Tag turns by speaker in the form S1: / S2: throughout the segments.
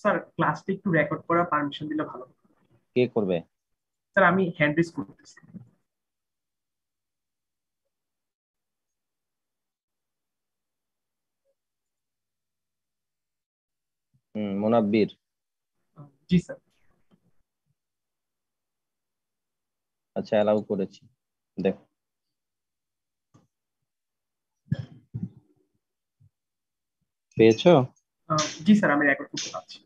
S1: Sir ক্লাসটি একটু record করার
S2: পারমিশন দিলে ভালো কে করবে স্যার আমি হ্যান্ড রেজ করতেছি
S1: হুম মোনাব্বির জি স্যার আচ্ছা অ্যালাউ করেছি
S2: দেখ পেয়েছো জি স্যার আমি রেকর্ড করতে পারছি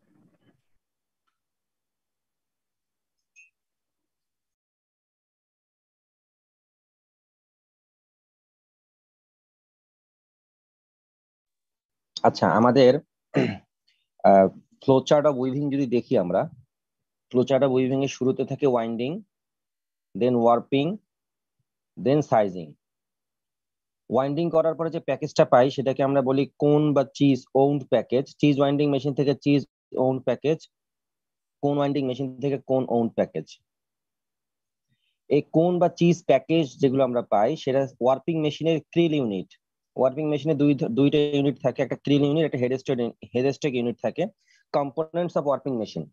S2: আচ্ছা আমাদের ফ্লোচার্ট অফ উইভিং যদি দেখি আমরা
S1: ফ্লোচার্ট অফ উইভিং এর শুরুতে থাকে winding then warping then sizing winding করার পরে যে প্যাকেজটা পাই সেটাকে আমরা বলি কোন বা cheese wound package cheese winding machine থেকে cheese wound package cone winding machine থেকে কোন ওন্ড প্যাকেজ এই কোন বা চিজ প্যাকেজ যেগুলো আমরা পাই সেটা ওয়ার্পিং মেশিনের ক্রিল ইউনিট ওয়ার্পিং মেশিনে দুই দুইটা ইউনিট থাকে একটা ক্রিল ইউনিট একটা হেডস্টেক হেডস্টেক ইউনিট থাকে কম্পোনেন্টস অফ ওয়ার্পিং মেশিন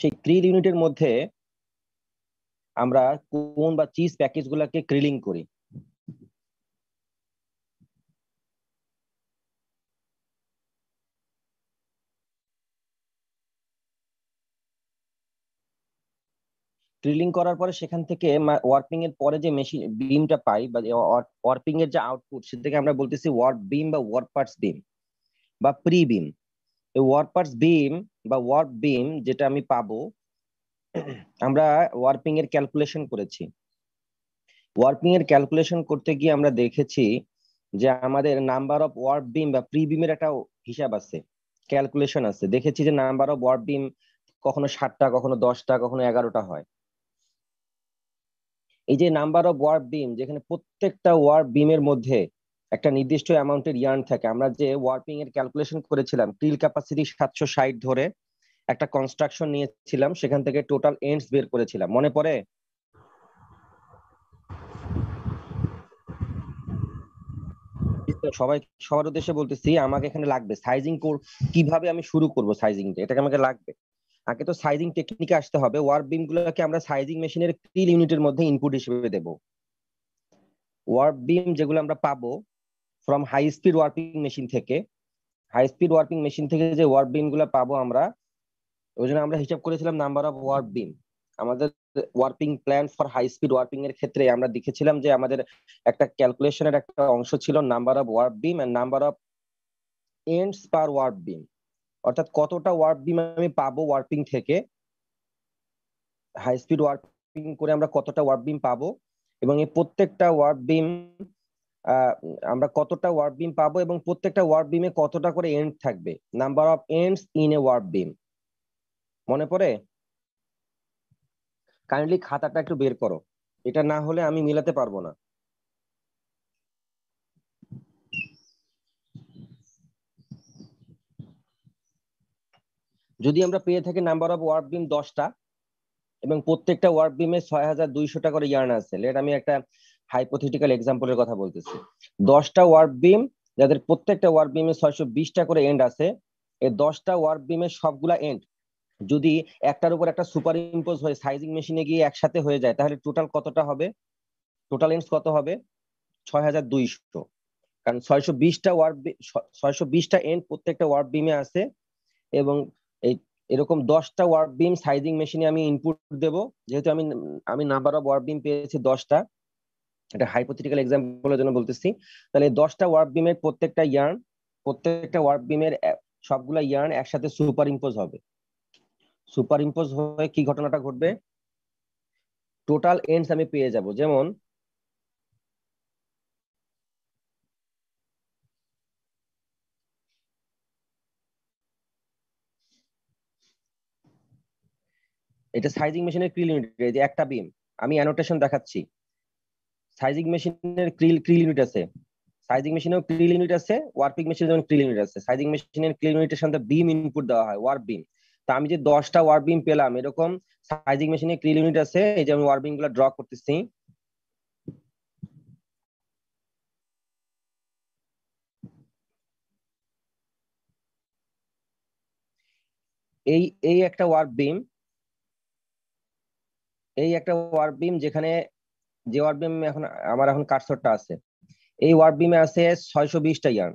S1: সেই ক্রিল ইউনিটের মধ্যে আমরা কোন বা চিজ প্যাকেজ গুলাকে ক্রিলিং করি ক্রিলিং করার পরে সেখান থেকে ওয়ার্পিং এর পরে যে মেশিন বিমটা পাই বা ওয়ার্পিং এর যে আউটপুট সেটা থেকে আমরা বলতেছি ওয়ার্প বিম বা ওয়ার্পার্স বিম বা প্রি বিম এই ওয়ার্পার্স বিম বা ওয়ার্প বিম যেটা আমি পাবো আমরা ওয়ার্পিং এর ক্যালকুলেশন করেছি ওয়ার্পিং এর ক্যালকুলেশন করতে গিয়ে আমরা দেখেছি যে আমাদের নাম্বার অফ ওয়ার্প বিম বা প্রি বিমের একটা হিসাব আছে ক্যালকুলেশন আছে দেখেছি যে নাম্বার অফ ওয়ার্প বিম কখনো ষাটটা কখনো দশটা কখনো এগারোটা হয় এই যে নাম্বার অফ ওয়ার্প বিম যেখানে প্রত্যেকটা ওয়ার্প বিমের মধ্যে একটা নির্দিষ্ট অ্যামাউন্টের ইয়ার্ন থাকে আমরা যে ওয়ার্পিং এর ক্যালকুলেশন করেছিলাম টিল ক্যাপাসিটি সাতশো ষাট ধরে একটা কনস্ট্রাকশন নিয়েছিলাম সেখান থেকে টোটাল এন্ডস বের করেছিলাম মনে পড়ে সবাই সবার উদ্দেশ্যে বলতেছি আমাকে এখানে লাগবে সাইজিং কিভাবে আমি শুরু করব সাইজিংটা এটাকে আমাকে লাগবে আগে তো সাইজিং টেকনিকে আসতে হবে ওয়ার্ক বিম গুলোকে আমরা সাইজিং মেশিনের ক্রিল ইউনিটের মধ্যে ইনপুট হিসেবে দেব ওয়ার্ক বিম যেগুলো আমরা পাবো from high speed warping machine থেকে হাই স্পিড ওয়ার্পিং মেশিন থেকে যে ওয়ার্ক বিম গুলো পাবো আমরা ওই জন্য আমরা হিসাব করেছিলাম নাম্বার অফ ওয়ার্ড বিম আমাদের warping plan for high speed warping এর ক্ষেত্রে আমরা দেখেছিলাম যে আমাদের একটা ক্যালকুলেশনের একটা অংশ ছিল number of warp beam end number of ends per warp beam অর্থাৎ কতটা ওয়ার্ড বিম আমি পাবো ওয়ার্পিং থেকে হাই স্পিড ওয়ার্পিং করে আমরা কতটা ওয়ার্ক বিম পাবো এবং এই প্রত্যেকটা ওয়ার্ড বিম আমরা কতটা ওয়ার্ড বিম পাবো এবং প্রত্যেকটা ওয়ার্প বিমে কতটা করে এন্ড থাকবে number of ends in a warp beam মনে পড়ে কাইন্ডলি খাতাটা একটু বের করো এটা না হলে আমি মিলাতে পারবো না যদি আমরা পেয়ে থাকি নাম্বার অফ ওয়ার্ক বিম দশটা এবং প্রত্যেকটা ওয়ার্ক বিমে ছয় হাজার দুইশো টাকা করে ইয়ার্ন আছে লেট আমি একটা হাইপোথেটিক্যাল এক্সাম্পলের কথা বলতেছি দশটা ওয়ার্ক বিম যাদের প্রত্যেকটা ওয়ার্ক বিমে ছয়শো বিশটা করে এন্ড আছে এই দশটা ওয়ার্ক বিমের সবগুলা এন্ড যদি একটার উপর একটা সুপার ইম্পোজ হয় সাইজিং মেশিনে গিয়ে একসাথে হয়ে যায় তাহলে টোটাল কতটা হবে টোটাল লেন্স কত হবে ছয় হাজার দুইশো কারণ ছয়শো বিশটা ওয়ার্ড ছয়শো বিশটা এন্ড প্রত্যেকটা ওয়ার্ড বিমে আছে এবং এই এরকম দশটা ওয়ার্ড বিম সাইজিং মেশিনে আমি ইনপুট দেব যেহেতু আমি আমি নাম্বার অফ ওয়ার্ড বিম পেয়েছি দশটা এটা হাইপোথেটিক্যাল এক্সাম্পলের জন্য বলতেছি তাহলে দশটা ওয়ার্ড বিমের প্রত্যেকটা ইয়ার্ন প্রত্যেকটা ওয়ার্ড বিমের সবগুলা ইয়ার্ন একসাথে সুপার ইম্পোজ হবে সুপার ইম্পোজ হয়ে কি ঘটনাটা ঘটবে টোটাল এন্ডস আমি পেয়ে যাব যেমন এটা সাইজিং মেশিনের ক্রিল ইউনিট এই যে একটা বিম আমি অ্যানোটেশন দেখাচ্ছি সাইজিং মেশিনের ক্রিল ক্রিল ইউনিট আছে সাইজিং মেশিনেও ক্রিল ইউনিট আছে ওয়ার্পিং মেশিনে যেমন ক্রিল ইউনিট আছে সাইজিং মেশিনের ক্রিল ইউনিটের সাথে বিম ইনপুট দেওয়া হয় ওয়ার্প বিম তা আমি যে দশটা ওয়ারবিম পেলাম এরকম সাইজিং মেশিনে ক্রিল ইউনিট আছে এই যে আমি ওয়ারবিম গুলো ড্র করতেছি এই এই একটা ওয়ার্ক বিম এই একটা ওয়ার্ক বিম যেখানে যে ওয়ার্ক বিম এখন আমার এখন কাটসরটা আছে এই ওয়ার্ক বিমে আছে ছয়শো বিশটা ইয়ার্ন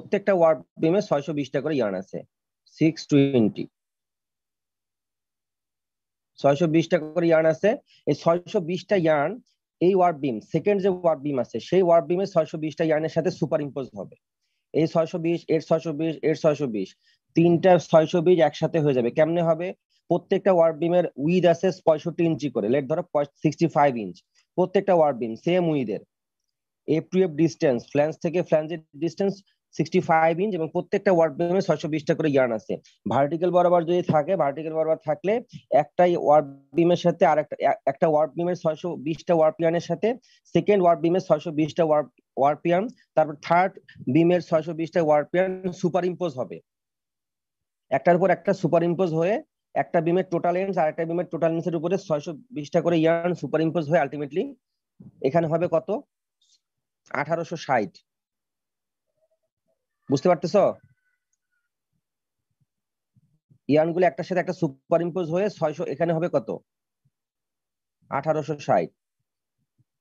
S1: প্রত্যেকটা ওয়ার্ড বিমে ছয়শো বিশটা করে ইয়ার্ন আছে সিক্স টোয়েন্টি ছয়শো বিশটা করে ইয়ার্ন আছে এই ছয়শো বিশটা ইয়ার্ন এই ওয়ার্ড বিম সেকেন্ড যে ওয়ার্ড বিম আছে সেই ওয়ার্ড বিমে ছয়শো বিশটা ইয়ার্নের সাথে সুপার ইম্পোজ হবে এই ছয়শো বিশ এর ছয়শো বিশ এর ছয়শো বিশ তিনটা ছয়শো বিশ একসাথে হয়ে যাবে কেমনে হবে প্রত্যেকটা ওয়ার্ড বিমের উইড আছে পঁয়ষট্টি ইঞ্চি করে লেট ধরো সিক্সটি ফাইভ ইঞ্চ প্রত্যেকটা ওয়ার্ড বিম সেম উইদের F to F distance flange থেকে ফ্ল্যান্সের ডিস্টেন্স সিক্সটি ফাইভ ইঞ্চ এবং প্রত্যেকটা ওয়ার্ড বেমে ছয়শো বিশটা করে ইয়ার্ন আছে ভার্টিক্যাল বরাবর যদি থাকে ভার্টিক্যাল বরাবর থাকলে একটাই ওয়ার্ড বিমের সাথে আর একটা একটা ওয়ার্ড বিমের ছয়শো বিশটা ওয়ার্ড ইয়ার্নের সাথে সেকেন্ড ওয়ার্ড বিমের ছয়শো বিশটা ওয়ার্ড ওয়ার্ড তারপর থার্ড বিমের ছয়শো বিশটা ওয়ার্ড সুপার ইম্পোজ হবে একটার উপর একটা সুপার ইম্পোজ হয়ে একটা বিমের টোটাল লেন্স আর একটা বিমের টোটাল লেন্সের উপরে ছয়শো বিশটা করে ইয়ার্ন সুপার ইম্পোজ হয়ে আলটিমেটলি এখানে হবে কত আঠারোশো ষাট বুঝতে পারতেছ ইয়ান গুলো একটার সাথে একটা সুপার ইম্পোজ হয়ে ছয়শো এখানে হবে কত আঠারোশো ষাট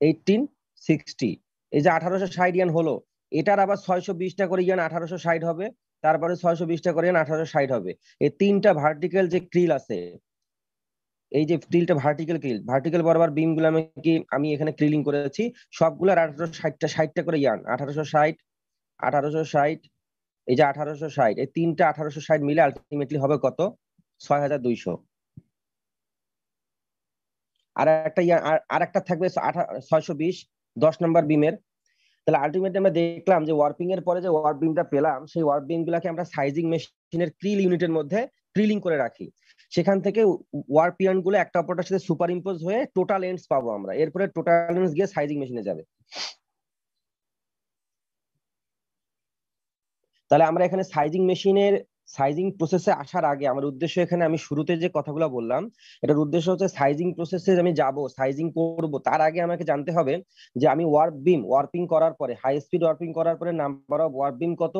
S1: এইটিন সিক্সটি এই যে আঠারোশো ষাট ইয়ান হলো এটার আবার ছয়শো বিশটা করে ইয়ান আঠারোশো ষাট হবে তারপরে ছয়শো বিশটা করে ইয়ান আঠারোশো ষাট হবে এই তিনটা ভার্টিক্যাল যে ক্রিল আছে এই যে ক্রিলটা ভার্টিক্যাল ক্রিল ভার্টিক্যাল বরাবর গুলো আমি কি আমি এখানে ক্রিলিং করেছি সবগুলো আঠারোশো ষাটটা ষাটটা করে ইয়ান আঠারোশো ষাট আঠারোশো ষাট এই যে আঠারোশো ষাট এই তিনটা আঠারোশো ষাট মিলে আলটিমেটলি হবে কত ছয় হাজার দুইশো আর একটা আর একটা থাকবে ছয়শো বিশ দশ নম্বর বিমের তাহলে আলটিমেটলি আমরা দেখলাম যে ওয়ার্পিং এর পরে যে ওয়ার্প বিমটা পেলাম সেই ওয়ার্প বিম গুলাকে আমরা সাইজিং মেশিনের ক্রিল ইউনিটের মধ্যে ক্রিলিং করে রাখি সেখান থেকে ওয়ার্প গুলো একটা অপরটার সাথে সুপার ইম্পোজ হয়ে টোটাল লেন্স পাবো আমরা এরপরে টোটাল লেন্স গিয়ে সাইজিং মেশিনে যাবে তাহলে আমরা এখানে সাইজিং মেশিনের সাইজিং প্রসেসে আসার আগে আমার উদ্দেশ্য এখানে আমি শুরুতে যে কথাগুলো বললাম এটার উদ্দেশ্য হচ্ছে সাইজিং প্রসেসে আমি যাব সাইজিং করব তার আগে আমাকে জানতে হবে যে আমি ওয়ার্প বিম ওয়ার্পিং করার পরে হাই স্পিড ওয়ার্পিং করার পরে নাম্বার অফ ওয়ার্প বিম কত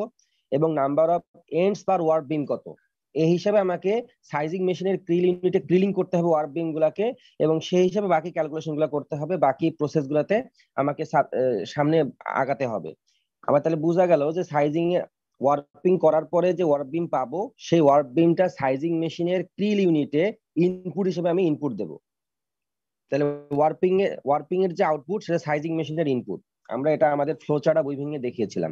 S1: এবং number of ends per warp beam কত এই হিসাবে আমাকে সাইজিং মেশিনের ক্রিল ইউনিটে ক্রিলিং করতে হবে ওয়ার্প বিম গুলাকে এবং সেই হিসাবে বাকি ক্যালকুলেশন গুলো করতে হবে বাকি প্রসেস গুলাতে আমাকে সামনে আগাতে হবে আবার তাহলে বোঝা গেল যে সাইজিং এর ওয়ার্পিং করার পরে যে ওয়ার্প বিম পাবো সেই ওয়ার্প বিমটা সাইজিং মেশিনের ক্রিল ইউনিটে ইনপুট হিসেবে আমি ইনপুট দেব তাহলে ওয়ার্পিং এর ওয়ার্পিং এর যে আউটপুট সেটা সাইজিং মেশিনের ইনপুট আমরা এটা আমাদের ফ্লোচার্ট বই ভেঙে দেখিয়েছিলাম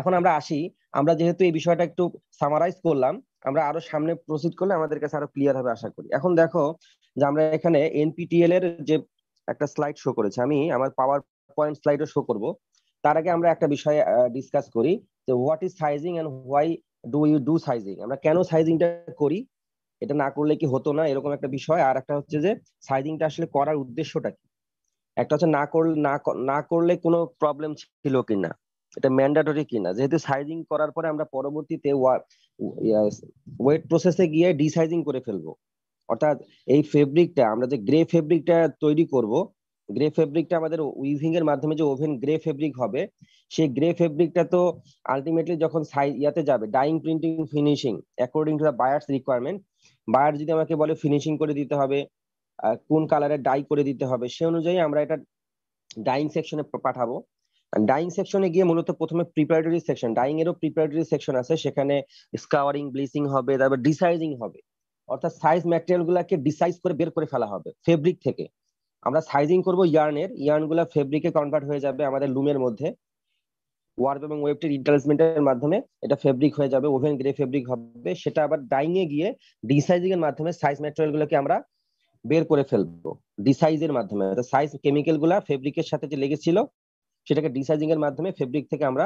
S1: এখন আমরা আসি আমরা যেহেতু এই বিষয়টা একটু সামারাইজ করলাম আমরা আরো সামনে প্রসিড করলে আমাদের কাছে আরো ক্লিয়ার হবে আশা করি এখন দেখো যে আমরা এখানে এনপিটিএল এর যে একটা স্লাইড শো করেছে আমি আমার পাওয়ার পয়েন্ট স্লাইডও শো করব তার আগে আমরা একটা বিষয় ডিসকাস করি যে what is sizing and why do you do sizing আমরা কেন সাইজিংটা করি এটা না করলে কি হতো না এরকম একটা বিষয় আর একটা হচ্ছে যে সাইজিংটা আসলে করার উদ্দেশ্যটা কি একটা হচ্ছে না করলে না না করলে কোনো প্রবলেম ছিল কিনা এটা ম্যান্ডাটরি কিনা যেহেতু সাইজিং করার পরে আমরা পরবর্তীতে ওয়েট প্রসেসে গিয়ে ডিসাইজিং করে ফেলবো অর্থাৎ এই ফেব্রিকটা আমরা যে গ্রে ফেব্রিকটা তৈরি করব গ্রে ফেব্রিকটা আমাদের উইভিং এর মাধ্যমে যে ওভেন গ্রে ফেব্রিক হবে সেই গ্রে ফেব্রিকটা তো আলটিমেটলি যখন ইয়াতে যাবে dyeing printing finishing according to the buyer's requirement buyer যদি আমাকে বলে ফিনিশিং করে দিতে হবে কোন কালারে ডাই করে দিতে হবে সে অনুযায়ী আমরা এটা ডাইং সেকশনে পাঠাবো ডাইং সেকশনে গিয়ে মূলত প্রথমে প্রিপারেটরি সেকশন ডাইং এরও প্রিপারেটরি সেকশন আছে সেখানে স্কাওয়ারিং ব্লিচিং হবে তারপর ডিসাইজিং হবে অর্থাৎ সাইজ ম্যাটেরিয়াল গুলাকে ডিসাইজ করে বের করে ফেলা হবে ফেব্রিক থেকে আমরা সাইজিং করব ইয়ার্নের ইয়ার্নগুলো ফেব্রিকে কনভার্ট হয়ে যাবে আমাদের লুমের মধ্যে ওয়ার্ব এবং ওয়েবটির ইন্টারেসমেন্টের মাধ্যমে এটা ফেব্রিক হয়ে যাবে ওভেন গ্রে ফেব্রিক হবে সেটা আবার ডাইং এ গিয়ে ডিসাইজিং এর মাধ্যমে সাইজ ম্যাটেরিয়াল গুলোকে আমরা বের করে ফেলবো ডিসাইজ এর মাধ্যমে সাইজ কেমিক্যালগুলো গুলা ফেব্রিকের সাথে যে লেগেছিল সেটাকে ডিসাইজিং এর মাধ্যমে ফেব্রিক থেকে আমরা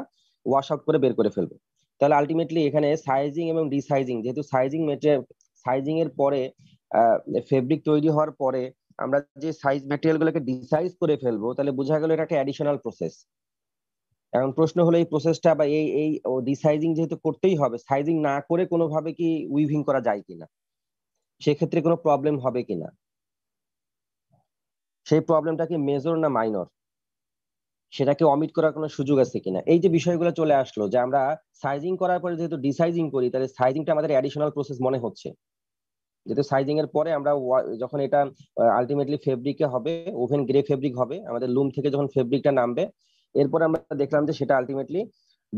S1: ওয়াশ আউট করে বের করে ফেলবো তাহলে আলটিমেটলি এখানে সাইজিং এবং ডিসাইজিং যেহেতু সাইজিং মেটেরিয়াল সাইজিং এর পরে ফেব্রিক তৈরি হওয়ার পরে আমরা যে সাইজ ম্যাটেরিয়াল গুলোকে ডিসাইজ করে ফেলবো তাহলে বোঝা গেল এটা একটা অ্যাডিশনাল প্রসেস এখন প্রশ্ন হলো এই প্রসেসটা বা এই এই ডিসাইজিং যেহেতু করতেই হবে সাইজিং না করে কোনোভাবে কি উইভিং করা যায় কিনা সেক্ষেত্রে কোনো প্রবলেম হবে কিনা সেই প্রবলেমটা কি মেজর না মাইনর সেটাকে অমিট করার কোনো সুযোগ আছে কিনা এই যে বিষয়গুলো চলে আসলো যে আমরা সাইজিং করার পরে যেহেতু ডিসাইজিং করি তাহলে সাইজিংটা আমাদের অ্যাডিশনাল প্রসেস মনে হচ্ছে যেহেতু সাইজিং এর পরে আমরা যখন এটা আলটিমেটলি ফেব্রিকে হবে ওভেন গ্রে ফেব্রিক হবে আমাদের লুম থেকে যখন ফেব্রিকটা নামবে এরপর আমরা দেখলাম যে সেটা আলটিমেটলি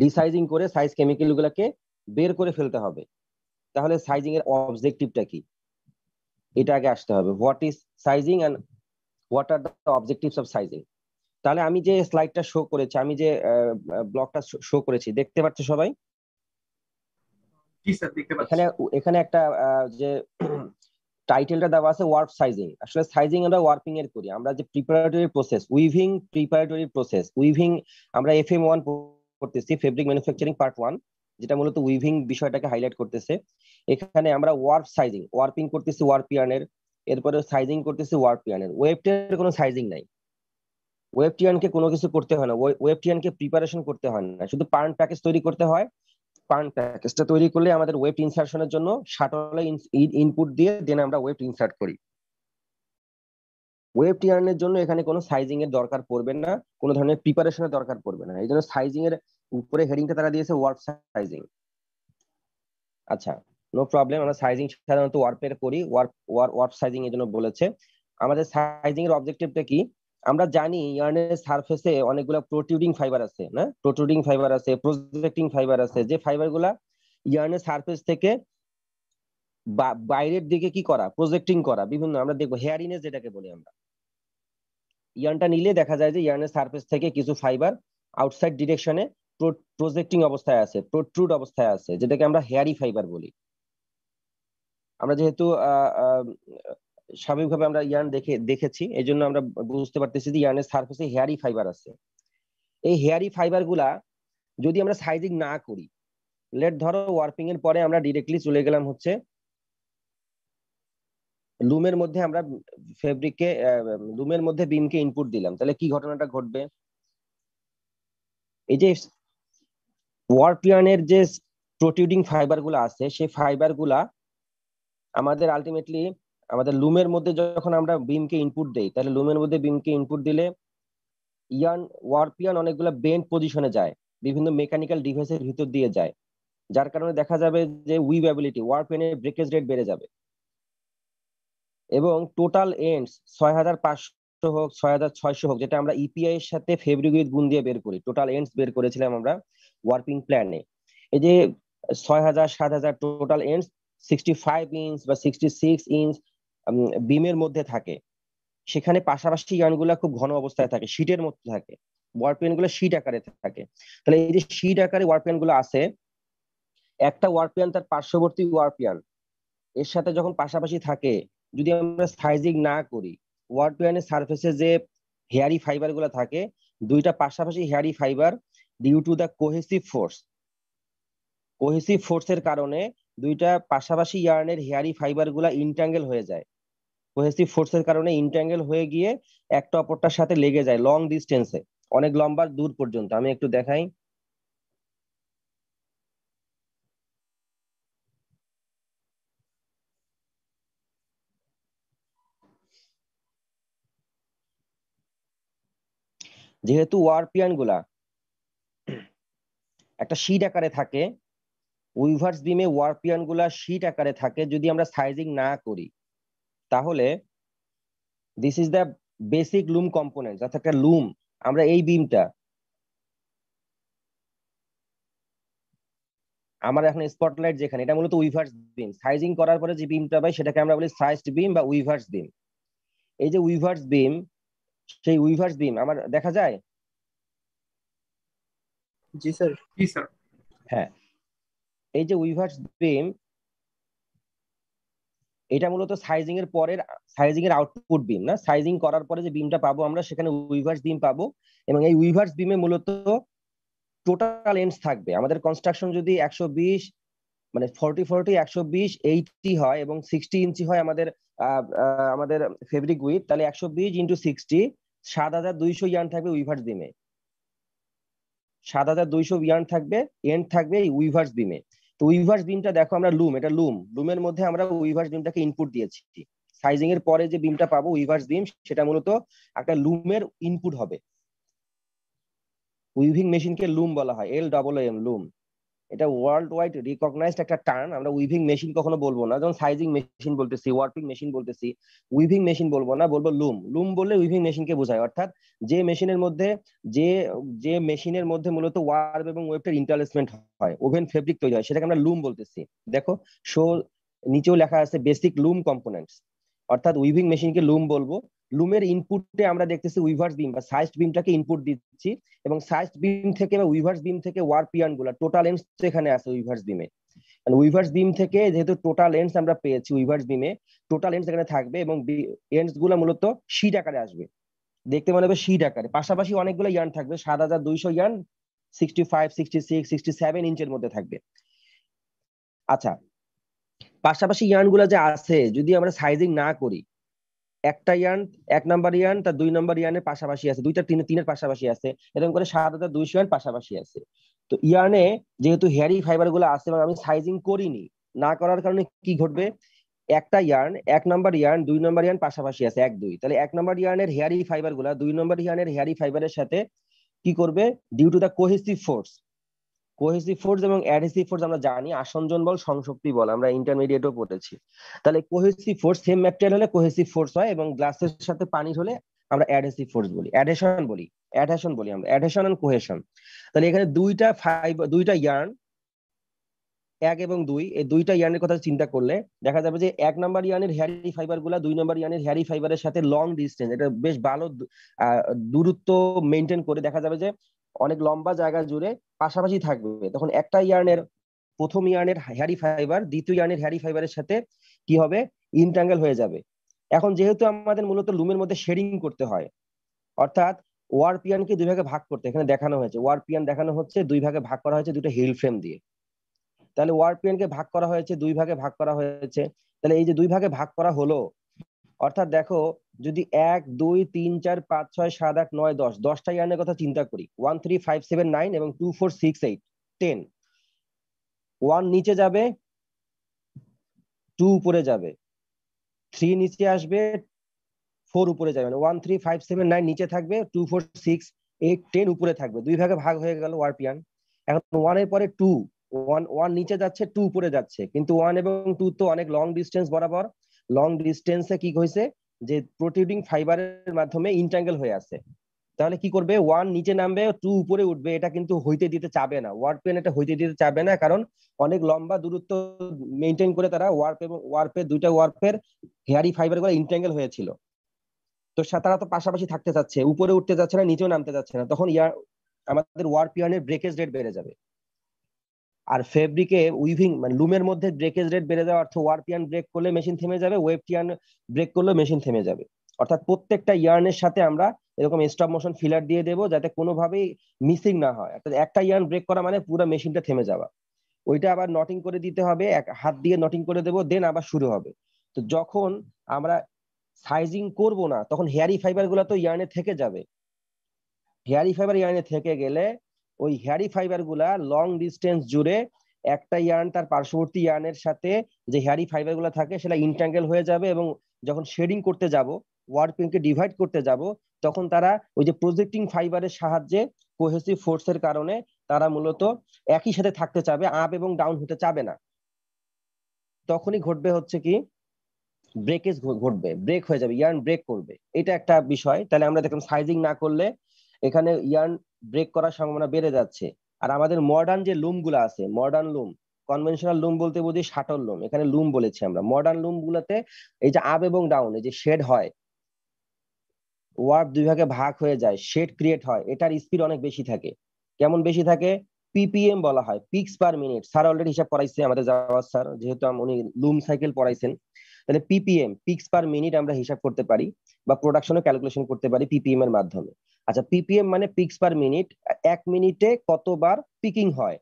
S1: ডিসাইজিং করে সাইজ কেমিক্যাল গুলাকে বের করে ফেলতে হবে তাহলে সাইজিং এর অবজেক্টিভটা কি এটা আগে আসতে হবে what is sizing and what are the objectives of sizing তাহলে আমি যে স্লাইডটা শো করেছি আমি যে ব্লগটা শো করেছি দেখতে পাচ্ছ সবাই এখানে এখানে একটা যে টাইটেলটা দেওয়া আছে ওয়ার্প সাইজিং আসলে সাইজিং আমরা ওয়ার্পিং এর করি আমরা যে preparatory process weaving preparatory process weaving আমরা এফএম ওয়ান করতেছি ফেব্রিক ম্যানুফ্যাকচারিং পার্ট ওয়ান যেটা মূলত উইভিং বিষয়টাকে হাইলাইট করতেছে এখানে আমরা ওয়ার্প সাইজিং ওয়ার্পিং করতেছি ওয়ার্প ইয়ার্নের এরপরে সাইজিং করতেছি ওয়ার্প ইয়ার্নের ওয়েব টিয়ানের কোনো সাইজিং নাই ওয়েব টিয়ানকে কোনো কিছু করতে হয় না ওয়েব টিয়ানকে প্রিপারেশন করতে হয় না শুধু পার্ন প্যাকেজ তৈরি করতে হয় পার্ন প্যাকেজটা তৈরি করলে আমাদের ওয়েব ইনসার্শনের জন্য শাটলে ইনপুট দিয়ে দেন আমরা ওয়েব ইনসার্ট করি ওয়েব টিয়ার্নের জন্য এখানে কোনো সাইজিং এর দরকার পড়বে না কোনো ধরনের প্রিপারেশনের দরকার পড়বে না এই জন্য সাইজিং এর উপরে হেডিংটা তারা দিয়েছে ওয়ার্প সাইজিং আচ্ছা নো প্রবলেম আমরা সাইজিং সাধারণত ওয়ার্পের করি ওয়ার্প ওয়ার্প সাইজিং এর জন্য বলেছে আমাদের সাইজিং এর অবজেক্টিভটা কি আমরা জানি ইয়ার্নের সারফেসে অনেকগুলো প্রোটিউডিং ফাইবার আছে না প্রোটিউডিং ফাইবার আছে প্রজেক্টিং ফাইবার আছে যে ফাইবারগুলা ইয়ার্নের সারফেস থেকে বাইরের দিকে কি করা প্রজেক্টিং করা বিভিন্ন আমরা দেখবো হেয়ারিনেস যেটাকে বলি আমরা ইয়ার্নটা নিলে দেখা যায় যে ইয়ার্নের সারফেস থেকে কিছু ফাইবার আউটসাইড ডিরেকশনে প্রজেক্টিং অবস্থায় আছে প্রোট্রুড অবস্থায় আছে যেটাকে আমরা হেয়ারি ফাইবার বলি আমরা যেহেতু স্বাভাবিকভাবে আমরা ইয়ার্ন দেখে দেখেছি এই জন্য আমরা বুঝতে পারতেছি যে ইয়ার্নের সারফেসে হেয়ারি ফাইবার আছে এই হেয়ারি ফাইবার গুলা যদি আমরা সাইজিং না করি লেট ধরো ওয়ার্পিং এর পরে আমরা ডিরেক্টলি চলে গেলাম হচ্ছে লুমের মধ্যে আমরা ফেব্রিককে লুমের মধ্যে বিমকে ইনপুট দিলাম তাহলে কি ঘটনাটা ঘটবে এই যে ওয়ার্পিয়ানের যে প্রোটিউডিং ফাইবার গুলা আছে সেই ফাইবার গুলা আমাদের আলটিমেটলি আমাদের লুমের মধ্যে যখন আমরা বিমকে ইনপুট দেই তাহলে লুমের মধ্যে বিমকে ইনপুট দিলে ইয়ান ওয়ারপিয়ান অনেকগুলো বেন্ড পজিশনে যায় বিভিন্ন মেকানিক্যাল ডিভাইসের ভিতর দিয়ে যায় যার কারণে দেখা যাবে যে উইভ্যাবিলিটি ওয়ার্প এনের ব্রেকেজ রেট বেড়ে যাবে এবং টোটাল এন্ডস ছয় হাজার পাঁচশো হোক ছয় হাজার ছয়শো হোক যেটা আমরা ইপিআই e এর সাথে ফেব্রুয়ারি গুণ দিয়ে বের করি টোটাল এন্ডস বের করেছিলাম আমরা ওয়ার্পিং প্ল্যানে এই যে ছয় হাজার সাত হাজার total ends sixty five inch বা সিক্সটি সিক্স ইঞ্চ বিমের মধ্যে থাকে সেখানে পাশাপাশি ইয়ানগুলা খুব ঘন অবস্থায় থাকে শীটের মধ্যে থাকে ওয়ারপেন গুলো শীট আকারে থাকে তাহলে এই যে শীট আকারে ওয়ারপেন গুলো আছে একটা ওয়ারপিয়ান তার পার্শ্ববর্তী ওয়ারপিয়ান এর সাথে যখন পাশাপাশি থাকে যদি আমরা সাইজিং না করি ওয়ারপিয়ানের সারফেসে যে হেয়ারি ফাইবার গুলো থাকে দুইটা পাশাপাশি hairy fibre due to the cohesive force cohesive ফোর্সের কারণে দুইটা পাশাপাশি ইয়ার্নের হেয়ারি ফাইবার গুলা ইন্টাঙ্গেল হয়ে যায় কোহেসিভ ফোর্সের কারণে ইন্ট্যাঙ্গেল হয়ে গিয়ে একটা অপরটার সাথে লেগে যায় লং ডিস্টেন্সে অনেক লম্বা দূর পর্যন্ত আমি একটু দেখাই যেহেতু ওয়ারপিয়ান গুলা একটা শীট আকারে থাকে উইভার্স বিমে ওয়ারপিয়ান গুলা শীট আকারে থাকে যদি আমরা সাইজিং না করি তাহলে this is the basic loom component অর্থাৎ একটা লুম আমরা এই বিমটা আমার এখন স্পটলাইট যেখানে এটা মূলত উইভার্স বিম সাইজিং করার পরে যে বিমটা পাই সেটাকে আমরা বলি সাইজড বিম বা উইভার্স বিম এই যে উইভার্স বিম সেই উইভার্স বিম আমার দেখা যায় জি স্যার জি স্যার হ্যাঁ এই যে উইভার্স বিম এটা মূলত সাইজিং এর পরের সাইজিং এর আউটপুট বিম না সাইজিং করার পরে যে বিমটা পাবো আমরা সেখানে উইভার্স বিম পাবো এবং এই উইভার্স বিমে মূলত টোটাল এন্ডস থাকবে আমাদের কনস্ট্রাকশন যদি একশো বিশ মানে ফর্টি ফর্টি একশো বিশ এইটি হয় এবং সিক্সটি ইঞ্চি হয় আমাদের আমাদের ফেব্রিক উইথ তাহলে একশো বিশ ইন্টু সিক্সটি সাত হাজার দুইশো ইয়ান থাকবে উইভার্স বিমে সাত হাজার দুইশো ইয়ান থাকবে এন্ড থাকবে এই উইভার্স বিমে তো উইভার্স বিমটা দেখো আমরা লুম এটা লুম লুমের মধ্যে আমরা উইভার্স বিমটাকে ইনপুট দিয়েছি সাইজিং এর পরে যে বিমটা পাবো উইভার্স বিম সেটা মূলত একটা লুমের ইনপুট হবে উইভিং মেশিনকে লুম বলা হয় এল ডাবল এম লুম এটা ওয়ার্ল্ড ওয়াইড রিকগনাইজড একটা টার্ন আমরা উইভিং মেশিন কখনো বলবো না যেমন সাইজিং মেশিন বলতেছি ওয়ার্পিং মেশিন বলতেছি উইভিং মেশিন বলবো না বলবো লুম লুম বললে উইভিং মেশিনকে বোঝায় অর্থাৎ যে মেশিনের মধ্যে যে যে মেশিনের মধ্যে মূলত ওয়ার্ব এবং ওয়েবটার ইন্টারলেসমেন্ট হয় ওভেন ফেব্রিক তৈরি হয় সেটাকে আমরা লুম বলতেছি দেখো সো নিচেও লেখা আছে বেসিক লুম কম্পোনেন্টস অর্থাৎ উইভিং মেশিনকে লুম বলবো লুমের ইনপুটে আমরা দেখতেছি উইভার্স বিম বা সাইজ বিমটাকে ইনপুট দিচ্ছি এবং সাইজ বিম থেকে বা উইভার্স বিম থেকে ওয়ার পিয়ান গুলা টোটাল লেন্স এখানে আছে উইভার্স বিমে উইভার্স বিম থেকে যেহেতু টোটাল লেন্স আমরা পেয়েছি উইভার্স বিমে টোটাল লেন্স এখানে থাকবে এবং এন্ডস গুলা মূলত শিট আকারে আসবে দেখতে মনে হবে শিট আকারে পাশাপাশি অনেকগুলো ইয়ান থাকবে সাত হাজার দুইশো yarn sixty five sixty six sixty seven ইঞ্চের মধ্যে থাকবে আচ্ছা পাশাপাশি ইয়ার্নগুলো যে আছে যদি আমরা সাইজিং না করি একটা ইয়ান এক নাম্বার ইয়ান তার দুই নাম্বার ইয়ানের পাশাপাশি আছে দুইটা তিন তিনের পাশাপাশি আছে এরকম করে সাত হাজার দুইশো ইয়ান পাশাপাশি আছে তো ইয়ানে যেহেতু হেয়ারি ফাইবার গুলো আছে এবং আমি সাইজিং করিনি না করার কারণে কি ঘটবে একটা ইয়ার্ন এক নাম্বার ইয়ার্ন দুই নাম্বার ইয়ান পাশাপাশি আছে এক দুই তাহলে এক নাম্বার ইয়ার্নের হেয়ারি ফাইবার গুলা দুই নাম্বার ইয়ানের হেয়ারি ফাইবারের সাথে কি করবে due to the cohesive force cohesive force এবং অ্যাডহেসিভ ফোর্স আমরা জানি আসঞ্জন বল সংশক্তি বল আমরা ইন্টারমিডিয়েটও পড়েছি তাহলে কোহেসিভ ফোর্স সেম ম্যাটেরিয়াল হলে কোহেসিভ ফোর্স হয় এবং গ্লাসের সাথে পানি হলে আমরা অ্যাডহেসিভ ফোর্স বলি অ্যাডহেশন বলি অ্যাডহেশন বলি আমরা অ্যাডহেশন এন্ড কোহেশন তাহলে এখানে দুইটা ফাইব দুইটা ইয়ার্ন এক এবং দুই এই দুইটা ইয়ার্নের কথা চিন্তা করলে দেখা যাবে যে এক নাম্বার ইয়ার্নের হ্যারি ফাইবার গুলা দুই নাম্বার ইয়ার্নের হ্যারি ফাইবারের সাথে লং ডিস্টেন্স এটা বেশ ভালো দূরত্ব মেনটেন করে দেখা যাবে যে অনেক লম্বা জায়গা জুড়ে পাশাপাশি থাকবে তখন একটা ইয়ার্নের প্রথম ইয়ার্নের হ্যারি ফাইবার দ্বিতীয় ইয়ার্নের হ্যারি ফাইবারের সাথে কি হবে ইন্টাঙ্গেল হয়ে যাবে এখন যেহেতু আমাদের মূলত লুমের মধ্যে শেডিং করতে হয় অর্থাৎ ওয়ারপিয়ানকে দুই ভাগে ভাগ করতে এখানে দেখানো হয়েছে ওয়ারপিয়ান দেখানো হচ্ছে দুই ভাগে ভাগ করা হয়েছে দুটো হিল ফ্রেম দিয়ে তাহলে ওয়ারপিয়ানকে ভাগ করা হয়েছে দুই ভাগে ভাগ করা হয়েছে তাহলে এই যে দুই ভাগে ভাগ করা হলো অর্থাৎ দেখো যদি এক দুই তিন চার পাঁচ ছয় সাত আট নয় দশ দশটা ইয়ানের কথা চিন্তা করি one three five seven nine এবং two four six eight ten one নিচে যাবে টু উপরে যাবে থ্রি নিচে আসবে ফোর উপরে যাবে one three five seven nine নিচে থাকবে two four six eight ten উপরে থাকবে দুই ভাগে ভাগ হয়ে গেল ওয়ারপিয়ান এখন ওয়ানের পরে টু ওয়ান ওয়ান নিচে যাচ্ছে টু উপরে যাচ্ছে কিন্তু ওয়ান এবং টু তো অনেক লং ডিস্টেন্স বরাবর লং ডিস্টেন্সে কি হয়েছে যে প্রোটিউডিং ফাইবারের মাধ্যমে ইন্টাঙ্গেল হয়ে আছে তাহলে কি করবে ওয়ান নিচে নামবে টু উপরে উঠবে এটা কিন্তু হইতে দিতে চাবে না ওয়ার্প পেন এটা হইতে দিতে চাবে না কারণ অনেক লম্বা দূরত্ব মেনটেন করে তারা ওয়ার্প এবং ওয়ার্পের দুইটা ওয়ার্পের হেয়ারি ফাইবার গুলো ইন্ট্যাঙ্গেল হয়েছিল তো তারা তো পাশাপাশি থাকতে চাচ্ছে উপরে উঠতে যাচ্ছে না নিচেও নামতে চাচ্ছে না তখন ইয়ার আমাদের ওয়ার্প ইয়ার্নের ব্রেকেজ রেট বেড়ে যাবে আর ফেব্রিকে উইভিং মানে লুমের মধ্যে ব্রেকেজ রেট বেড়ে যাওয়ার অর্থ পিয়ান ব্রেক করলে মেশিন থেমে যাবে ওয়েবটিয়ান ব্রেক করলে মেশিন থেমে যাবে অর্থাৎ প্রত্যেকটা ইয়ার্নের সাথে আমরা এরকম স্টপ মোশন ফিলার দিয়ে দেবো যাতে কোনোভাবেই মিসিং না হয় অর্থাৎ একটা ইয়ার্ন ব্রেক করা মানে পুরো মেশিনটা থেমে যাওয়া ওইটা আবার নটিং করে দিতে হবে এক হাত দিয়ে নটিং করে দেবো দেন আবার শুরু হবে তো যখন আমরা সাইজিং করব না তখন হেয়ারি ফাইবার গুলো তো ইয়ার্নে থেকে যাবে হেয়ারি ফাইবার ইয়ার্নে থেকে গেলে ওই হেয়ারি ফাইবার গুলা লং ডিস্টেন্স জুড়ে একটা ইয়ার্ন তার পার্শ্ববর্তী ইয়ার্নের সাথে যে হেয়ারি ফাইবার গুলা থাকে সেটা ইন্টাঙ্গেল হয়ে যাবে এবং যখন শেডিং করতে যাব ওয়ার্পিংকে ডিভাইড করতে যাব তখন তারা ওই যে প্রজেক্টিং ফাইবারের সাহায্যে কোহেসিভ ফোর্সের কারণে তারা মূলত একই সাথে থাকতে চাবে আপ এবং ডাউন হতে চাবে না তখনই ঘটবে হচ্ছে কি ব্রেকেজ ঘটবে ব্রেক হয়ে যাবে ইয়ার্ন ব্রেক করবে এটা একটা বিষয় তাহলে আমরা দেখলাম সাইজিং না করলে এখানে ইয়ার্ন ব্রেক করার সম্ভাবনা বেড়ে যাচ্ছে আর আমাদের মডার্ন যে লুম গুলো আছে মডার্ন লুম কনভেনশনাল লুম বলতে বুঝি শাটল লুম এখানে লুম বলেছি আমরা মডার্ন লুম গুলোতে এই যে আপ এবং ডাউন এই যে শেড হয় ওয়ার্ক দুই ভাগে ভাগ হয়ে যায় শেড ক্রিয়েট হয় এটার স্পিড অনেক বেশি থাকে কেমন বেশি থাকে পিপিএম বলা হয় picks per minute sir already হিসাব করাইছে আমাদের জাওয়াজ স্যার যেহেতু উনি লুম সাইকেল পড়াইছেন তাহলে পিপিএম পিক্স পার মিনিট আমরা হিসাব করতে পারি বা প্রোডাকশনও ক্যালকুলেশন করতে পারি পিপিএম এর মাধ্যমে আচ্ছা পিপিএম মানে পিক্স পার মিনিট এক মিনিটে কতবার পিকিং হয়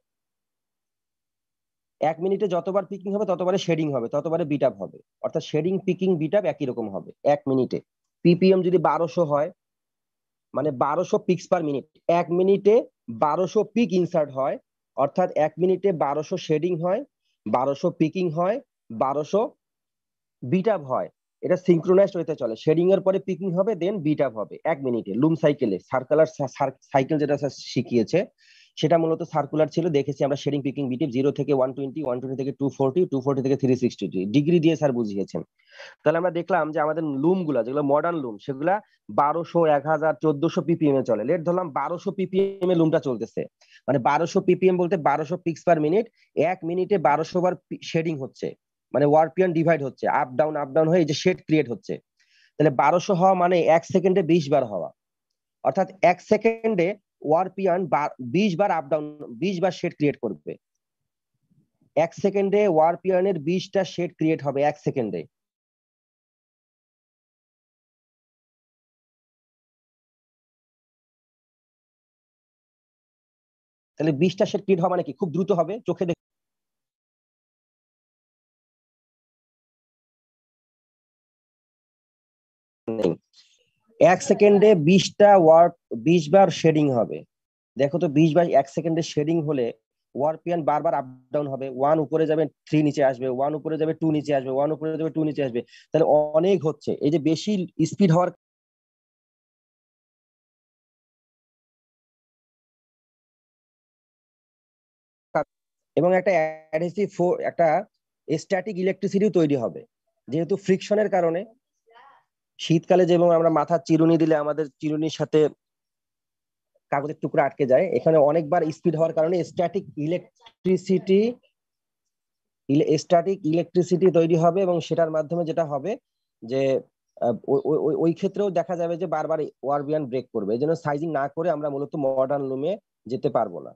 S1: এক মিনিটে যতবার পিকিং হবে ততবারে শেডিং হবে ততবারে বিট আপ হবে অর্থাৎ শেডিং পিকিং বিট আপ একই রকম হবে এক মিনিটে পিপিএম যদি বারোশো হয় মানে বারোশো পিক্স পার মিনিট এক মিনিটে বারোশো পিক ইনসার্ট হয় অর্থাৎ এক মিনিটে বারোশো শেডিং হয় বারোশো পিকিং হয় বারোশো বিট আপ হয় এটা সিঙ্ক্রোনাইজড হইতে চলে শেডিং এর পরে পিকিং হবে দেন বিট আপ হবে এক মিনিটে লুম সাইকেলে সার্কুলার সাইকেল যেটা স্যার শিখিয়েছে সেটা মূলত সার্কুলার ছিল দেখেছি আমরা শেডিং পিকিং বিটিপ জিরো থেকে ওয়ান টোয়েন্টি ওয়ান টোয়েন্টি থেকে টু ফোরটি টু ফোরটি থেকে থ্রি সিক্সটি ডিগ্রি দিয়ে স্যার বুঝিয়েছেন তাহলে আমরা দেখলাম যে আমাদের লুম গুলো যেগুলো মডার্ন লুম সেগুলা বারোশো এক হাজার চোদ্দশো পিপিএম এ চলে লেট ধরলাম বারোশো পিপিএম এ লুমটা চলতেছে মানে বারোশো পিপিএম বলতে বারোশো পিক্স পার মিনিট এক মিনিটে বারোশো বার শেডিং হচ্ছে মানে ওয়ারপিয়ান ডিভাইড হচ্ছে আপ ডাউন আপ ডাউন হয়ে যে শেড ক্রিয়েট হচ্ছে তাহলে বারোশো হওয়া মানে এক সেকেন্ডে বিশ বার হওয়া অর্থাৎ এক সেকেন্ডে ওয়ারপিয়ান বিশ বার আপ ডাউন বিশ বার শেড ক্রিয়েট করবে এক সেকেন্ডে ওয়ারপিয়ানের
S2: বিশটা শেড ক্রিয়েট হবে এক সেকেন্ডে তাহলে বিশটা শেড ক্রিয়েট হওয়া মানে কি খুব দ্রুত হবে চোখে দেখে এক সেকেন্ডে বিশটা ওয়ার্ড বিশ বার শেডিং হবে দেখো তো বিশ
S1: বার এক সেকেন্ডে শেডিং হলে ওয়ারপিয়ান বারবার আপ ডাউন হবে ওয়ান উপরে যাবে থ্রি নিচে আসবে
S2: ওয়ান উপরে যাবে টু নিচে আসবে ওয়ান উপরে যাবে টু নিচে আসবে তাহলে অনেক হচ্ছে এই যে বেশি স্পিড হওয়ার এবং একটা অ্যাডহেসিভ একটা
S1: স্ট্যাটিক ইলেকট্রিসিটিও তৈরি হবে যেহেতু ফ্রিকশনের কারণে শীতকালে যেমন আমরা মাথা চিরুনি দিলে আমাদের চিরুনির সাথে কাগজের টুকরা আটকে যায় এখানে অনেকবার স্পিড হওয়ার কারণে স্ট্যাটিক ইলেকট্রিসিটি স্ট্যাটিক ইলেকট্রিসিটি তৈরি হবে এবং সেটার মাধ্যমে যেটা হবে যে ওই ক্ষেত্রেও দেখা যাবে যে বারবার ওয়ারবিয়ান ব্রেক করবে এই জন্য সাইজিং না করে আমরা মূলত মডার্ন লুমে যেতে
S2: পারবো না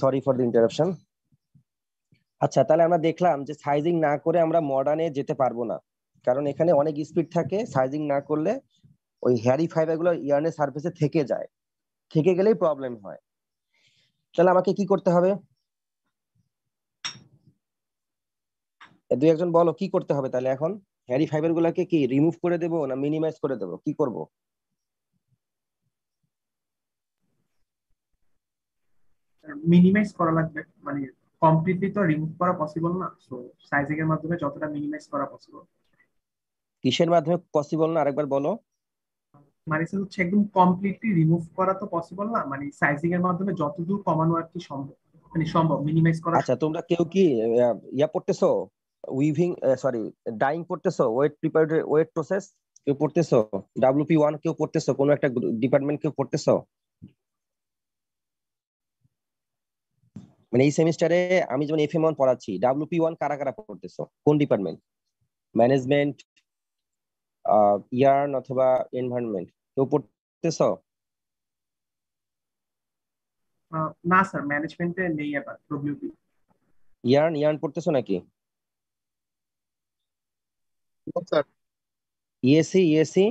S2: সরি ফর দ্য ইন্টারাপশন আচ্ছা তাহলে আমরা দেখলাম
S1: যে সাইজিং না করে আমরা মডার্নে যেতে পারবো না কারণ এখানে অনেক স্পিড থাকে সাইজিং না করলে ওই হ্যারি ফাইবারগুলো ইয়ার্নের সারফেসে থেকে যায় থেকে গেলেই প্রবলেম হয় তাহলে আমাকে কি করতে হবে দু একজন বলো কি করতে হবে তাহলে এখন হ্যারি ফাইবার গুলাকে কি রিমুভ করে দেবো না মিনিমাইজ করে দেবো কি করব মিনিমাইজ করা লাগবে মানে কমপ্লিটলি তো রিমুভ করা পসিবল না সো সাইজিং এর মাধ্যমে যতটা মিনিমাইজ করা পসিবল কিসের মাধ্যমে পসিবল না আরেকবার বলো মানে হচ্ছে একদম কমপ্লিটলি রিমুভ করা তো পসিবল না মানে সাইজিং এর মাধ্যমে যতদূর কমানো আর কি সম্ভব মানে সম্ভব মিনিমাইজ করা আচ্ছা তোমরা কেউ কি ইয়া পড়তেছো উইভিং সরি ডাইং পড়তেছো ওয়েট প্রিপেয়ার্ড ওয়েট প্রসেস কেউ পড়তেছো ডাব্লিউপি ওয়ান কেউ পড়তেছো কোনো একটা ডিপার্টমেন্ট কেউ পড়তেছো মানে এই সেমিস্টারে আমি যেমন এফএম ওয়ান পড়াচ্ছি ডাব্লিউপি ওয়ান কারা কারা পড়তেছো কোন ডিপার্টমেন্ট ম্যানেজমেন্ট ইয়ার্ন অথবা এনভায়রনমেন্ট কেউ পড়তেছো
S2: না স্যার ম্যানেজমেন্টে নেই আবার
S1: ইয়ার্ন ইয়ার্ন পড়তেছো নাকি স্যার ইএসসি ইএসসি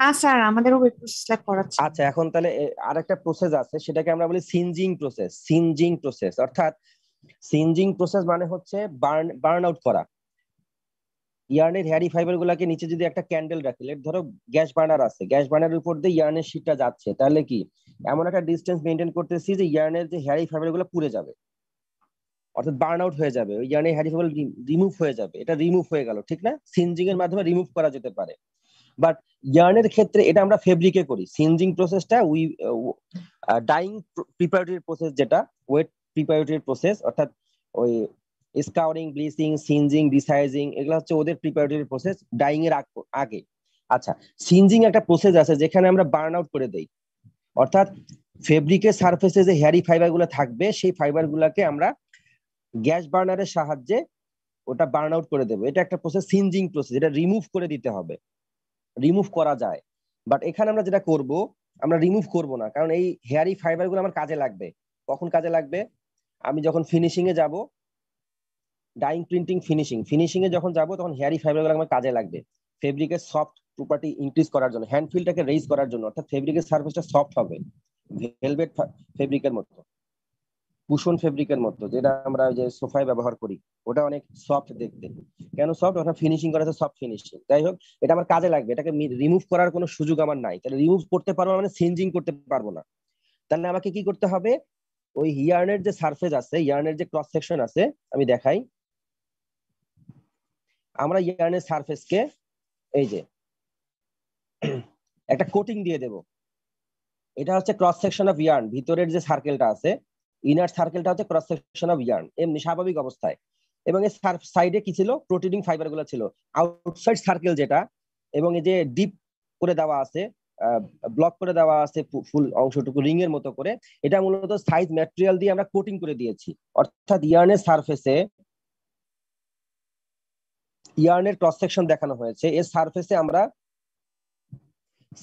S1: না স্যার আমাদের ওই প্রসেস ল্যাব করাচ্ছে আচ্ছা এখন তাহলে আরেকটা প্রসেস আছে সেটাকে আমরা বলি সিনজিং প্রসেস সিনজিং প্রসেস অর্থাৎ সিনজিং প্রসেস মানে হচ্ছে বার্ন বার্ন আউট করা ইয়ার্নের হ্যারি ফাইবার গুলাকে নিচে যদি একটা ক্যান্ডেল রাখি লেট ধরো গ্যাস বার্নার আছে গ্যাস বার্নারের উপর দিয়ে ইয়ার্নের শীটটা যাচ্ছে তাহলে কি এমন একটা ডিস্টেন্স মেনটেন করতেছি যে ইয়ার্নের যে হ্যারি ফাইবার গুলো পুড়ে যাবে অর্থাৎ বার্ন আউট হয়ে যাবে ওই ইয়ার্নের হ্যারি ফাইবার রিমুভ হয়ে যাবে এটা রিমুভ হয়ে গেল ঠিক না সিনজিং এর মাধ্যমে রিমুভ করা যেতে পারে বাট ইয়ার্নের ক্ষেত্রে এটা আমরা ফেব্রিকে করি সিনজিং প্রসেসটা উই ডাইং প্রিপারেটরি প্রসেস যেটা ওয়েট প্রিপারেটরি প্রসেস অর্থাৎ ওই স্কাউরিং ব্লিচিং সিনজিং ডিসাইজিং এগুলো হচ্ছে ওদের প্রিপারেটরি প্রসেস ডাইং এর আগে আচ্ছা সিনজিং একটা প্রসেস আছে যেখানে আমরা বার্ন আউট করে দেই অর্থাৎ ফেব্রিকের সারফেসে যে হ্যারি ফাইবারগুলো থাকবে সেই ফাইবারগুলোকে আমরা গ্যাস বার্নারের সাহায্যে ওটা বার্ন আউট করে দেবো এটা একটা প্রসেস সিনজিং প্রসেস এটা রিমুভ করে দিতে হবে রিমুভ করা যায় বাট এখানে আমরা যেটা করব আমরা রিমুভ করব না কারণ এই হেয়ারি ফাইবার গুলো আমার কাজে লাগবে কখন কাজে লাগবে আমি যখন ফিনিশিং এ যাব ডাইং প্রিন্টিং ফিনিশিং ফিনিশিং এ যখন যাব তখন হেয়ারি গুলো আমার কাজে লাগবে ফেব্রিকের সফট প্রপার্টি ইনক্রিজ করার জন্য হ্যান্ড ফিলটাকে রেজ করার জন্য অর্থাৎ ফেব্রিকের সার্ফেসটা সফট হবে ভেলভেট ফেব্রিকের মতো কুশন ফেব্রিকের মতো যেটা আমরা যে সোফায় ব্যবহার করি ওটা অনেক সফট দেখতে কেন সফট ওটা ফিনিশিং করা আছে সফট ফিনিশিং যাই হোক এটা আমার কাজে লাগবে এটাকে রিমুভ করার কোনো সুযোগ আমার নাই তাহলে রিমুভ করতে পারবো মানে সিঞ্জিং করতে পারবো না তাহলে আমাকে কি করতে হবে ওই ইয়ার্নের যে সারফেস আছে ইয়ার্নের যে ক্রস সেকশন আছে আমি দেখাই আমরা ইয়ার্নের সারফেসকে এই যে একটা কোটিং দিয়ে দেব এটা হচ্ছে ক্রস সেকশন অফ ইয়ার্ন ভিতরের যে সার্কেলটা আছে ইনার সার্কেলটা হচ্ছে ক্রস সেকশন অফ ইয়ার্ন এমনি স্বাভাবিক অবস্থায় এবং এর সাইডে কি ছিল প্রোটিডিং ফাইবার গুলো ছিল আউটসাইড সার্কেল যেটা এবং এই যে ডিপ করে দেওয়া আছে ব্লক করে দেওয়া আছে ফুল অংশটুকু রিং এর মতো করে এটা মূলত সাইজ ম্যাটেরিয়াল দিয়ে আমরা কোটিং করে দিয়েছি অর্থাৎ ইয়ার্নের সারফেসে ইয়ার্নের ক্রস সেকশন দেখানো হয়েছে এর সারফেসে আমরা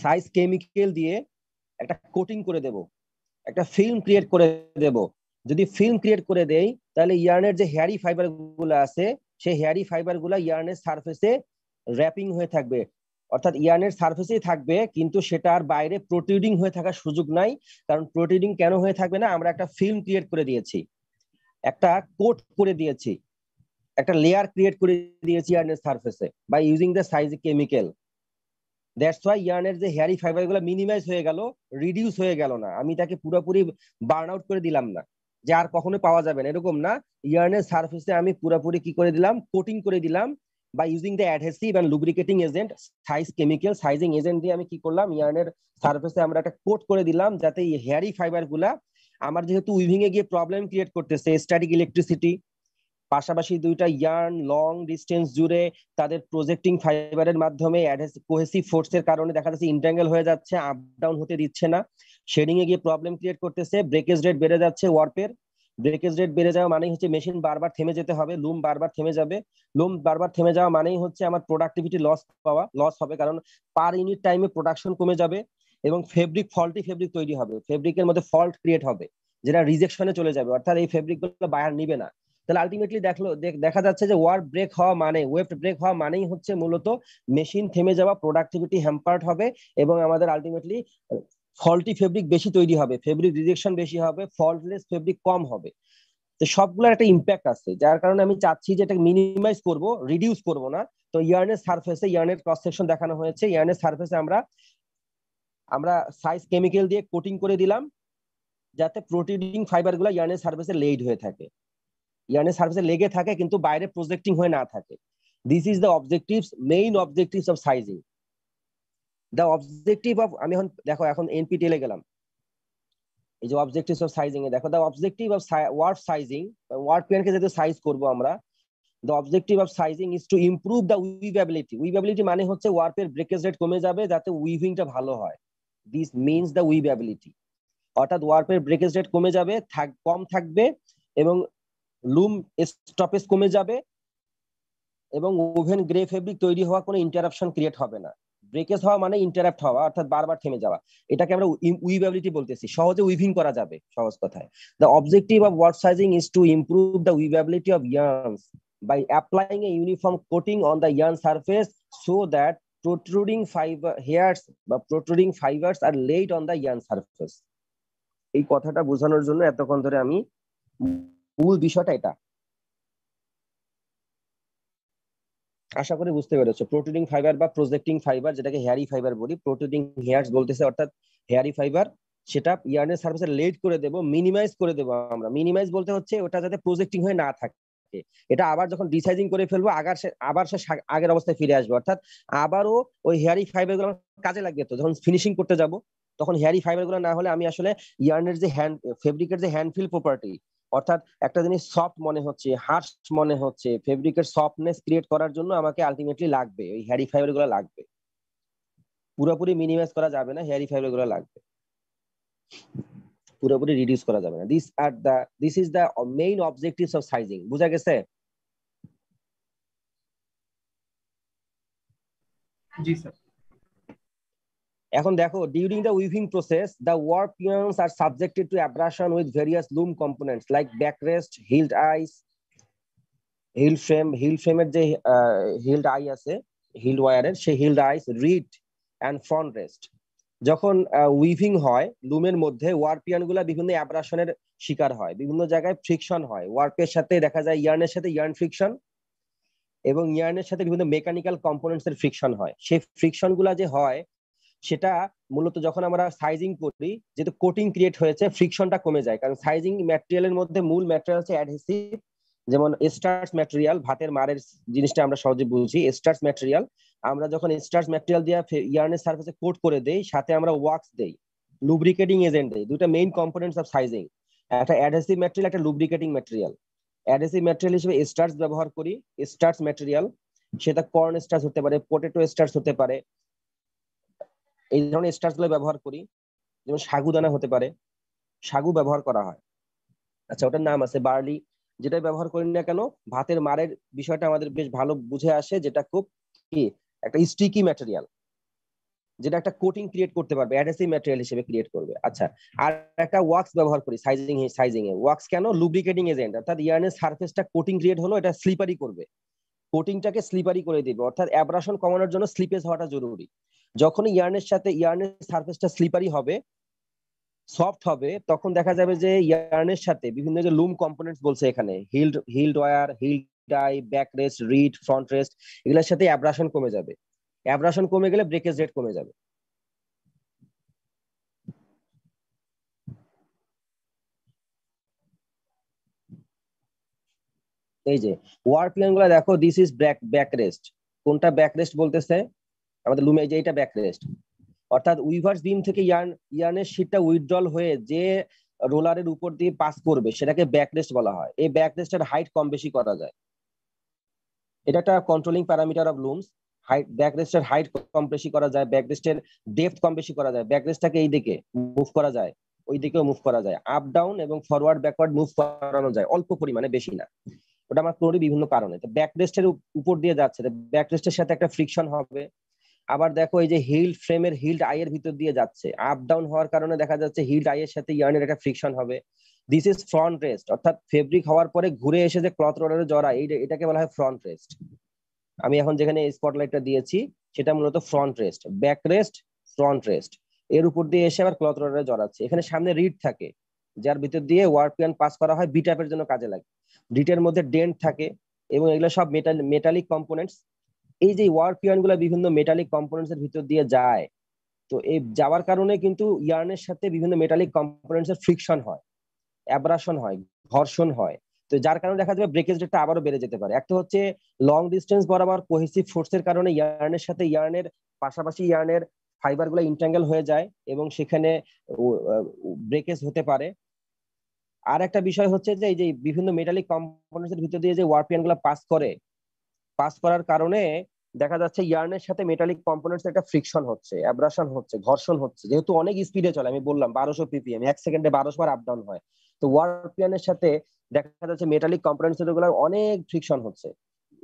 S1: সাইজ কেমিক্যাল দিয়ে একটা কোটিং করে দেব একটা ফিল্ম ক্রিয়েট করে দেব যদি ফিল্ম ক্রিয়েট করে দেই তাহলে ইয়ার্নের যে হেয়ারি ফাইবার গুলো আছে সেই হেয়ারি ফাইবার গুলো ইয়ার্নের সারফেসে র্যাপিং হয়ে থাকবে অর্থাৎ ইয়ার্নের সারফেসেই থাকবে কিন্তু সেটা আর বাইরে প্রোটিউডিং হয়ে থাকার সুযোগ নাই কারণ প্রোটিউডিং কেন হয়ে থাকবে না আমরা একটা ফিল্ম ক্রিয়েট করে দিয়েছি একটা কোট করে দিয়েছি একটা লেয়ার ক্রিয়েট করে দিয়েছি ইয়ার্নের সারফেসে by using the size chemical that's why ইয়ার্নের যে হেয়ারি ফাইবার গুলো মিনিমাইজ হয়ে গেল রিডিউস হয়ে গেল না আমি তাকে পুরোপুরি বার্ন আউট করে দিলাম না যে আর কখনো পাওয়া যাবে না এরকম না ইয়ার্নের সার্ফেসে আমি পুরোপুরি কি করে দিলাম কোটিং করে দিলাম বা using the adhesive and lubricating agent size chemical sizing agent দিয়ে আমি কি করলাম ইয়ার্নের সারফেসে আমরা একটা কোট করে দিলাম যাতে হেয়ারি ফাইবার গুলা আমার যেহেতু উইভিং এ গিয়ে প্রবলেম ক্রিয়েট করতেছে স্ট্যাটিক ইলেকট্রিসিটি পাশাপাশি দুইটা ইয়ার্ন লং ডিস্টেন্স জুড়ে তাদের প্রজেক্টিং ফাইবারের মাধ্যমে কোহেসিভ ফোর্স এর কারণে দেখা যাচ্ছে ইন্ট্যাঙ্গেল হয়ে যাচ্ছে আপ ডাউন হতে দিচ্ছে না শেডিং এ গিয়ে প্রবলেম ক্রিয়েট করতেছে ব্রেকেজ রেট বেড়ে যাচ্ছে ওয়ার্পের ব্রেকেজ রেট বেড়ে যাওয়া মানেই হচ্ছে মেশিন বারবার থেমে যেতে হবে লুম বারবার থেমে যাবে লুম বারবার থেমে যাওয়া মানেই হচ্ছে আমার প্রোডাক্টিভিটি লস পাওয়া লস হবে কারণ পার ইউনিট টাইমে প্রোডাকশন কমে যাবে এবং ফেব্রিক ফল্টি ফেব্রিক তৈরি হবে ফেব্রিকের মধ্যে ফল্ট ক্রিয়েট হবে যেটা রিজেকশনে চলে যাবে অর্থাৎ এই ফেব্রিক গুলো বায়ার নিবে না তাহলে আলটিমেটলি দেখলো দেখা যাচ্ছে যে ওয়ার ব্রেক হওয়া মানে ওয়েফট ব্রেক হওয়া মানেই হচ্ছে মূলত মেশিন থেমে যাওয়া প্রোডাক্টিভিটি হ্যাম্পার্ড হবে এবং আমাদের আলটিমেটলি ফল্টি ফেব্রিক বেশি তৈরি হবে ফেব্রিক রিজেকশন বেশি হবে ফল্টলেস ফেব্রিক কম হবে তো সবগুলোর একটা ইম্প্যাক্ট আছে যার কারণে আমি চাচ্ছি যে এটা মিনিমাইজ করব রিডিউস করব না তো ইয়ার্নের সারফেসে ইয়ার্নের ক্রস সেকশন দেখানো হয়েছে ইয়ার্নের সারফেসে আমরা আমরা সাইজ কেমিক্যাল দিয়ে কোটিং করে দিলাম যাতে প্রোটিডিং গুলো ইয়ার্নের সারফেসে লেইড হয়ে থাকে ইয়ার্নের সার্ফেসে লেগে থাকে কিন্তু বাইরে প্রজেক্টিং হয়ে না থাকে this is the objectives main objectives of sizing the objective of আমি এখন দেখো এখন টেলে গেলাম এই যে অবজেক্টিভ অফ সাইজিং এ দেখো the objective of warp sizing warp yarn কে যেহেতু সাইজ করবো আমরা the objective of sizing is to improve the weavability weavability মানে হচ্ছে ওয়ার্পের ব্রেকেজ রেট কমে যাবে যাতে উইভিংটা ভালো হয় দিস মিনস দ্য উইভেবিলিটি অর্থাৎ ওয়ার্পের ব্রেকেজ রেট কমে যাবে কম থাকবে এবং লুম স্টপেজ কমে যাবে এবং ওভেন গ্রে ফেব্রিক তৈরি হওয়া কোনো ইন্টারাপশন ক্রিয়েট হবে না ব্রেকেজ হওয়া মানে ইন্টারাপ্ট হওয়া অর্থাৎ বারবার থেমে যাওয়া এটাকে আমরা উইভেবিলিটি বলতেছি সহজে উইভিং করা যাবে সহজ কথায় the objective of warp sizing is to improve the weavability of yarns by applying a uniform coating on the yarn surface so that protruding fibre hairs বা protruding fibres are laid on the yarn surface এই কথাটা বোঝানোর জন্য এতক্ষণ ধরে আমি মূল বিষয়টা এটা আশা করি বুঝতে পেরেছো প্রোটিডিং ফাইবার বা প্রজেক্টিং ফাইবার যেটাকে হেয়ারি ফাইবার বলি প্রোটিডিং হেয়ার বলতেছে অর্থাৎ হেয়ারি ফাইবার সেটা ইয়ার্নের সার্ভিসে লেট করে দেব মিনিমাইজ করে দেব আমরা মিনিমাইজ বলতে হচ্ছে ওটা যাতে প্রজেক্টিং হয়ে না থাকে এটা আবার যখন ডিসাইজিং করে ফেলবো আগার আবার সে আগের অবস্থায় ফিরে আসবে অর্থাৎ আবারও ওই হেয়ারি ফাইবার গুলো কাজে লাগবে তো যখন ফিনিশিং করতে যাব তখন হেয়ারি ফাইবার গুলো না হলে আমি আসলে ইয়ার্নের যে হ্যান্ড ফেব্রিকের যে হ্যান্ড ফিল প্রপার্টি অর্থাৎ একটা জিনিস সফট মনে হচ্ছে হার্স মনে হচ্ছে ফেব্রিকের সফটনেস ক্রিয়েট করার জন্য আমাকে আলটিমেটলি লাগবে ওই হ্যারি ফাইবার গুলো লাগবে পুরোপুরি মিনিমাইজ করা যাবে না হ্যারি ফাইবার গুলো লাগবে পুরোপুরি রিডিউস করা যাবে না this are the this is the main objectives of sizing বুঝা গেছে জি স্যার এখন দেখো during the weaving process the warp yarns are subjected to abrasion with various loom components like back rest heald eyes heald frame heald ফ্রেমের যে heald eye আছে heald ওয়ারের সেই heald eyes reed and front rest যখন weaving হয় লুমের মধ্যে ওয়ার্পিয়ান গুলা বিভিন্ন অ্যাব্রাশনের শিকার হয় বিভিন্ন জায়গায় ফ্রিকশন হয় ওয়ার্পের সাথে দেখা যায় ইয়ার্নের সাথে ইয়ার্ন ফ্রিকশন এবং ইয়ার্নের সাথে বিভিন্ন মেকানিক্যাল কম্পোনেন্টস এর ফ্রিকশন হয় সেই ফ্রিকশন গুলা যে হয় সেটা মূলত যখন আমরা সাইজিং করি যেহেতু কোটিং ক্রিয়েট হয়েছে ফ্রিকশনটা কমে যায় কারণ সাইজিং ম্যাটেরিয়ালের মধ্যে মূল ম্যাটেরিয়াল হচ্ছে অ্যাডহেসিভ যেমন স্টার্স ম্যাটেরিয়াল ভাতের মারের জিনিসটা আমরা সহজে বুঝি স্টার্স ম্যাটেরিয়াল আমরা যখন স্টার্স ম্যাটেরিয়াল দিয়ে ইয়ার্নের সার্ফেসে কোট করে দেই সাথে আমরা ওয়াক্স দেই লুব্রিকেটিং এজেন্ট দেই দুটা মেইন কম্পোনেন্টস অফ সাইজিং একটা অ্যাডহেসিভ ম্যাটেরিয়াল একটা লুব্রিকেটিং ম্যাটেরিয়াল অ্যাডহেসিভ ম্যাটেরিয়াল হিসেবে স্টার্স ব্যবহার করি স্টার্স ম্যাটেরিয়াল সেটা কর্ন স্টার্স হতে পারে পটেটো স্টার্স হতে পারে এই ধরনের গুলো ব্যবহার করি যেমন সাগুদানা হতে পারে সাগু ব্যবহার করা হয় আচ্ছা ওটার নাম আছে বার্লি যেটা ব্যবহার করি না কেন ভাতের মারের বিষয়টা আমাদের বেশ ভালো বুঝে আসে যেটা খুব কি একটা স্টিকি ম্যাটেরিয়াল যেটা একটা কোটিং ক্রিয়েট করতে পারবে অ্যাডেসিভ ম্যাটেরিয়াল হিসেবে ক্রিয়েট করবে আচ্ছা আর একটা ওয়াক্স ব্যবহার করি সাইজিং সাইজিং এ ওয়াক্স কেন লুব্রিকেটিং এজেন্ট অর্থাৎ ইয়ার্নের সারফেসটা কোটিং ক্রিয়েট হলো এটা স্লিপারি করবে কোটিংটাকে স্লিপারি করে দিবে অর্থাৎ অ্যাব্রাশন কমানোর জন্য স্লিপেজ হওয়াটা জরুরি যখন ইয়ার্নের সাথে ইয়ার্নের সার্ফেসটা স্লিপারি হবে সফট হবে তখন দেখা যাবে যে ইয়ার্নের সাথে বিভিন্ন যে লুম কম্পোনেন্টস বলছে এখানে heald heald wire heald eye back rest reed front rest এগুলোর সাথে অ্যাব্রাশন কমে যাবে অ্যাব্রাশন কমে গেলে ব্রেকেজ রেট কমে যাবে এই যে ওয়ার প্লেন গুলা দেখো this is back back rest কোনটা ব্যাক রেস্ট বলতেছে আমাদের লুমে যে এটা ব্যাকরেস্ট অর্থাৎ উইভার্স বিম থেকে ইয়ার্ন ইয়ার্নের শীটটা উইথড্রল হয়ে যে রোলারের উপর দিয়ে পাস করবে সেটাকে ব্যাকরেস্ট বলা হয় এই ব্যাকরেস্টের হাইট কম বেশি করা যায় এটা একটা controlling parameter of looms height ব্যাকরেস্টের হাইট কম বেশি করা যায় ব্যাকরেস্টের ডেপথ কম বেশি করা যায় ব্যাকরেস্টটাকে এই দিকে মুভ করা যায় ওই দিকেও মুভ করা যায় আপ ডাউন এবং ফরওয়ার্ড ব্যাকওয়ার্ড মুভ করানো যায় অল্প পরিমাণে বেশি না ওটা আমার কোনো বিভিন্ন কারণে তো ব্যাকরেস্টের উপর দিয়ে যাচ্ছে ব্যাকরেস্টের সাথে একটা ফ্রিকশন হবে আবার দেখো এই যে হিল ফ্রেমের হিল্ড আই এর ভিতর দিয়ে যাচ্ছে আপ ডাউন হওয়ার কারণে দেখা যাচ্ছে হিল্ড আই এর সাথে ইয়ার্নের একটা ফ্রিকশন হবে দিস ইজ ফ্রন্ট রেস্ট অর্থাৎ ফেব্রিক হওয়ার পরে ঘুরে এসে যে ক্লথ রোডারে জড়া এই এটাকে বলা হয় ফ্রন্ট রেস্ট আমি এখন যেখানে স্পটলাইটটা দিয়েছি সেটা মূলত front rest back rest front rest এর উপর দিয়ে এসে আবার ক্লথ রোডারে জড়াচ্ছে এখানে সামনে রিড থাকে যার ভিতর দিয়ে ওয়ারপিয়ান পাস করা হয় বিটাপের জন্য কাজে লাগে রিটের মধ্যে ডেন্ট থাকে এবং এগুলো সব মেটাল মেটালিক কম্পোনেন্টস এই যে ওয়ার্ক গুলা বিভিন্ন মেটালিক কম্পোনেন্টস এর ভিতর দিয়ে যায় তো এই যাওয়ার কারণে কিন্তু ইয়ার্নের সাথে বিভিন্ন মেটালিক কম্পোনেন্টস এর ফ্রিকশন হয় অ্যাব্রাশন হয় ঘর্ষণ হয় তো যার কারণে দেখা যাবে ব্রেকেজ রেটটা আবারও বেড়ে যেতে পারে একটা হচ্ছে লং ডিস্টেন্স বরাবর কোহেসিভ ফোর্সের কারণে ইয়ার্নের সাথে ইয়ার্নের পাশাপাশি ইয়ার্নের ফাইবার গুলো ইন্ট্যাঙ্গেল হয়ে যায় এবং সেখানে ব্রেকেজ হতে পারে আর একটা বিষয় হচ্ছে যে এই যে বিভিন্ন মেটালিক এর ভিতর দিয়ে যে গুলো পাস করে পাস করার কারণে দেখা যাচ্ছে ইয়ার্নের সাথে মেটালিক কম্পোনেন্টস একটা ফ্রিকশন হচ্ছে অ্যাব্রাশন হচ্ছে ঘর্ষণ হচ্ছে যেহেতু অনেক স্পিডে চলে আমি বললাম বারোশো পিপিএম এক সেকেন্ডে বারোশো বার আপ ডাউন হয় তো ওয়ার্ক প্লেনের সাথে দেখা যাচ্ছে মেটালিক কম্পোনেন্টস রেগুলার অনেক ফ্রিকশন হচ্ছে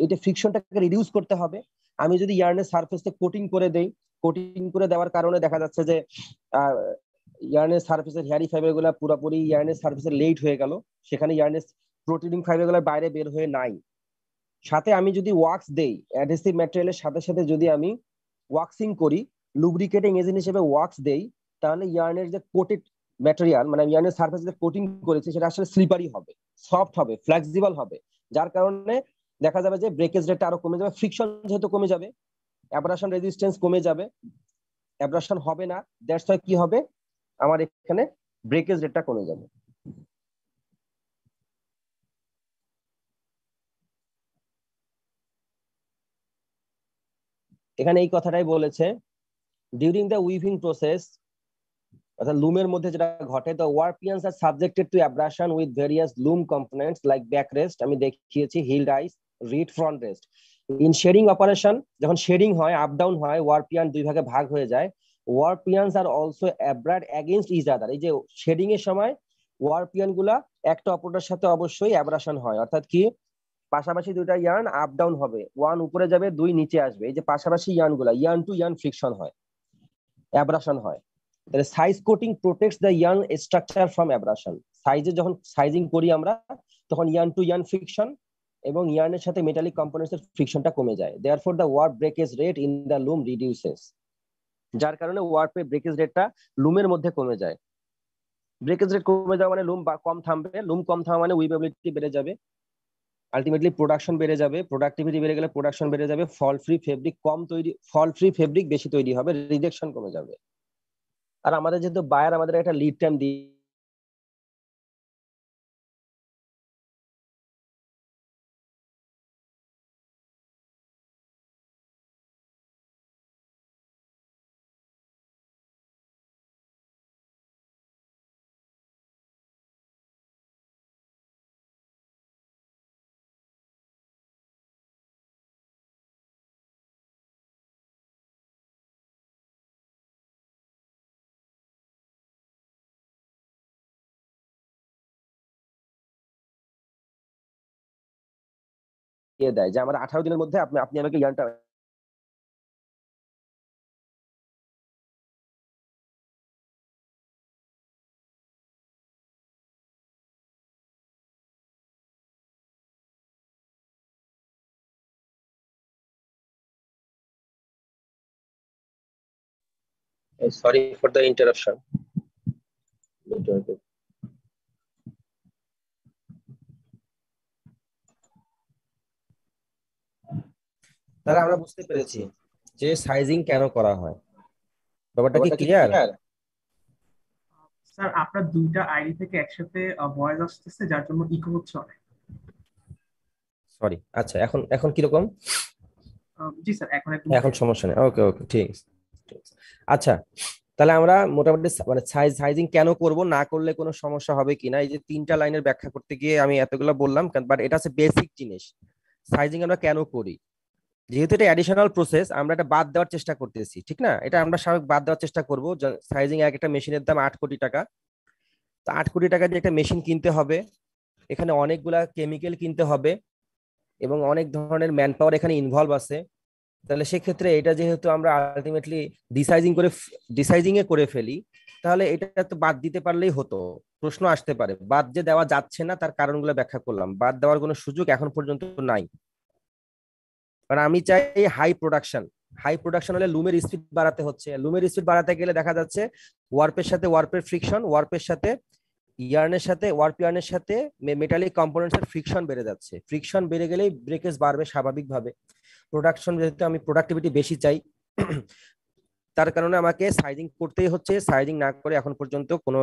S1: এটা ফ্রিকশনটাকে রিডিউস করতে হবে আমি যদি ইয়ার্নের সারফেসে কোটিং করে দেই কোটিং করে দেওয়ার কারণে দেখা যাচ্ছে যে ইয়ার্নের সার্ফেসের হেয়ারি ফাইবার গুলা পুরোপুরি ইয়ার্নের সার্ফেসের লেট হয়ে গেল সেখানে ইয়ার্নের প্রোটিনিং ফাইবার গুলা বাইরে বের হয়ে নাই সাথে আমি যদি ওয়াক্স দেই অ্যাডহেসিভ ম্যাটেরিয়ালের সাথে সাথে যদি আমি ওয়াক্সিং করি লুব্রিকেটিং এজেন্ট হিসেবে ওয়াক্স দেই তাহলে ইয়ার্নের যে কোটেড ম্যাটেরিয়াল মানে ইয়ার্নের সার্ফেস যে কোটিং করেছে সেটা আসলে স্লিপারি হবে সফট হবে ফ্লেক্সিবল হবে যার কারণে দেখা যাবে যে ব্রেকেজ রেটটা আরো কমে যাবে ফ্রিকশন যেহেতু কমে যাবে অ্যাব্রাশন রেজিস্ট্যান্স কমে যাবে অ্যাব্রাশন হবে না দ্যাটস কি হবে আমার এখানে ব্রেকেজ রেটটা কমে যাবে এখানে এই কথাটাই বলেছে ডিউরিং দ্য উইভিং প্রসেস অর্থাৎ লুমের মধ্যে যেটা ঘটে the warp yarns are subjected to abrasion with various loom components like back rest আমি দেখিয়েছি heald eyes reed front rest in shedding operation যখন শেডিং হয় আপ ডাউন হয় ওয়ারপিয়ান দুই ভাগে ভাগ হয়ে যায় warp yarns are also abrade against each other এই যে শেডিং এর সময় ওয়ারপিয়ান গুলা একটা অপরটার সাথে অবশ্যই অ্যাব্রাশন হয় অর্থাৎ কি পাশাপাশি দুইটা ইয়ার্ন আপ ডাউন হবে ওয়ান উপরে যাবে দুই নিচে আসবে এই যে পাশাপাশি ইয়ান গুলা ইয়ার্ন টু ইয়ান ফ্রিকশন হয় অ্যাব্রাশন হয় তাহলে size coating protects the yarn structure from abrasion সাইজে যখন সাইজিং করি আমরা তখন ইয়ার্ন টু ইয়ার্ন ফ্রিকশন এবং ইয়ার্নের সাথে মেটালিক কম্পোনেন্টস এর ফ্রিকশনটা কমে যায় therefore the warp breakage rate in the loom reduces যার কারণে পে ব্রেকেজ রেটটা লুমের মধ্যে কমে যায় ব্রেকেজ রেট কমে যাওয়া মানে লুম কম থামবে লুম কম থামা মানে উইভেবিলিটি বেড়ে যাবে আলটিমেটলি প্রোডাকশন বেড়ে যাবে প্রোডাক্টিভিটি বেড়ে গেলে প্রোডাকশন বেড়ে যাবে ফল ফ্রি ফেব্রিক কম তৈরি ফল ফ্রি ফেব্রিক
S2: বেশি তৈরি হবে রিজেকশন কমে যাবে আর আমাদের যেহেতু বায়ার আমাদের একটা লিড টাইম দিয়ে দিয়ে দেয় যে আমার আঠারো দিনের মধ্যে আপনি আপনি আমাকে sorry sorry for the interruption.
S1: তাহলে আমরা বুঝতে পেরেছি যে সাইজিং কেন করা হয় ব্যাপারটা কি ক্লিয়ার স্যার আপনার দুইটা আইডি থেকে একসাথে ভয়েস আসতেছে যার জন্য ইকো হচ্ছে অনেক সরি আচ্ছা এখন এখন কি রকম জি স্যার এখন এখন সমস্যা নেই ওকে ওকে ঠিক আচ্ছা তাহলে আমরা মোটামুটি মানে সাইজ সাইজিং কেন করব না করলে কোনো সমস্যা হবে কিনা এই যে তিনটা লাইনের ব্যাখ্যা করতে গিয়ে আমি এতগুলো বললাম বাট এটা হচ্ছে বেসিক জিনিস সাইজিং আমরা কেন করি যেহেতু এটা অ্যাডিশনাল প্রসেস আমরা এটা বাদ দেওয়ার চেষ্টা করতেছি ঠিক না এটা আমরা স্বাভাবিক বাদ দেওয়ার চেষ্টা করবো সাইজিং এক একটা মেশিনের দাম আট কোটি টাকা তো আট কোটি টাকা দিয়ে একটা মেশিন কিনতে হবে এখানে অনেকগুলা কেমিক্যাল কিনতে হবে এবং অনেক ধরনের ম্যান পাওয়ার এখানে ইনভলভ আছে তাহলে সেক্ষেত্রে এটা যেহেতু আমরা আলটিমেটলি ডিসাইজিং করে ডিসাইজিং এ করে ফেলি তাহলে এটা তো বাদ দিতে পারলেই হতো প্রশ্ন আসতে পারে বাদ যে দেওয়া যাচ্ছে না তার কারণগুলো ব্যাখ্যা করলাম বাদ দেওয়ার কোনো সুযোগ এখন পর্যন্ত নাই কারণ আমি চাই হাই প্রোডাকশন হাই প্রোডাকশন হলে লুমের স্পিড বাড়াতে হচ্ছে লুমের স্পিড বাড়াতে গেলে দেখা যাচ্ছে ওয়ার্পের সাথে ওয়ার্পের ফ্রিকশন ওয়ার্পের সাথে ইয়ার্নের সাথে ওয়ার্প ইয়ার্নের সাথে মেটালিক কম্পোনেন্টস এর ফ্রিকশন বেড়ে যাচ্ছে ফ্রিকশন বেড়ে গেলেই ব্রেকেজ বাড়বে স্বাভাবিকভাবে প্রোডাকশন যেহেতু আমি প্রোডাক্টিভিটি বেশি চাই তার কারণে আমাকে সাইজিং করতেই হচ্ছে সাইজিং না করে এখন পর্যন্ত কোনো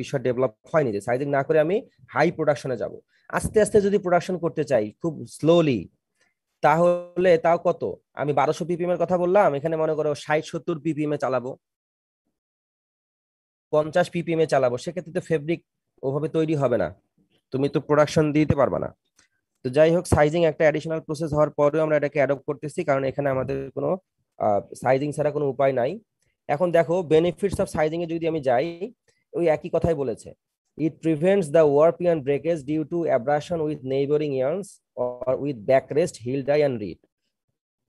S1: বিষয় ডেভেলপ হয়নি যে সাইজিং না করে আমি হাই প্রোডাকশনে যাব আস্তে আস্তে যদি প্রোডাকশন করতে চাই খুব স্লোলি তাহলে তাও কত আমি বারোশো পিপিএম এর কথা বললাম এখানে মনে করো ষাট সত্তর পিপিএম এ চালাবো পঞ্চাশ পিপিএম এ চালাবো সেক্ষেত্রে তো ফেব্রিক ওভাবে তৈরি হবে না তুমি তো প্রোডাকশন দিতে পারবে না তো যাই হোক সাইজিং একটা অ্যাডিশনাল প্রসেস হওয়ার পরেও আমরা এটাকে অ্যাডপ্ট করতেছি কারণ এখানে আমাদের কোনো সাইজিং ছাড়া কোনো উপায় নাই এখন দেখো বেনিফিটস অফ সাইজিং এ যদি আমি যাই ওই একই কথাই বলেছে It prevents the warping and breakage due to abrasion with neighboring yarns or with backrest, heel dye and reed.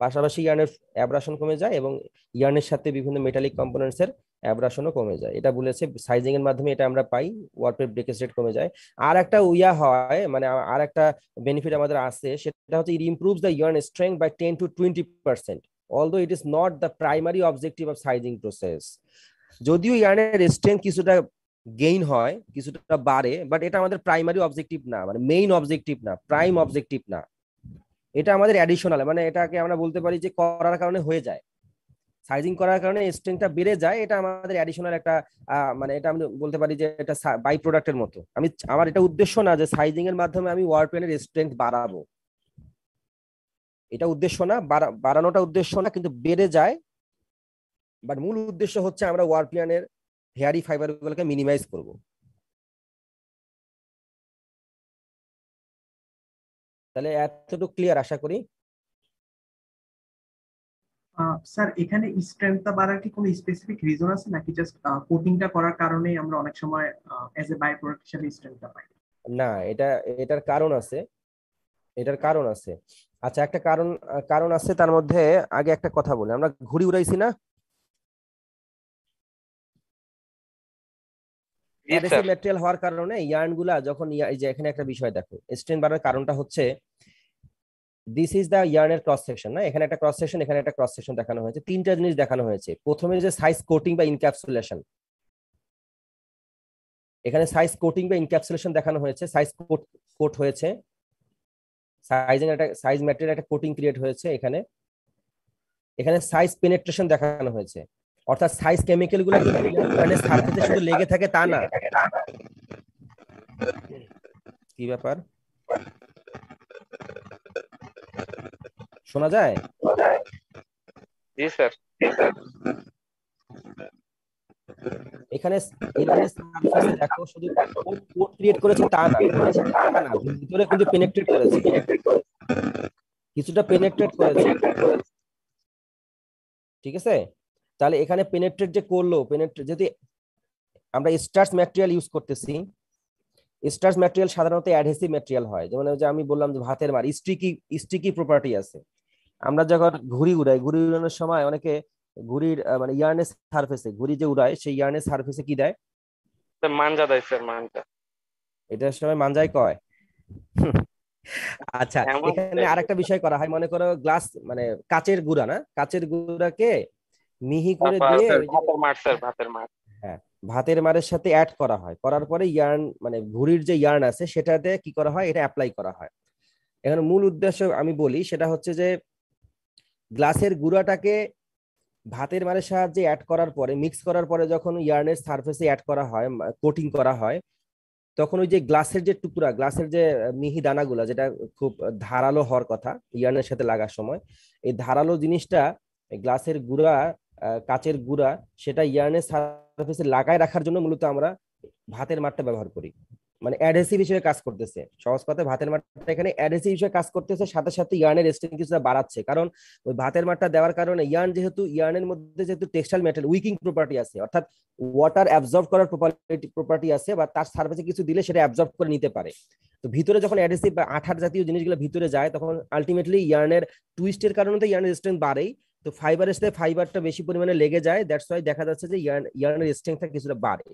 S1: পাশাপাশি ইয়ার্নের অ্যাব্রাশন কমে যায় এবং ইয়ার্নের সাথে বিভিন্ন মেটালিক কম্পোনেন্টসের অ্যাব্রাশনও কমে যায় এটা বলেছে সাইজিং এর মাধ্যমে এটা আমরা পাই ওয়ার্পের ব্রেকেজ রেট কমে যায় আর একটা উইয়া হয় মানে আর একটা বেনিফিট আমাদের আছে সেটা হচ্ছে it improves the yarn strength by ten to twenty percent although it is not the primary objective of sizing process যদিও ইয়ার্নের স্ট্রেংথ কিছুটা গেইন হয় কিছুটা বাড়ে বাট এটা আমাদের প্রাইমারি অবজেক্টিভ না মানে মেইন অবজেক্টিভ না প্রাইম অবজেক্টিভ না এটা আমাদের অ্যাডিশনাল মানে এটাকে আমরা বলতে পারি যে করার কারণে হয়ে যায় সাইজিং করার কারণে স্ট্রেংটা বেড়ে যায় এটা আমাদের অ্যাডিশনাল একটা মানে এটা আমি বলতে পারি যে এটা বাই প্রোডাক্টের মতো আমি আমার এটা উদ্দেশ্য না যে সাইজিং এর মাধ্যমে আমি ওয়ারপেনের স্ট্রেংথ বাড়াবো এটা উদ্দেশ্য না বাড়ানোটা উদ্দেশ্য না কিন্তু বেড়ে যায়
S2: বাট মূল উদ্দেশ্য হচ্ছে আমরা ওয়ারপিয়ানের হেয়ারি ফাইবারগুলোকে মিনিমাইজ করব তাহলে এতটুকু ক্লিয়ার আশা করি স্যার এখানে স্ট্রেংথটা বাড়ার কি কোনো স্পেসিফিক রিজন আছে নাকি জাস্ট কোটিংটা করার কারণে আমরা অনেক সময়
S1: অ্যাজ এ বাই প্রোডাক্ট হিসেবে স্ট্রেংথটা পাই না এটা এটার কারণ আছে এটার কারণ আছে আচ্ছা একটা কারণ কারণ আছে তার মধ্যে আগে একটা কথা বলি আমরা ঘুড়ি উড়াইছি না অ্যাডহেসিভ ম্যাটেরিয়াল হওয়ার কারণে ইয়ার্নগুলা যখন এই যে এখানে একটা বিষয় দেখো স্ট্রেন বাড়ার কারণটা হচ্ছে দিস ইজ দা ইয়ার্নের ক্রস সেকশন না এখানে একটা ক্রস সেকশন এখানে একটা ক্রস সেকশন দেখানো হয়েছে তিনটা জিনিস দেখানো হয়েছে প্রথমে যে সাইজ কোটিং বা ইনক্যাপসুলেশন এখানে সাইজ কোটিং বা ইনক্যাপসুলেশন দেখানো হয়েছে সাইজ কোট কোট হয়েছে সাইজিং একটা সাইজ ম্যাটেরিয়াল একটা কোটিং ক্রিয়েট হয়েছে এখানে এখানে সাইজ পেনেট্রেশন দেখানো হয়েছে অর্থাৎ সাইজ কেমিক্যাল গুলো মানে সারফেসে শুধু লেগে থাকে তা না কি ব্যাপার শোনা যায় জি স্যার এখানে এখানে সারফেসে দেখো শুধু কোট ক্রিয়েট করেছে তা না ভিতরে কিন্তু পেনেট্রেট করেছে কিছুটা পেনেট্রেট করেছে ঠিক আছে তাহলে এখানে পেনেট্রেট যে করলো পেনেট্রেট যদি আমরা স্টার্স ম্যাটেরিয়াল ইউজ করতেছি স্টার্স ম্যাটেরিয়াল সাধারণত অ্যাডহেসিভ ম্যাটেরিয়াল হয় যেমন যে আমি বললাম যে ভাতের মার স্টিকি স্টিকি প্রপার্টি আছে আমরা যখন ঘুড়ি উড়াই ঘুড়ি উড়ানোর সময় অনেকে ঘুড়ির মানে ইয়ার্নের সারফেসে ঘুড়ি যে উড়ায় সেই ইয়ার্নের সারফেসে কি দেয় মাঞ্জা দেয় স্যার মাঞ্জা এটা সময় মাঞ্জাই কয় আচ্ছা হ্যাঁ, এখানে আরেকটা বিষয় করা হয় মনে করো গ্লাস মানে কাচের গুড়া না কাচের গুড়াকে মিহি করে দিয়ে ভাতের মার স্যার ভাতের মাছ হ্যাঁ ভাতের মারের সাথে অ্যাড করা হয় করার পরে ইয়ার্ন মানে ঘুড়ির যে ইয়ার্ন আছে সেটাতে কি করা হয় এটা অ্যাপ্লাই করা হয় এখন মূল উদ্দেশ্য আমি বলি সেটা হচ্ছে যে গ্লাসের গুঁড়াটাকে ভাতের মারের সাহায্যে অ্যাড করার পরে মিক্স করার পরে যখন ইয়ার্নের সারফেসে অ্যাড করা হয় কোটিং করা হয় তখন ওই যে গ্লাসের যে টুকরা গ্লাসের যে মিহি দানাগুলা যেটা খুব ধারালো হওয়ার কথা ইয়ার্নের সাথে লাগার সময় এই ধারালো জিনিসটা গ্লাসের গুঁড়া কাচের গুড়া সেটা ইয়ার্নের সার্ফেসে লাগায় রাখার জন্য মূলত আমরা ভাতের মাঠটা ব্যবহার করি মানে অ্যাডহেসিভ হিসেবে কাজ করতেছে সহজ কথা ভাতের মাঠটা এখানে অ্যাডহেসিভ হিসেবে কাজ করতেছে সাথে সাথে ইয়ার্নের স্ট্রেংথ কিছুটা বাড়াচ্ছে কারণ ওই ভাতের মাঠটা দেওয়ার কারণে ইয়ার্ন যেহেতু ইয়ার্নের মধ্যে যেহেতু টেক্সটাইল মেটেরিয়াল উইকিং প্রপার্টি আছে অর্থাৎ ওয়াটার অ্যাবজর্ব করার প্রপার্টি প্রপার্টি আছে বা তার সার্ফেসে কিছু দিলে সেটা অ্যাবজর্ব করে নিতে পারে তো ভিতরে যখন অ্যাডহেসিভ বা আঠার জাতীয় জিনিসগুলো ভিতরে যায় তখন আলটিমেটলি ইয়ার্নের টুইস্টের কারণে তো ইয়ার্নের স্ট্রেংথ বাড়েই তো ফাইবার এসে ফাইবারটা বেশি পরিমাণে লেগে যায় দ্যাটস ওয়াই দেখা যাচ্ছে যে ইয়ার্নের স্ট্রেংথটা কিছুটা বাড়ে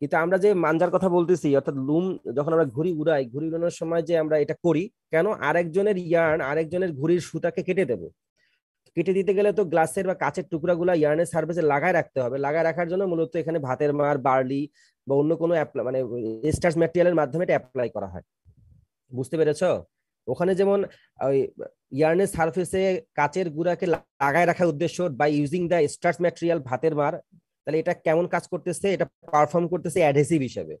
S1: কিন্তু আমরা যে মাঞ্জার কথা বলতেছি অর্থাৎ লুম যখন আমরা ঘুড়ি উড়াই ঘুড়ি উড়ানোর সময় যে আমরা এটা করি কেন আরেকজনের ইয়ার্ন আরেকজনের ঘুড়ির সুতাকে কেটে দেব কেটে দিতে গেলে তো গ্লাসের বা কাচের গুলা ইয়ার্নের সার্ভিসে লাগায় রাখতে হবে লাগায় রাখার জন্য মূলত এখানে ভাতের মার বার্লি বা অন্য কোনো মানে স্টার্স ম্যাটেরিয়ালের মাধ্যমে এটা অ্যাপ্লাই করা হয় বুঝতে পেরেছো ওখানে যেমন ওই ইয়ার্নের সারফেসে কাচের গুড়াকে লাগায় রাখার উদ্দেশ্য by using the starch material ভাতের মার তাহলে এটা কেমন কাজ করতেছে এটা পারফর্ম করতেছে অ্যাডহেসিভ হিসেবে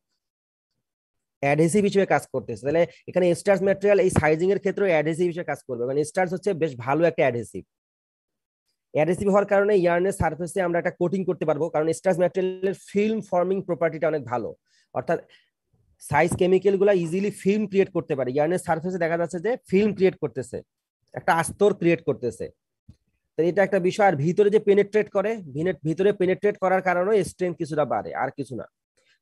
S1: অ্যাডহেসিভ হিসেবে কাজ করতেছে তাহলে এখানে স্টার্স ম্যাটেরিয়াল এই সাইজিং এর ক্ষেত্রে অ্যাডহেসিভ হিসেবে কাজ করবে মানে স্টার্স হচ্ছে বেশ ভালো একটা অ্যাডহেসিভ অ্যাডহেসিভ হওয়ার কারণে ইয়ার্নের সারফেসে আমরা একটা কোটিং করতে পারবো কারণ স্টার্চ ম্যাটেরিয়ালের ফিল্ম ফর্মিং প্রপার্টিটা অনেক ভালো অর্থাৎ সাইজ গুলা ইজিলি ফিল্ম ক্রিয়েট করতে পারে ইয়ার্নের সারফেসে দেখা যাচ্ছে যে ফিল্ম ক্রিয়েট করতেছে একটা আস্তর ক্রিয়েট করতেছে তো এটা একটা বিষয় আর ভিতরে যে পেনেট্রেট করে ভিতরে পেনেট্রেট করার কারণে স্ট্রেন কিছুটা বাড়ে আর কিছু না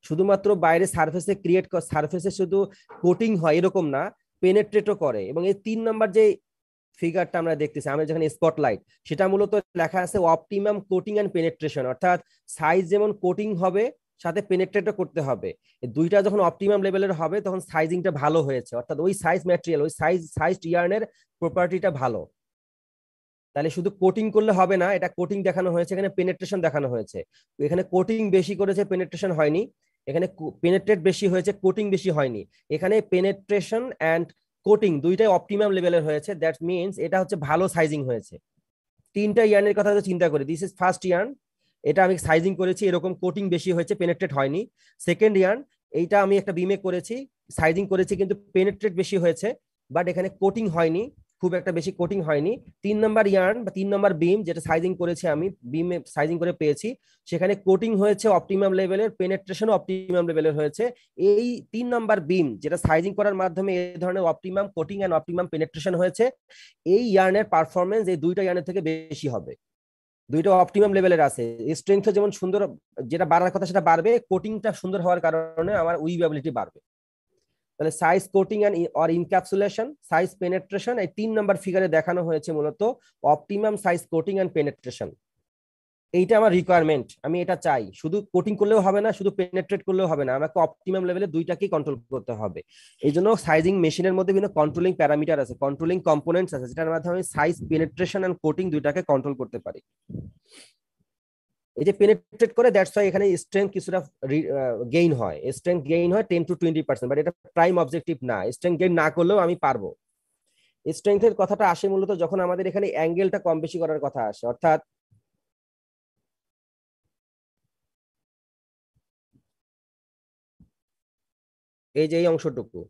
S1: শুধুমাত্র বাইরে সারফেসে ক্রিয়েট সারফেসে শুধু কোটিং হয় এরকম না পেনেট্রেটও করে এবং এই তিন নম্বর যে ফিগারটা আমরা দেখতেছি আমরা যেখানে স্পটলাইট সেটা মূলত লেখা আছে অপটিমাম কোটিং অ্যান্ড পেনেট্রেশন অর্থাৎ সাইজ যেমন কোটিং হবে সাথে পেনেট্রেটও করতে হবে দুইটা যখন অপটিমাম লেভেলের হবে তখন সাইজিংটা ভালো হয়েছে অর্থাৎ ওই সাইজ ম্যাটেরিয়াল ওই সাইজ সাইজ ইয়ার্নের প্রপার্টিটা ভালো তাহলে শুধু কোটিং করলে হবে না এটা কোটিং দেখানো হয়েছে এখানে পেনেট্রেশন দেখানো হয়েছে এখানে কোটিং বেশি করেছে পেনেট্রেশন হয়নি এখানে পেনেট্রেট বেশি হয়েছে কোটিং বেশি হয়নি এখানে পেনেট্রেশন অ্যান্ড কোটিং দুইটাই অপটিমাম লেভেলের হয়েছে দ্যাট মিনস এটা হচ্ছে ভালো সাইজিং হয়েছে তিনটা ইয়ার্নের কথা চিন্তা করি দিস ইজ ফার্স্ট ইয়ার্ন এটা আমি সাইজিং করেছি এরকম কোটিং বেশি হয়েছে পেনেট্রেট হয়নি সেকেন্ড ইয়ার্ন এইটা আমি একটা বিমে করেছি সাইজিং করেছি কিন্তু পেনেট্রেট বেশি হয়েছে বাট এখানে কোটিং হয়নি খুব একটা বেশি কোটিং হয়নি তিন নম্বর ইয়ার্ন বা তিন নম্বর বিম যেটা সাইজিং করেছি আমি বিমে সাইজিং করে পেয়েছি সেখানে কোটিং হয়েছে অপটিমাম লেভেলের পেনেট্রেশন অপটিমাম লেভেলের হয়েছে এই তিন নম্বর বিম যেটা সাইজিং করার মাধ্যমে এই ধরনের optimum coating and optimum penetration হয়েছে এই ইয়ার্নের পারফরমেন্স এই দুইটা ইয়ার্নের থেকে বেশি হবে দুইটা অপটিমাম লেভেলের আছে স্ট্রেংথ যেমন সুন্দর যেটা বাড়ার কথা সেটা বাড়বে কোটিংটা সুন্দর হওয়ার কারণে আমার উইভেবিলিটি বাড়বে তাহলে size coating and or encapsulation size penetration এই তিন নাম্বার ফিগারে দেখানো হয়েছে মূলত optimum size coating and penetration এইটা আমার রিকোয়ারমেন্ট আমি এটা চাই শুধু কোটিং করলেও হবে না শুধু পেনেট্রেট করলেও হবে না আমাকে অপটিমাম লেভেলে দুইটাকেই কন্ট্রোল করতে হবে এই জন্য সাইজিং মেশিনের মধ্যে বিভিন্ন কন্ট্রোলিং প্যারামিটার আছে কন্ট্রোলিং কম্পোনেন্টস আছে যেটার মাধ্যমে সাইজ পেনেট্রেশন অ্যান্ড কোটিং দুইটাকে কন্ট্রোল করতে পারি এই যে পেনেট্রেট করে দ্যাটস ওয়াই এখানে স্ট্রেংথ কিছুটা গেইন হয় স্ট্রেংথ গেইন হয় ten to twenty percent but এটা প্রাইম অবজেক্টিভ না স্ট্রেংথ গেইন না করলেও আমি পারবো স্ট্রেংথের কথাটা আসে মূলত যখন আমাদের এখানে অ্যাঙ্গেলটা কম বেশি করার কথা আসে অর্থাৎ
S2: এই যে এই অংশটুকু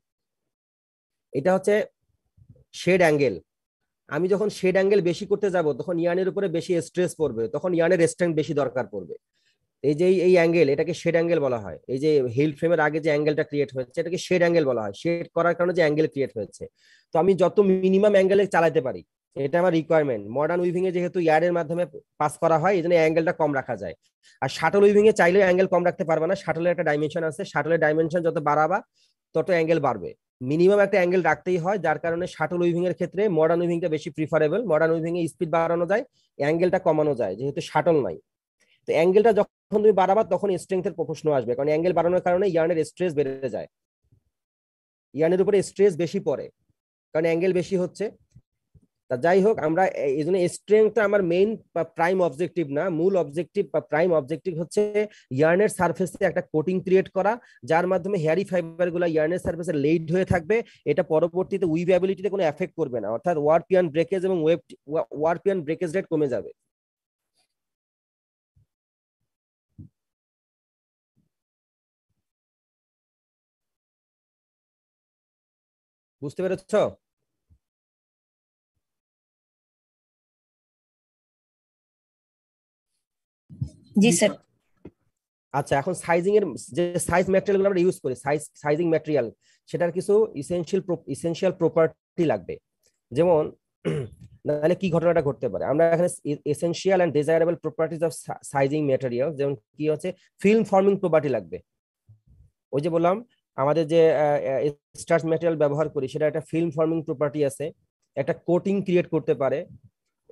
S2: এটা হচ্ছে
S1: শেড অ্যাঙ্গেল আমি যখন শেড অ্যাঙ্গেল বেশি করতে যাব তখন ইয়ানের উপরে বেশি স্ট্রেস পড়বে তখন ইয়ানের স্ট্রেংথ বেশি দরকার পড়বে এই যে এই অ্যাঙ্গেল এটাকে শেড অ্যাঙ্গেল বলা হয় এই যে হিল ফ্রেমের আগে যে অ্যাঙ্গেলটা ক্রিয়েট হয়েছে এটাকে শেড অ্যাঙ্গেল বলা হয় শেড করার কারণে যে অ্যাঙ্গেল ক্রিয়েট হয়েছে তো আমি যত মিনিমাম অ্যাঙ্গেলে চালাতে পারি এটা আমার রিকোয়ারমেন্ট মডার্ন উইভিং এ যেহেতু ইয়ারের মাধ্যমে পাস করা হয় এই জন্য অ্যাঙ্গেলটা কম রাখা যায় আর শাটল উইভিং এ চাইলেও অ্যাঙ্গেল কম রাখতে পারবে না শাটলের একটা ডাইমেনশন আছে শাটলের ডাইমেনশন যত বাড়াবা তত অ্যাঙ্গেল বাড়বে মিনিমাম একটা অ্যাঙ্গেল রাখতেই হয় যার কারণে শাটল উইভিং এর ক্ষেত্রে মডার্ন উইভিংটা বেশি প্রিফারেবল মডার্ন উইভিং এ স্পিড বাড়ানো যায় অ্যাঙ্গেলটা কমানো যায় যেহেতু শাটল নাই তো অ্যাঙ্গেলটা যখন তুমি বাড়াবা তখন স্ট্রেংথের প্রশ্ন আসবে কারণ অ্যাঙ্গেল বাড়ানোর কারণে ইয়ার্নের স্ট্রেস বেড়ে যায় ইয়ার্নের উপরে স্ট্রেস বেশি পড়ে কারণ অ্যাঙ্গেল বেশি হচ্ছে তা যাই হোক আমরা এই জন্য স্ট্রেংথটা আমার মেইন প্রাইম অবজেক্টিভ না মূল অবজেক্টিভ বা প্রাইম অবজেক্টিভ হচ্ছে ইয়ার্নের সারফেসে একটা কোটিং ক্রিয়েট করা যার মাধ্যমে হেয়ারি ফাইবারগুলো ইয়ার্নের সারফেসে লেইড হয়ে থাকবে এটা পরবর্তীতে উইভেবিলিটিতে কোনো এফেক্ট করবে না অর্থাৎ ওয়ারপিয়ান ব্রেকেজ এবং ওয়েব ওয়ারপিয়ান ব্রেকেজ রেট কমে যাবে
S2: বুঝতে পেরেছ জি স্যার আচ্ছা এখন সাইজিং এর যে সাইজ
S1: ম্যাটেরিয়াল গুলো আমরা ইউজ করি সাইজ সাইজিং ম্যাটেরিয়াল সেটার কিছু এসেনশিয়াল এসেনশিয়াল প্রপার্টি লাগবে যেমন নাহলে কি ঘটনাটা ঘটতে পারে আমরা এখানে essential and desirable properties of sizing material যেমন কি হচ্ছে ফিল্ম ফর্মিং প্রপার্টি লাগবে ওই যে বললাম আমাদের যে স্টার্চ ম্যাটেরিয়াল ব্যবহার করি সেটা একটা ফিল্ম ফর্মিং প্রপার্টি আছে একটা কোটিং ক্রিয়েট করতে পারে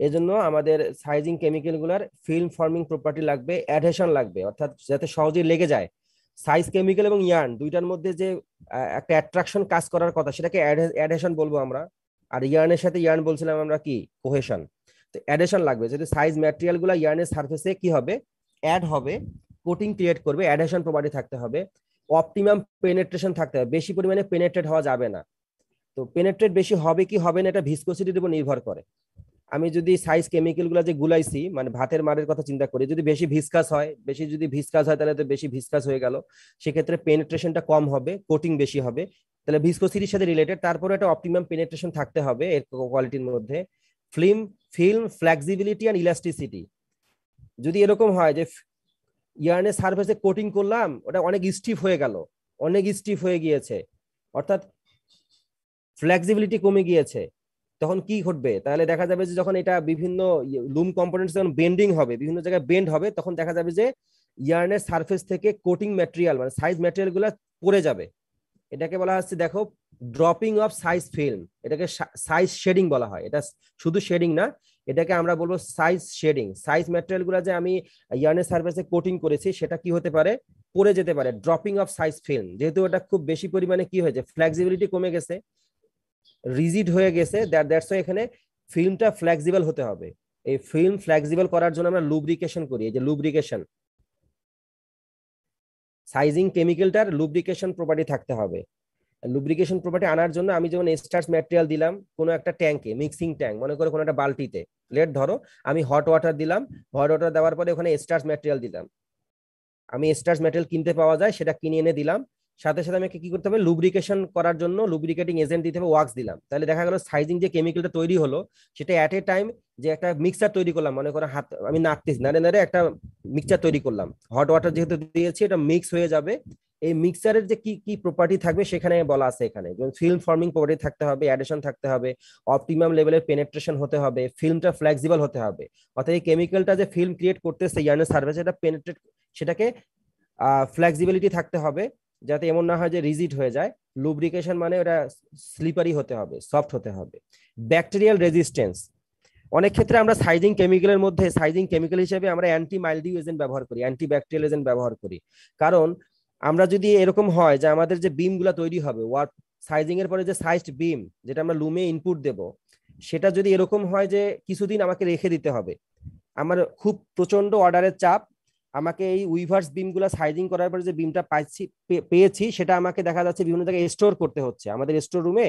S1: এজন্য আমাদের সাইজিং কেমিক্যালগুলোর ফিল্ম ফর্মিং প্রপার্টি লাগবে অ্যাডহেশন লাগবে অর্থাৎ যাতে সহজেই লেগে যায় সাইজ কেমিক্যাল এবং ইয়ার্ন দুইটার মধ্যে যে একটা অ্যাট্রাকশন কাজ করার কথা সেটাকে অ্যাডহেশন বলবো আমরা আর ইয়ার্নের সাথে ইয়ার্ন বলছিলাম আমরা কি কোহেশন তো অ্যাডহেশন লাগবে যদি সাইজ ম্যাটেরিয়ালগুলো ইয়ার্নের সার্ফেসে কি হবে অ্যাড হবে কোটিং ক্রিয়েট করবে অ্যাডেশন প্রপার্টি থাকতে হবে অপটিমাম পেনেট্রেশন থাকতে হবে বেশি পরিমাণে পেনেট্রেট হওয়া যাবে না তো পেনেট্রেট বেশি হবে কি হবে না এটা ভিসকোসিটির উপর নির্ভর করে আমি যদি সাইজ গুলা যে গুলাইছি মানে ভাতের মারের কথা চিন্তা করি যদি বেশি ভিসকাস হয় বেশি যদি ভিসকাস হয় তাহলে তো বেশি ভিসকাস হয়ে গেল সেক্ষেত্রে পেনেট্রেশনটা কম হবে কোটিং বেশি হবে তাহলে ভিসকোসিটির সাথে রিলেটেড তারপরে একটা অপটিমাম পেনেট্রেশন থাকতে হবে এর কোয়ালিটির মধ্যে film film flexibility and elasticity যদি এরকম হয় যে ইয়ার্নের সার্ফেসে কোটিং করলাম ওটা অনেক স্টিফ হয়ে গেল অনেক স্টিফ হয়ে গিয়েছে অর্থাৎ ফ্লেক্সিবিলিটি কমে গিয়েছে তখন কি ঘটবে তাহলে দেখা যাবে যে যখন এটা বিভিন্ন লুম ইয়ে, কম্পোনেন্টস যখন বেন্ডিং হবে বিভিন্ন জায়গায় বেন্ড হবে তখন দেখা যাবে যে ইয়ার্নের সারফেস থেকে কোটিং ম্যাটেরিয়াল মানে সাইজ ম্যাটেরিয়াল গুলা পড়ে যাবে এটাকে বলা হচ্ছে দেখো ড্রপিং অফ সাইজ ফিল্ম এটাকে সাইজ শেডিং বলা হয় এটা শুধু শেডিং না এটাকে আমরা বলবো সাইজ শেডিং সাইজ ম্যাটেরিয়াল গুলা যে আমি ইয়ার্নের সার্ফেসে কোটিং করেছি সেটা কি হতে পারে পড়ে যেতে পারে ড্রপিং অফ সাইজ ফিল্ম যেহেতু এটা খুব বেশি পরিমাণে কি হয়েছে ফ্লেক্সিবিলিটি কমে গেছে রিজিড হয়ে গেছে দ্যাট দ্যাটস এখানে ফিল্মটা ফ্লেক্সিবল হতে হবে এই ফিল্ম ফ্লেক্সিবল করার জন্য আমরা লুব্রিকেশন করি এই যে লুব্রিকেশন সাইজিং কেমিক্যালটার লুব্রিকেশন প্রপার্টি থাকতে হবে লুব্রিকেশন প্রপার্টি আনার জন্য আমি যেমন স্টার্স ম্যাটেরিয়াল দিলাম কোনো একটা ট্যাঙ্কে মিক্সিং ট্যাঙ্ক মনে করো কোনো একটা বালতিতে লেট ধরো আমি হট ওয়াটার দিলাম হট ওয়াটার দেওয়ার পরে ওখানে স্টার্স ম্যাটেরিয়াল দিলাম আমি স্টার্স ম্যাটেরিয়াল কিনতে পাওয়া যায় সেটা কিনে এনে দিলাম সাথে সাথে আমাকে কি করতে হবে লুব্রিকেশন করার জন্য লুব্রিকেটিং এজেন্ট দিতে হবে ওয়াক্স দিলাম তাহলে দেখা গেল সাইজিং যে কেমিক্যালটা তৈরি হলো সেটা অ্যাট এ টাইম যে একটা মিক্সার তৈরি করলাম মনে করো হাত আমি নাড়তেছি নাড়ে নাড়ে একটা মিক্সচার তৈরি করলাম হট ওয়াটার যেহেতু দিয়েছি এটা মিক্স হয়ে যাবে এই মিক্সারের যে কি কি প্রপার্টি থাকবে সেখানে বলা আছে এখানে যেমন ফিল্ম ফর্মিং প্রপার্টি থাকতে হবে অ্যাডিশন থাকতে হবে অপটিমাম লেভেলের পেনেট্রেশন হতে হবে ফিল্মটা ফ্লেক্সিবল হতে হবে অর্থাৎ এই কেমিক্যালটা যে ফিল্ম ক্রিয়েট করতেছে ইয়ার্নের সার্ভিস এটা পেনেট্রেট সেটাকে ফ্লেক্সিবিলিটি থাকতে হবে যাতে এমন না হয় যে রিজিড হয়ে যায় লুব্রিকেশন মানে ওটা স্লিপারি হতে হবে সফট হতে হবে ব্যাকটেরিয়াল রেজিস্ট্যান্স অনেক ক্ষেত্রে আমরা সাইজিং কেমিক্যালের মধ্যে সাইজিং কেমিক্যাল হিসেবে আমরা অ্যান্টি মাইল্ডিউ এজেন্ট ব্যবহার করি অ্যান্টি ব্যাকটেরিয়াল এজেন্ট ব্যবহার করি কারণ আমরা যদি এরকম হয় যে আমাদের যে বিমগুলো তৈরি হবে ওয়ার সাইজিং এর পরে যে সাইজড বিম যেটা আমরা লুমে ইনপুট দেব সেটা যদি এরকম হয় যে কিছুদিন আমাকে রেখে দিতে হবে আমার খুব প্রচন্ড অর্ডারের চাপ আমাকে এই উইভার্স বিমগুলো সাইজিং করার পরে যে বিমটা পাইছি পেয়েছি সেটা আমাকে দেখা যাচ্ছে বিভিন্ন জায়গায় স্টোর করতে হচ্ছে আমাদের স্টোর রুমে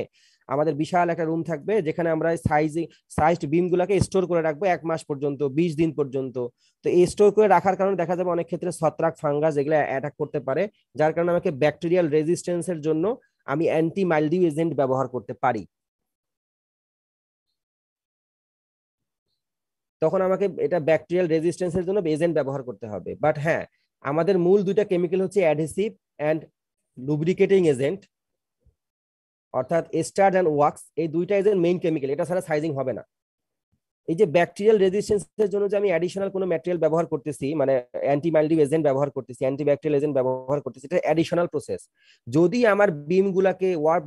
S1: আমাদের বিশাল একটা রুম থাকবে যেখানে আমরা সাইজিং সাইজড বিমগুলোকে স্টোর করে রাখবো এক মাস পর্যন্ত বিশ দিন পর্যন্ত তো এই স্টোর করে রাখার কারণে দেখা যাবে অনেক ক্ষেত্রে ছত্রাক ফাঙ্গাস এগুলো অ্যাটাক করতে পারে যার কারণে আমাকে ব্যাকটেরিয়াল রেজিস্টেন্সের জন্য আমি অ্যান্টি মাইলডিউ এজেন্ট ব্যবহার করতে পারি তখন আমাকে এটা ব্যাকটেরিয়াল রেজিস্ট্যান্সের জন্য এজেন্ট ব্যবহার করতে হবে বাট হ্যাঁ আমাদের মূল দুইটা কেমিক্যাল হচ্ছে অ্যাডহেসিভ অ্যান্ড লুব্রিকেটিং এজেন্ট অর্থাৎ স্টার্ড অ্যান্ড ওয়াক্স এই দুইটা এজেন্ট মেইন কেমিক্যাল এটা ছাড়া সাইজিং হবে না এই যে ব্যাকটেরিয়াল রেজিস্ট্যান্সের জন্য যে আমি অ্যাডিশনাল কোনো ম্যাটেরিয়াল ব্যবহার করতেছি মানে অ্যান্টিমাইলডিভ এজেন্ট ব্যবহার করতেছি অ্যান্টিব্যাকটেরিয়াল এজেন্ট ব্যবহার করতেছি এটা অ্যাডিশনাল প্রসেস যদি আমার বিমগুলাকে ওয়ার্প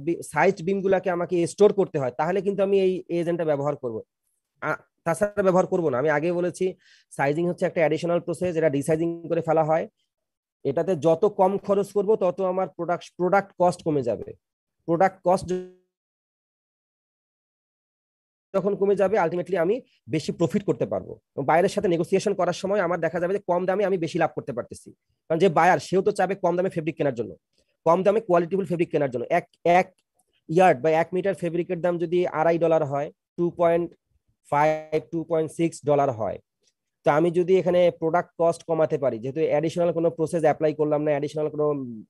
S1: বিম গুলাকে আমাকে স্টোর করতে হয় তাহলে কিন্তু আমি এই এজেন্টটা ব্যবহার করব তাছাড়া ব্যবহার করব না আমি আগে বলেছি সাইজিং হচ্ছে একটা অ্যাডিশনাল প্রসেস যেটা ডিসাইজিং করে ফেলা হয় এটাতে যত কম খরচ করব তত আমার প্রোডাক্ট প্রোডাক্ট কস্ট কমে যাবে প্রোডাক্ট কস্ট যখন কমে যাবে আলটিমেটলি আমি বেশি প্রফিট করতে পারবো বায়ারের সাথে নেগোসিয়েশন করার সময় আমার দেখা যাবে যে কম দামে আমি বেশি লাভ করতে পারতেছি কারণ যে বায়ার সেও তো চাবে কম দামে ফেব্রিক কেনার জন্য কম দামে কোয়ালিটিফুল ফেব্রিক কেনার জন্য এক এক ইয়ার্ড বা এক মিটার ফেব্রিকের দাম যদি আড়াই ডলার হয় two point five two point six dollar হয় তো আমি যদি এখানে প্রোডাক্ট কস্ট কমাতে পারি যেহেতু অ্যাডিশনাল কোনো প্রসেস অ্যাপ্লাই করলাম না অ্যাডিশনাল কোনো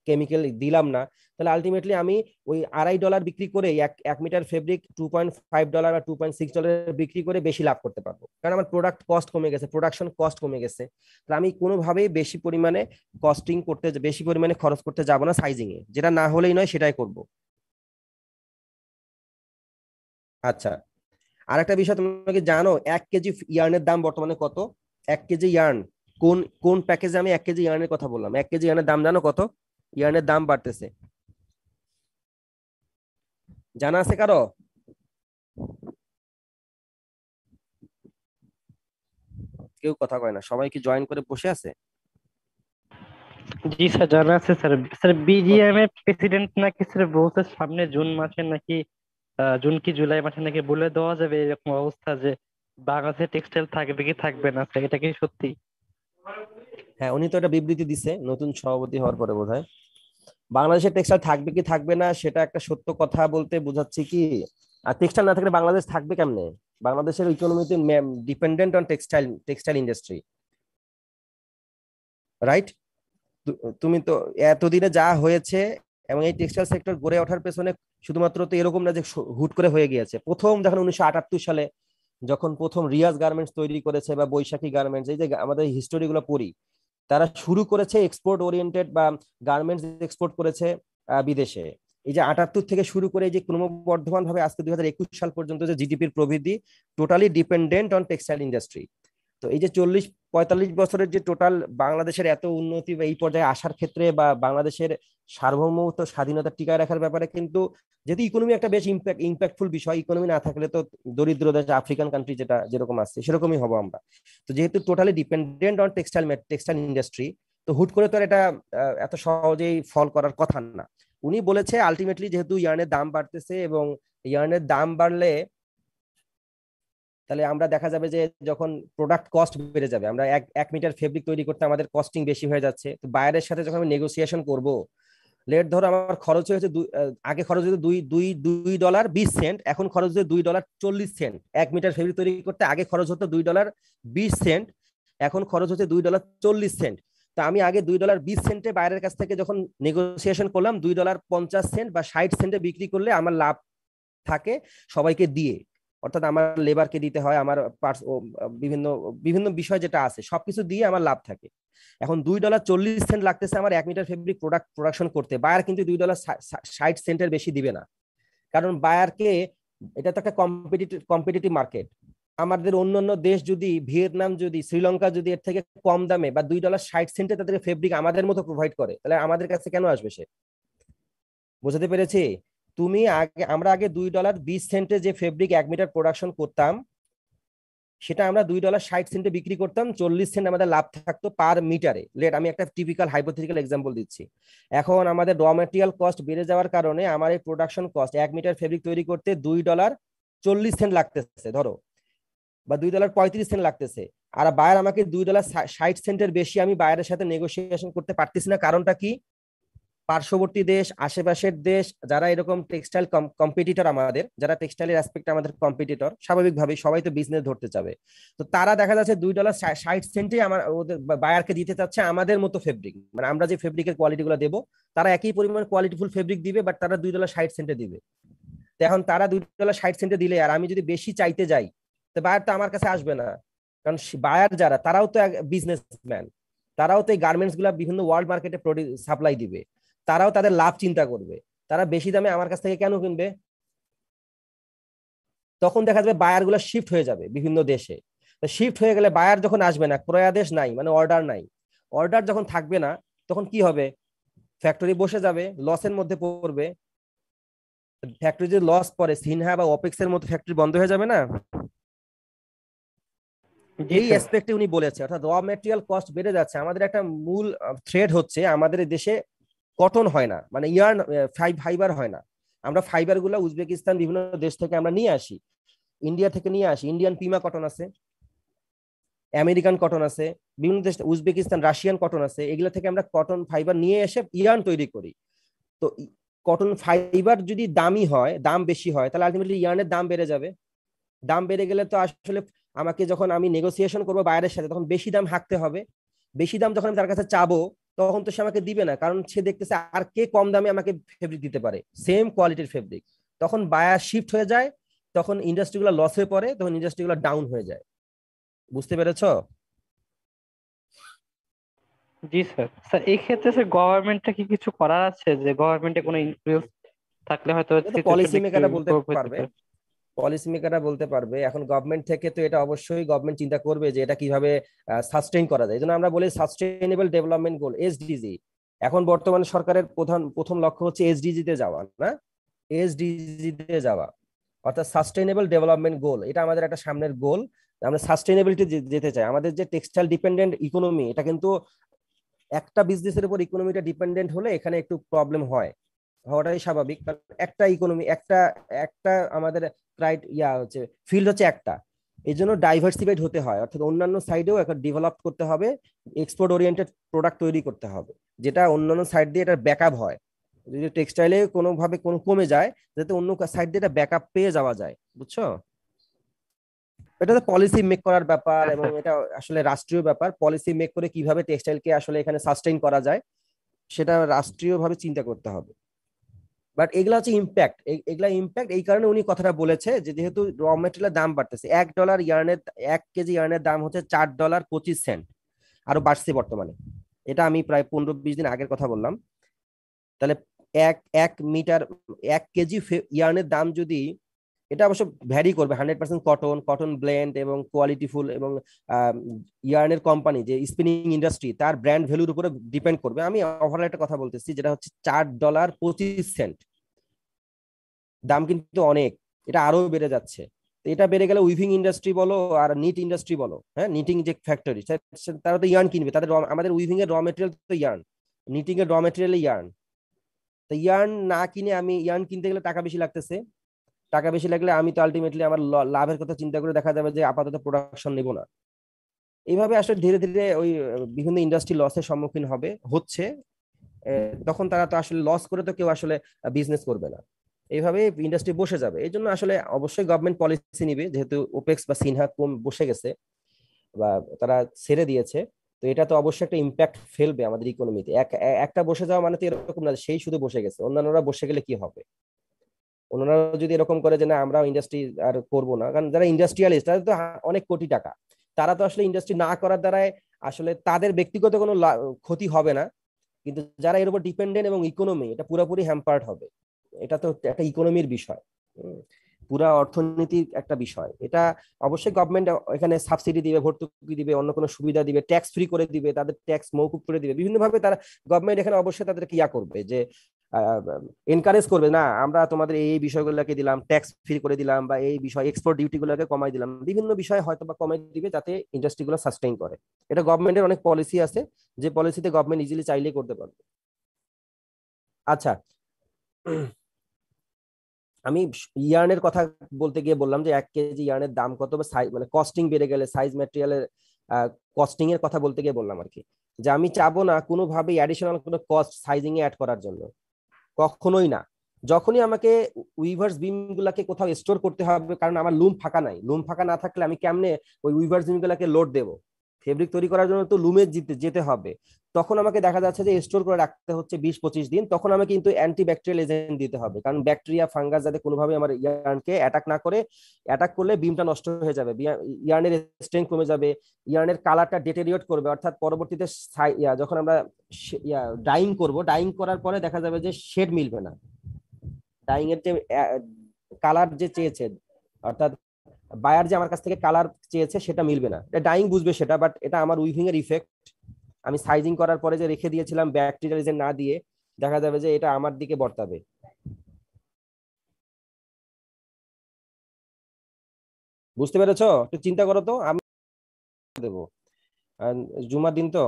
S1: কেমিক্যাল দিলাম না তাহলে আলটিমেটলি আমি ওই আড়াই ডলার বিক্রি করে এক এক metre fabric two point five dollar বা টু পয়েন্ট সিক্স ডলার বিক্রি করে বেশি লাভ করতে পারবো কারণ আমার প্রোডাক্ট কস্ট কমে গেছে প্রোডাকশন কস্ট কমে গেছে তাহলে আমি কোনোভাবেই বেশি পরিমাণে কস্টিং করতে বেশি পরিমাণে খরচ করতে যাবো না সাইজিংয়ে যেটা না হলেই নয় সেটাই করব আচ্ছা আর একটা বিষয় তোমাকে জানো এক কেজি ইয়ার্নের দাম বর্তমানে কত এক কেজি ইয়ার্ন কোন কোন প্যাকেজে আমি এক কেজি ইয়ার্নের কথা বললাম এক কেজি ইয়ার্নের দাম জানো কত ইয়ার্নের দাম বাড়তেছে জানা আছে কারো কেউ কথা কয় না সবাই কি জয়েন করে বসে আছে
S2: জি স্যার জানা আছে স্যার স্যার
S1: বিজিএম এর প্রেসিডেন্ট নাকি স্যার বলছে সামনে জুন মাসে নাকি জুন কি জুলাই মাসে নাকি বলে দেওয়া যাবে এরকম অবস্থা যে বাংলাদেশে টেক্সটাইল থাকবে কি থাকবে না এটা কি সত্যি হ্যাঁ উনি তো একটা বিবৃতি দিছে নতুন সভাপতি হওয়ার পরে বোধ হয় বাংলাদেশের টেক্সটাইল থাকবে কি থাকবে না সেটা একটা সত্য কথা বলতে বোঝাচ্ছি কি আর টেক্সটাইল না থাকলে বাংলাদেশ থাকবে কেমনে বাংলাদেশের ইকোনমিতে dependent on textile textile industry right তুমি তো এতদিনে যা হয়েছে এবং এই টেক্সটাইল সেক্টর গড়ে ওঠার পেছনে শুধুমাত্র তো এরকম না যে হুট করে হয়ে গিয়েছে প্রথম যখন উনিশশো সালে যখন প্রথম রিয়াজ গার্মেন্টস তৈরি করেছে বা বৈশাখী গার্মেন্টস এই যে আমাদের হিস্টোরিগুলো পড়ি তারা শুরু করেছে এক্সপোর্ট ওরিয়েন্টেড বা গার্মেন্টস এক্সপোর্ট করেছে বিদেশে এই যে আটাত্তর থেকে শুরু করে যে ক্রমবর্ধমান ভাবে আজকে দুই সাল পর্যন্ত যে জিডিপির প্রবৃদ্ধি totally dependent on textile industry তো এই যে চল্লিশ পঁয়তাল্লিশ বছরের যে টোটাল বাংলাদেশের এত উন্নতি বা এই পর্যায়ে আসার ক্ষেত্রে বা বাংলাদেশের সার্বভৌমত্ব স্বাধীনতা টিকায় রাখার ব্যাপারে কিন্তু যেহেতু ইকোনমি একটা বেশ ইম্প্যাক্ট ইম্প্যাক্টফুল বিষয় ইকোনমি না থাকলে তো দরিদ্র দেশ আফ্রিকান কান্ট্রি যেটা যেরকম আসছে সেরকমই হবো আমরা তো যেহেতু totally dependent on textile textile industry তো হুট করে তো এটা এত সহজেই ফল করার কথা না উনি বলেছে আলটিমেটলি যেহেতু ইয়ার্নের দাম বাড়তেছে এবং ইয়ার্নের দাম বাড়লে তাহলে আমরা দেখা যাবে যে যখন প্রোডাক্ট কস্ট বেড়ে যাবে আমরা এক এক মিটার ফেব্রিক তৈরি করতে আমাদের কস্টিং বেশি হয়ে যাচ্ছে তো বাইরের সাথে যখন আমি নেগোসিয়েশন করবো লেট ধরো আমার খরচ হয়েছে আগে খরচ হয়েছে দুই দুই দুই ডলার বিশ সেন্ট এখন খরচ হচ্ছে দুই ডলার চল্লিশ সেন্ট এক মিটার ফেব্রিক তৈরি করতে আগে খরচ হতো দুই ডলার বিশ সেন্ট এখন খরচ হচ্ছে দুই ডলার চল্লিশ সেন্ট তো আমি আগে দুই ডলার বিশ সেন্টে বাইরের কাছ থেকে যখন নেগোসিয়েশন করলাম দুই ডলার পঞ্চাশ সেন্ট বা ষাট সেন্টে বিক্রি করলে আমার লাভ থাকে সবাইকে দিয়ে অর্থাৎ আমার লেবারকে দিতে হয় আমার পার্স বিভিন্ন বিভিন্ন বিষয় যেটা আছে সবকিছু দিয়ে আমার লাভ থাকে এখন দুই ডলার চল্লিশ সেন্ট লাগতেছে আমার এক মিটার ফেব্রিক প্রোডাক্ট প্রোডাকশন করতে বায়ার কিন্তু দুই ডলার ষাট সেন্টের বেশি দিবে না কারণ বায়ারকে এটা তো একটা কম্পিটিটিভ কম্পিটিটিভ মার্কেট আমাদের অন্যান্য দেশ যদি ভিয়েতনাম যদি শ্রীলঙ্কা যদি এর থেকে কম দামে বা দুই ডলার ষাট সেন্টে তাদেরকে ফেব্রিক আমাদের মতো প্রোভাইড করে তাহলে আমাদের কাছে কেন আসবে সে বোঝাতে পেরেছি তুমি আগে আমরা আগে দুই ডলার বিশ সেন্টে যে ফেব্রিক এক মিটার প্রোডাকশন করতাম সেটা আমরা দুই ডলার ষাট সেন্টে বিক্রি করতাম চল্লিশ সেন্ট আমাদের লাভ থাকতো পার মিটারে লেট আমি একটা টিপিক্যাল হাইপোথেটিক্যাল এক্সাম্পল দিচ্ছি এখন আমাদের র মেটেরিয়াল কস্ট বেড়ে যাওয়ার কারণে আমার এই প্রোডাকশন কস্ট এক মিটার ফেব্রিক তৈরি করতে দুই ডলার চল্লিশ সেন্ট লাগতেছে ধরো বা দুই ডলার পঁয়ত্রিশ সেন্ট লাগতেছে আর বায়ার আমাকে দুই ডলার ষাট সেন্টের বেশি আমি বায়ারের সাথে নেগোসিয়েশন করতে পারতেছি না কারণটা কি পার্শ্ববর্তী দেশ আশেপাশের দেশ যারা এরকম টেক্সটাইল কম্পিটিটর আমাদের যারা টেক্সটাইলের অ্যাসপেক্টে আমাদের কম্পিটিটর স্বাভাবিকভাবে সবাই তো বিজনেস ধরতে যাবে তো তারা দেখা যাচ্ছে দুই ডলার ষাট সেন্টে আমার ওদের বায়ারকে দিতে চাচ্ছে আমাদের মতো ফেব্রিক মানে আমরা যে ফেব্রিকের কোয়ালিটিগুলো দেবো তারা একই পরিমাণ কোয়ালিটিফুল ফেব্রিক দিবে বাট তারা দুই ডলার ষাট সেন্টে দিবে এখন তারা দুই ডলার ষাট সেন্টে দিলে আর আমি যদি বেশি চাইতে যাই তো বায়ার তো আমার কাছে আসবে না কারণ বায়ার যারা তারাও তো এক বিজনেসম্যান তারাও তো এই গার্মেন্টস গুলা বিভিন্ন ওয়ার্ল্ড মার্কেটে সাপ্লাই দিবে তারাও তাদের লাভ চিন্তা করবে তারা বেশি দামে আমার কাছ থেকে কেন কিনবে তখন দেখা যাবে বায়ারগুলো শিফট হয়ে যাবে বিভিন্ন দেশে তো শিফট হয়ে গেলে বায়ার যখন আসবে না ক্রয়াদেশ নাই মানে অর্ডার নাই অর্ডার যখন থাকবে না তখন কি হবে ফ্যাক্টরি বসে যাবে লসের মধ্যে পড়বে ফ্যাক্টরি যদি লস পড়ে সিনহা বা অপেক্স এর মতো ফ্যাক্টরি বন্ধ হয়ে যাবে না এই অ্যাসপেক্টে উনি বলেছে অর্থাৎ র মেটেরিয়াল কস্ট বেড়ে যাচ্ছে আমাদের একটা মূল থ্রেড হচ্ছে আমাদের দেশে কটন হয় না মানে ইয়ার্ন ফাইবার হয় না আমরা ফাইবারগুলো উজবেকিস্তান বিভিন্ন দেশ থেকে আমরা নিয়ে আসি ইন্ডিয়া থেকে নিয়ে আসি ইন্ডিয়ান পিমা কটন আছে আমেরিকান কটন আছে বিভিন্ন দেশ উজবেকিস্তান রাশিয়ান কটন আছে এগুলো থেকে আমরা কটন ফাইবার নিয়ে এসে ইয়ার্ন তৈরি করি তো কটন ফাইবার যদি দামি হয় দাম বেশি হয় তাহলে আলটিমেটলি ইয়ার্নের দাম বেড়ে যাবে দাম বেড়ে গেলে তো আসলে আমাকে যখন আমি নেগোসিয়েশন করবো বাইরের সাথে তখন বেশি দাম হাঁকতে হবে বেশি দাম যখন আমি তার কাছে চাবো তখন তো সে আমাকে দিবে না কারণ সে দেখতেছে আর কে কম দামে আমাকে ফেব্রিক দিতে পারে সেম কোয়ালিটির ফেব্রিক তখন বায়ার শিফট হয়ে যায় তখন ইন্ডাস্ট্রিগুলো লস হয়ে পড়ে তখন ইন্ডাস্ট্রিগুলো ডাউন হয়ে যায় বুঝতে পেরেছ জি স্যার স্যার এই ক্ষেত্রে স্যার গভর্নমেন্টটা কি কিছু করার আছে যে গভর্নমেন্টে কোনো ইনফ্লুয়েন্স থাকলে হয়তো পলিসি মেকাররা বলতে পারবে পলিসি মেকাররা বলতে পারবে এখন গভর্নমেন্ট থেকে তো এটা অবশ্যই গভর্নমেন্ট চিন্তা করবে যে এটা কিভাবে সাস্টেইন করা যায় এই জন্য আমরা বলি সাস্টেইনেবল ডেভেলপমেন্ট গোল এসডিজি এখন বর্তমানে সরকারের প্রধান প্রথম লক্ষ্য হচ্ছে এসডিজি তে যাওয়া না এসডিজি তে যাওয়া অর্থাৎ সাস্টেইনেবল ডেভেলপমেন্ট গোল এটা আমাদের একটা সামনের গোল আমরা সাস্টেইনেবিলিটি যেতে চাই আমাদের যে টেক্সটাইল ডিপেন্ডেন্ট ইকোনমি এটা কিন্তু একটা বিজনেসের উপর ইকোনমিটা ডিপেন্ডেন্ট হলে এখানে একটু প্রবলেম হয় হওয়াটাই স্বাভাবিক কারণ একটা ইকোনমি একটা একটা আমাদের ক্রাইট ইয়া হচ্ছে ফিল্ড হচ্ছে একটা এই জন্য ডাইভার্সিফাইড হতে হয় অর্থাৎ অন্যান্য সাইডেও একটা ডেভেলপ করতে হবে এক্সপোর্ট ওরিয়েন্টেড প্রোডাক্ট তৈরি করতে হবে যেটা অন্যান্য সাইড দিয়ে এটা ব্যাকআপ হয় যদি টেক্সটাইলে কোনোভাবে কোনো কমে যায় যাতে অন্য সাইড দিয়ে এটা ব্যাকআপ পেয়ে যাওয়া যায় বুঝছো এটা তো পলিসি মেক করার ব্যাপার হ্যাঁ, এবং হ্যাঁ। এটা আসলে রাষ্ট্রীয় ব্যাপার পলিসি মেক করে কিভাবে টেক্সটাইলকে আসলে এখানে সাস্টেইন করা যায় সেটা রাষ্ট্রীয়ভাবে চিন্তা করতে হবে বাট এগুলা হচ্ছে ইম্প্যাক্ট এগুলা ইম্প্যাক্ট এই কারণে উনি কথাটা বলেছে যে যেহেতু র মেটেরিয়ালের দাম বাড়তেছে এক ডলার ইয়ার্নের এক কেজি ইয়ার্নের দাম হচ্ছে চার ডলার পঁচিশ সেন্ট আরো বাড়ছে বর্তমানে এটা আমি প্রায় পনেরো বিশ দিন আগের কথা বললাম তাহলে এক এক মিটার এক কেজি ইয়ার্নের দাম যদি এটা অবশ্য ভ্যারি করবে hundred percent cotton cotton blend এবং কোয়ালিটিফুল এবং ইয়ার্নের কোম্পানি যে স্পিনিং ইন্ডাস্ট্রি তার ব্র্যান্ড ভ্যালুর উপরে ডিপেন্ড করবে আমি ওভারঅল একটা কথা বলতেছি যেটা হচ্ছে চার ডলার পঁচিশ সেন্ট দাম কিন্তু অনেক এটা আরো বেড়ে যাচ্ছে এটা বেড়ে গেলে উইভিং ইন্ডাস্ট্রি বলো আর নিট ইন্ডাস্ট্রি বলো হ্যাঁ নিটিং যে ফ্যাক্টরি তারা তো ইয়ার্ন কিনবে তাদের আমাদের উইভিং এর র মেটেরিয়াল তো ইয়ার্ন নিটিং এর র মেটেরিয়াল ইয়ার্ন তো ইয়ার্ন না কিনে আমি ইয়ার্ন কিনতে গেলে টাকা বেশি লাগতেছে টাকা বেশি লাগলে আমি তো আলটিমেটলি আমার লাভের কথা চিন্তা করে দেখা যাবে যে আপাতত প্রোডাকশন নেব না এইভাবে আসলে ধীরে ধীরে ওই বিভিন্ন ইন্ডাস্ট্রি লসের সম্মুখীন হবে হচ্ছে তখন তারা তো আসলে লস করে তো কেউ আসলে বিজনেস করবে না এইভাবে ইন্ডাস্ট্রি বসে যাবে এই জন্য আসলে অবশ্যই গভর্নমেন্ট পলিসি নিবে যেহেতু ওপেক্স বা সিনহা কম বসে গেছে বা তারা ছেড়ে দিয়েছে তো এটা তো অবশ্যই একটা ইম্প্যাক্ট ফেলবে আমাদের ইকোনমিতে একটা বসে যাওয়া মানে তো এরকম না সেই শুধু বসে গেছে অন্যান্যরা বসে গেলে কি হবে ওনারা যদি এরকম করে যে না আমরা ইন্ডাস্ট্রি আর করবো না কারণ যারা ইন্ডাস্ট্রিয়ালিস্ট তাদের তো অনেক কোটি টাকা তারা তো আসলে ইন্ডাস্ট্রি না করার দ্বারাই আসলে তাদের ব্যক্তিগত কোনো ক্ষতি হবে না কিন্তু যারা এর উপর ডিপেন্ডেন্ট এবং ইকোনমি এটা পুরোপুরি হ্যাম্পার্ড হবে এটা তো একটা ইকোনমির বিষয় পুরা অর্থনীতির একটা বিষয় এটা অবশ্যই গভর্নমেন্ট এখানে সাবসিডি দিবে ভর্তুকি দিবে অন্য কোনো সুবিধা দিবে ট্যাক্স ফ্রি করে দিবে তাদের ট্যাক্স মৌকুব করে দিবে বিভিন্নভাবে তারা গভর্নমেন্ট এখানে অবশ্যই তাদেরকে ইয়া করবে যে এনকারেজ করবে না আমরা তোমাদের এই বিষয়গুলোকে দিলাম ট্যাক্স ফ্রি করে দিলাম বা এই বিষয় এক্সপোর্ট ডিউটিগুলোকে কমাই দিলাম বিভিন্ন বিষয় হয়তো বা কমাই দিবে যাতে ইন্ডাস্ট্রিগুলো সাস্টেইন করে এটা গভর্নমেন্টের অনেক পলিসি আছে যে পলিসিতে গভর্নমেন্ট ইজিলি চাইলেই করতে পারবে আচ্ছা আমি ইয়ার্নের কথা বলতে গিয়ে বললাম যে এক কেজি ইয়ার্নের দাম কত বা সাইজ মানে কস্টিং বেড়ে গেলে সাইজ ম্যাটেরিয়ালের কস্টিং এর কথা বলতে গিয়ে বললাম আর কি যে আমি চাবো না কোনোভাবে অ্যাডিশনাল কোনো কস্ট সাইজিং এ অ্যাড করার জন্য কখনোই না যখনই আমাকে উইভার্স বিম গুলাকে কোথাও স্টোর করতে হবে কারণ আমার লুম ফাঁকা নাই লুম ফাঁকা না থাকলে আমি কেমনে ওই উইভার্স বিম গুলাকে লোড দেবো ফেব্রিক তৈরি করার জন্য তো লুমে যেতে হবে তখন আমাকে দেখা যাচ্ছে যে স্টোর করে রাখতে হচ্ছে বিশ পঁচিশ দিন তখন আমি কিন্তু অ্যান্টিব্যাকটেরিয়াল এজেন্ট দিতে হবে কারণ ব্যাকটেরিয়া ফাঙ্গাস যাতে কোনোভাবে আমার ইয়ার্নকে অ্যাটাক না করে অ্যাটাক করলে বিমটা নষ্ট হয়ে যাবে ইয়ার্নের স্ট্রেংথ কমে যাবে ইয়ার্নের কালারটা ডেটেরিয়েট করবে অর্থাৎ পরবর্তীতে যখন আমরা ডাইং করব ডাইং করার পরে দেখা যাবে যে শেড মিলবে না ডাইং এর যে কালার যে চেয়েছে অর্থাৎ বায়ার যে আমার কাছ থেকে কালার চেয়েছে সেটা মিলবে না ডাইং বুঝবে সেটা বাট এটা আমার উইভিং এর ইফেক্ট আমি সাইজিং করার পরে যে রেখে দিয়েছিলাম ব্যাকটেরিয়া যে না দিয়ে দেখা যাবে যে এটা আমার
S2: দিকে বর্তাবে বুঝতে পেরেছ একটু চিন্তা করো তো আমি দেবো জুমার দিন তো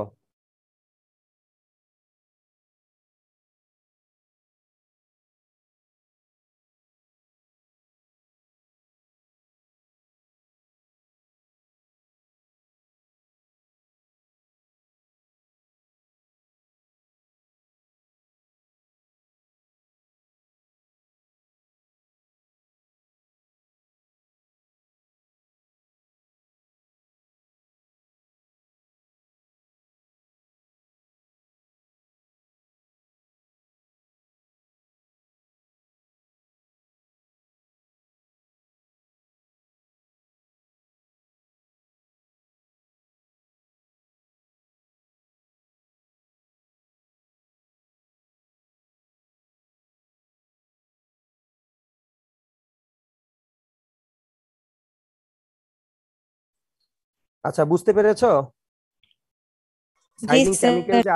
S2: আচ্ছা বুঝতে পেরেছো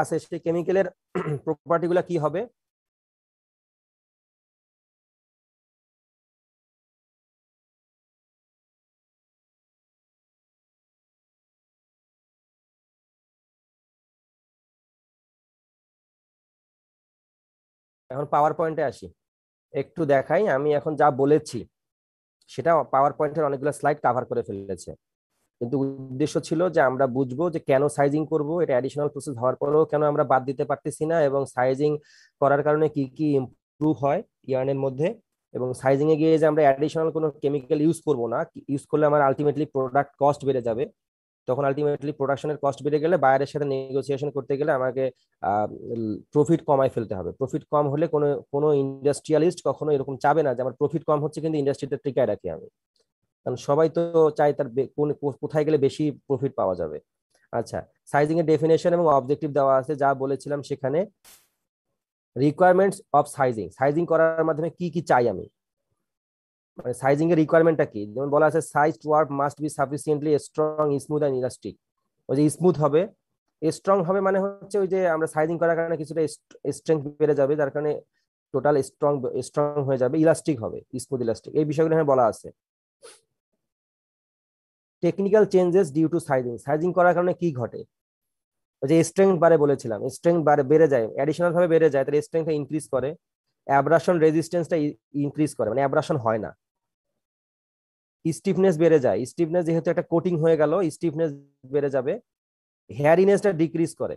S2: আছে সেই কেমিক্যালের প্রপার্টিগুলো কি হবে এখন পাওয়ার পয়েন্টে আসি একটু দেখাই আমি এখন যা বলেছি সেটা পাওয়ার
S1: পয়েন্টের অনেকগুলো স্লাইড কাভার করে ফেলেছে কিন্তু উদ্দেশ্য ছিল যে আমরা বুঝবো যে কেন সাইজিং করব এটা অ্যাডিশনাল প্রসেস হওয়ার পরেও কেন আমরা বাদ দিতে পারতেছি না এবং সাইজিং করার কারণে কি কি ইম্প্রুভ হয় ইয়ার্নের মধ্যে এবং সাইজিং এ গিয়ে যে আমরা অ্যাডিশনাল কোনো কেমিক্যাল ইউজ করব না ইউজ করলে আমার আলটিমেটলি প্রোডাক্ট কস্ট বেড়ে যাবে তখন আলটিমেটলি প্রোডাকশনের কস্ট বেড়ে গেলে বাইরের সাথে নেগোসিয়েশন করতে গেলে আমাকে প্রফিট কমায় ফেলতে হবে প্রফিট কম হলে কোনো কোনো ইন্ডাস্ট্রিয়ালিস্ট কখনো এরকম চাবে না যে আমার প্রফিট কম হচ্ছে কিন্তু ইন্ডাস্ট্রিতে টিকায় রাখি আমি কারণ সবাই তো চায় তার কোন কোথায় গেলে বেশি প্রফিট পাওয়া যাবে আচ্ছা সাইজিং এর ডেফিনেশন এবং অবজেক্টিভ দেওয়া আছে যা বলেছিলাম সেখানে রিকোয়ারমেন্টস অফ সাইজিং সাইজিং করার মাধ্যমে কি কি চাই আমি মানে সাইজিং এর রিকোয়ারমেন্টটা কি যেমন বলা আছে size work must be sufficiently strong smooth and elastic ওই যে স্মুথ হবে স্ট্রং হবে মানে হচ্ছে ওই যে আমরা সাইজিং করার কারণে কিছুটা স্ট্রেংথ বেড়ে যাবে যার কারণে টোটাল স্ট্রং স্ট্রং হয়ে যাবে ইলাস্টিক হবে স্মুথ ইলাস্টিক এই বিষয়গুলো এখানে বলা আছে technical changes due to sizing sizing করার কারণে কি ঘটে যে স্ট্রেংথ বারে বলেছিলাম স্ট্রেংথ বারে বেড়ে যায় অ্যাডিশনাল ভাবে বেড়ে যায় তাহলে স্ট্রেংথ ইনক্রিজ করে অ্যাব্রাশন রেজিস্ট্যান্সটা ইনক্রিজ করে মানে অ্যাব্রাশন হয় না স্টিফনেস বেড়ে যায় স্টিফনেস যেহেতু একটা কোটিং হয়ে গেল স্টিফনেস বেড়ে যাবে হেয়ারিনেসটা ডিক্রিজ করে